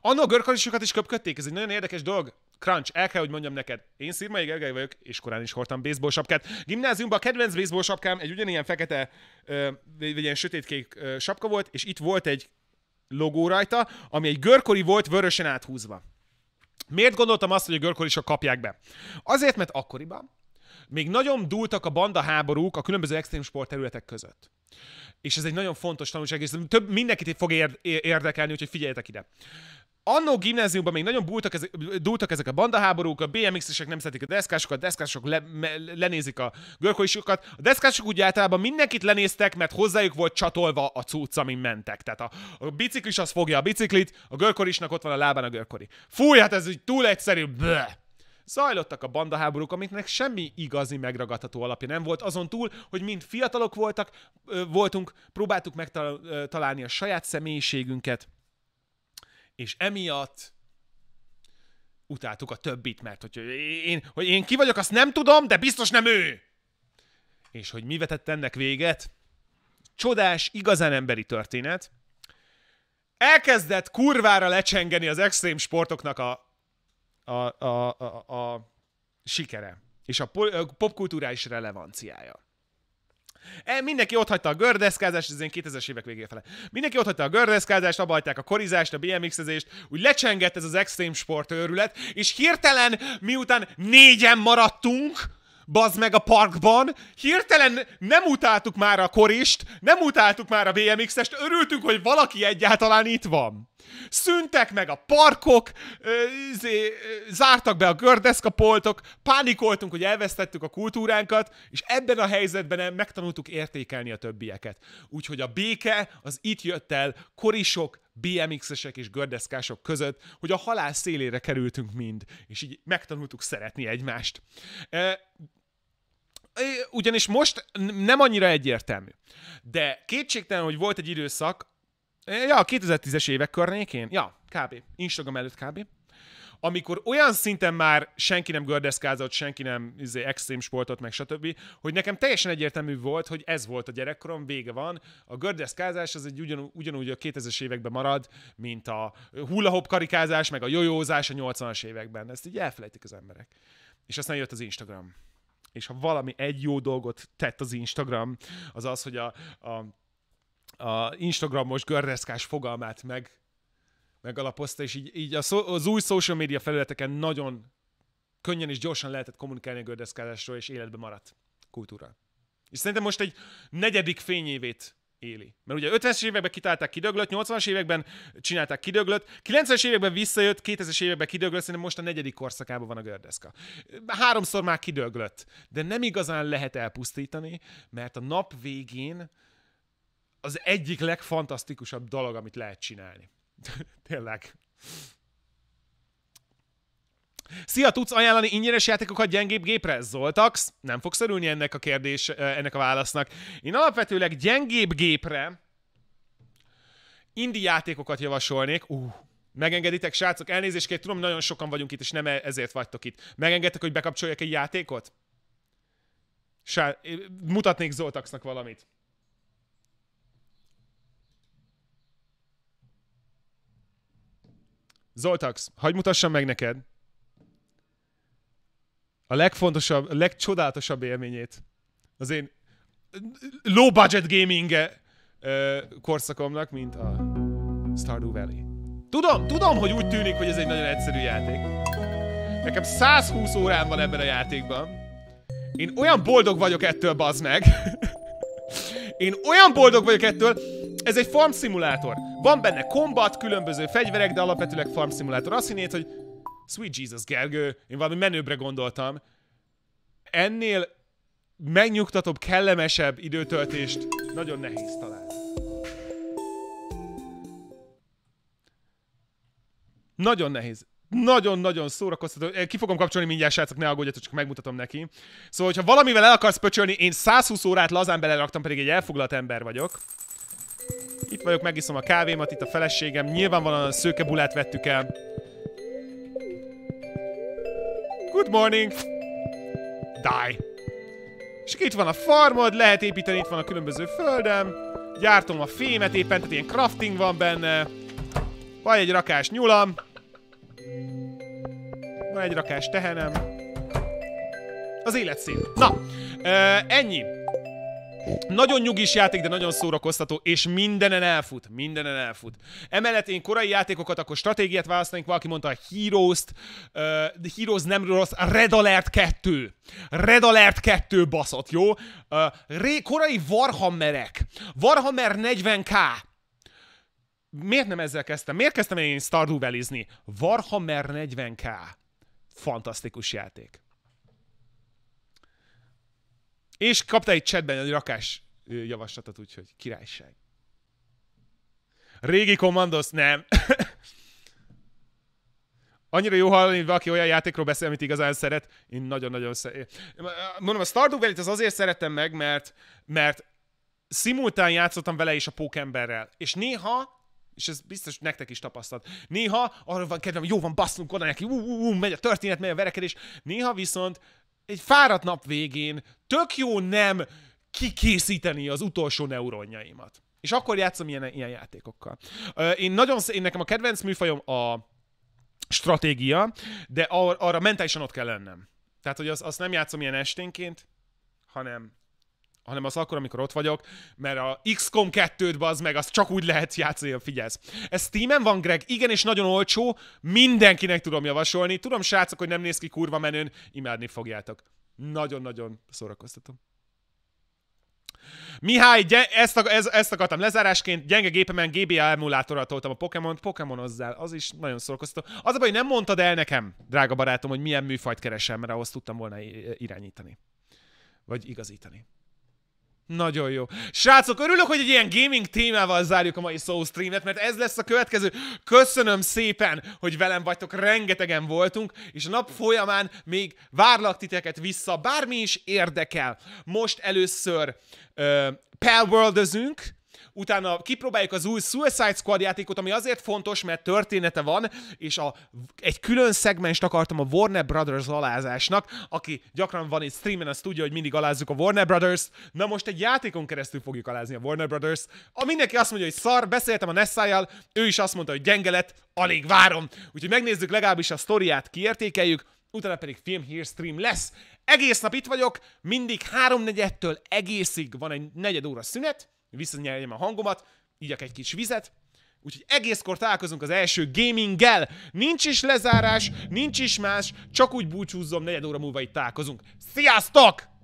Annó görkazisokat is köpködték, ez egy nagyon érdekes dolog. Crunch, el kell, hogy mondjam neked. Én Szirmai Gergely vagyok, és korán is hordtam baseball sapkát. Gimnáziumban a kedvenc baseball sapkám egy ugyanilyen fekete, vagy ilyen sötétkék sapka volt, és itt volt egy logó rajta, ami egy görkori volt vörösen áthúzva. Miért gondoltam azt, hogy a görkorisok kapják be? Azért, mert akkoriban még nagyon dúltak a banda háborúk a különböző extrém területek között. És ez egy nagyon fontos tanulság, és több mindenkit fog érdekelni, úgyhogy figyeljetek ide. Annó gimnáziumban még nagyon ezek, dúltak ezek a bandaháborúk, a BMX-esek nem szeretik a deszkásokat, a deszkások le, me, lenézik a görkoisokat. A deszkások úgy általában mindenkit lenéztek, mert hozzájuk volt csatolva a cucc, amin mentek. Tehát a, a biciklis az fogja a biciklit, a görkorisnak ott van a lábán a görkori. Fúj, hát ez így túl egyszerű. Bleh. Zajlottak a bandaháborúk, amiknek semmi igazi megragadható alapja nem volt, azon túl, hogy mind fiatalok voltak, voltunk, próbáltuk megtalálni a saját személyiségünket, és emiatt utáltuk a többit, mert hogy én, hogy én ki vagyok, azt nem tudom, de biztos nem ő! És hogy mi vetett ennek véget? Csodás, igazán emberi történet. Elkezdett kurvára lecsengeni az extrém sportoknak a a, a, a, a sikere, és a popkulturális relevanciája. E, mindenki ott hagyta a gördeszkázást, ez én 2000-es évek végé fele. Mindenki ott hagyta a gördeszkázást, abba a korizást, a BMX-ezést, úgy lecsengett ez az extrém sport őrület, és hirtelen, miután négyen maradtunk, bazd meg a parkban, hirtelen nem utáltuk már a korist, nem utáltuk már a BMX-est, örültünk, hogy valaki egyáltalán itt van szüntek meg a parkok, izé, zártak be a gördeszkapoltok, pánikoltunk, hogy elvesztettük a kultúránkat, és ebben a helyzetben megtanultuk értékelni a többieket. Úgyhogy a béke az itt jött el korisok, BMX-esek és gördeszkások között, hogy a halál szélére kerültünk mind, és így megtanultuk szeretni egymást. Ugyanis most nem annyira egyértelmű, de kétségtelen, hogy volt egy időszak, Ja, 2010-es évek környékén. Ja, kb. Instagram előtt kb. Amikor olyan szinten már senki nem gördeszkázott, senki nem izé, extrém sportot, meg stb., hogy nekem teljesen egyértelmű volt, hogy ez volt a gyerekkorom, vége van. A gördeszkázás az egy ugyan, ugyanúgy a 2000-es években marad, mint a hullahop karikázás, meg a jojózás a 80-as években. Ezt így elfelejtik az emberek. És aztán jött az Instagram. És ha valami egy jó dolgot tett az Instagram, az az, hogy a, a a Instagramos görreszkás fogalmát meg, megalapozta, és így, így a szó, az új social media felületeken nagyon könnyen és gyorsan lehetett kommunikálni a gördeszkálásról, és életbe maradt kultúra. És szerintem most egy negyedik fényévét éli. Mert ugye 50-es években kitálták kidöglött, 80-as években csinálták kidöglött, 90-es években visszajött, 2000-es években kidöglött, szerintem most a negyedik korszakában van a gördeszka. Háromszor már kidöglött, de nem igazán lehet elpusztítani, mert a nap végén az egyik legfantasztikusabb dolog, amit lehet csinálni. Tényleg. Szia, tudsz ajánlani ingyenes játékokat gyengébb gépre? Zoltax, nem fogsz örülni ennek a kérdés, ennek a válasznak. Én alapvetőleg gyengébb gépre indi játékokat javasolnék. Uh, megengeditek, srácok, elnézést tudom, nagyon sokan vagyunk itt, és nem e- ezért vagytok itt. Megengedtek, hogy bekapcsoljak egy játékot? Sár... Mutatnék Zoltaxnak valamit. Zoltax, hagy mutassam meg neked a legfontosabb, a legcsodálatosabb élményét az én low budget gaming -e, eh, ö, korszakomnak, mint a Stardew Valley. Tudom, tudom, hogy úgy tűnik, hogy ez egy nagyon egyszerű játék. Nekem 120 órán van ebben a játékban. Én olyan boldog vagyok ettől, bazd meg. Én olyan boldog vagyok ettől, ez egy farm szimulátor. Van benne kombat, különböző fegyverek, de alapvetőleg farm szimulátor. Azt hinnéd, hogy Sweet Jesus, Gergő, én valami menőbbre gondoltam. Ennél megnyugtatóbb, kellemesebb időtöltést nagyon nehéz találni. Nagyon nehéz. Nagyon-nagyon szórakoztató. Ki fogom kapcsolni mindjárt, srácok, ne aggódjatok, csak megmutatom neki. Szóval, hogyha valamivel el akarsz pöcsölni, én 120 órát lazán beleraktam, pedig egy elfoglalt ember vagyok. Itt vagyok, megiszom a kávémat, itt a feleségem. Nyilvánvalóan a bulát vettük el. Good morning! Die! És itt van a farmod, lehet építeni, itt van a különböző földem. Gyártom a fémet éppen, tehát ilyen crafting van benne. Van egy rakás nyulam. Van egy rakás tehenem. Az élet szép. Na, ö, ennyi. Nagyon nyugis játék, de nagyon szórakoztató, és mindenen elfut, mindenen elfut. Emellett én korai játékokat, akkor stratégiát választanék, valaki mondta a Heroes-t, uh, Heroes nem rossz, Red Alert 2. Red Alert 2 baszott, jó? Uh, ré, korai Warhammerek. Warhammer 40k miért nem ezzel kezdtem? Miért kezdtem én Stardew Valley-zni? Warhammer 40k. Fantasztikus játék. És kapta egy chatben egy rakás javaslatot, úgyhogy királyság. Régi Commandos, nem. Annyira jó hallani, hogy valaki olyan játékról beszél, amit igazán szeret. Én nagyon-nagyon szeretem. Mondom, a Stardew valley az azért szerettem meg, mert, mert szimultán játszottam vele és a pókemberrel. És néha és ez biztos nektek is tapasztalt. Néha arra van kedvem, jó van, basszunk oda neki, ú, ú, ú, megy a történet, megy a verekedés. Néha viszont egy fáradt nap végén tök jó nem kikészíteni az utolsó neuronjaimat. És akkor játszom ilyen, ilyen játékokkal. Én nagyon, én nekem a kedvenc műfajom a stratégia, de ar- arra mentálisan ott kell lennem. Tehát, hogy azt az nem játszom ilyen esténként, hanem hanem az akkor, amikor ott vagyok, mert a XCOM 2-t meg, azt csak úgy lehet játszani, hogy figyelsz. Ez Steam-en van, Greg? Igen, és nagyon olcsó, mindenkinek tudom javasolni. Tudom, srácok, hogy nem néz ki kurva menőn, imádni fogjátok. Nagyon-nagyon szórakoztatom. Mihály, gy- ezt, a- ez- ezt akartam lezárásként, gyenge gépemen GBA emulátorral toltam a Pokémon, Pokémonozzál, az is nagyon szórakoztató. Az a baj, hogy nem mondtad el nekem, drága barátom, hogy milyen műfajt keresem, mert ahhoz tudtam volna irányítani. Vagy igazítani. Nagyon jó. Srácok, örülök, hogy egy ilyen gaming témával zárjuk a mai Soul Streamet, mert ez lesz a következő. Köszönöm szépen, hogy velem vagytok, rengetegen voltunk, és a nap folyamán még várlak titeket vissza, bármi is érdekel. Most először uh, Palworldözünk, utána kipróbáljuk az új Suicide Squad játékot, ami azért fontos, mert története van, és a, egy külön szegmens akartam a Warner Brothers alázásnak, aki gyakran van itt streamen, azt tudja, hogy mindig alázzuk a Warner brothers na most egy játékon keresztül fogjuk alázni a Warner brothers a mindenki azt mondja, hogy szar, beszéltem a Nessájjal, ő is azt mondta, hogy gyenge lett, alig várom. Úgyhogy megnézzük legalábbis a sztoriát, kiértékeljük, utána pedig film stream lesz. Egész nap itt vagyok, mindig 3 4 egészig van egy negyed óra szünet, visszanyerjem a hangomat, igyak egy kis vizet, Úgyhogy egészkor találkozunk az első gaminggel. Nincs is lezárás, nincs is más, csak úgy búcsúzzom, negyed óra múlva itt találkozunk. Sziasztok!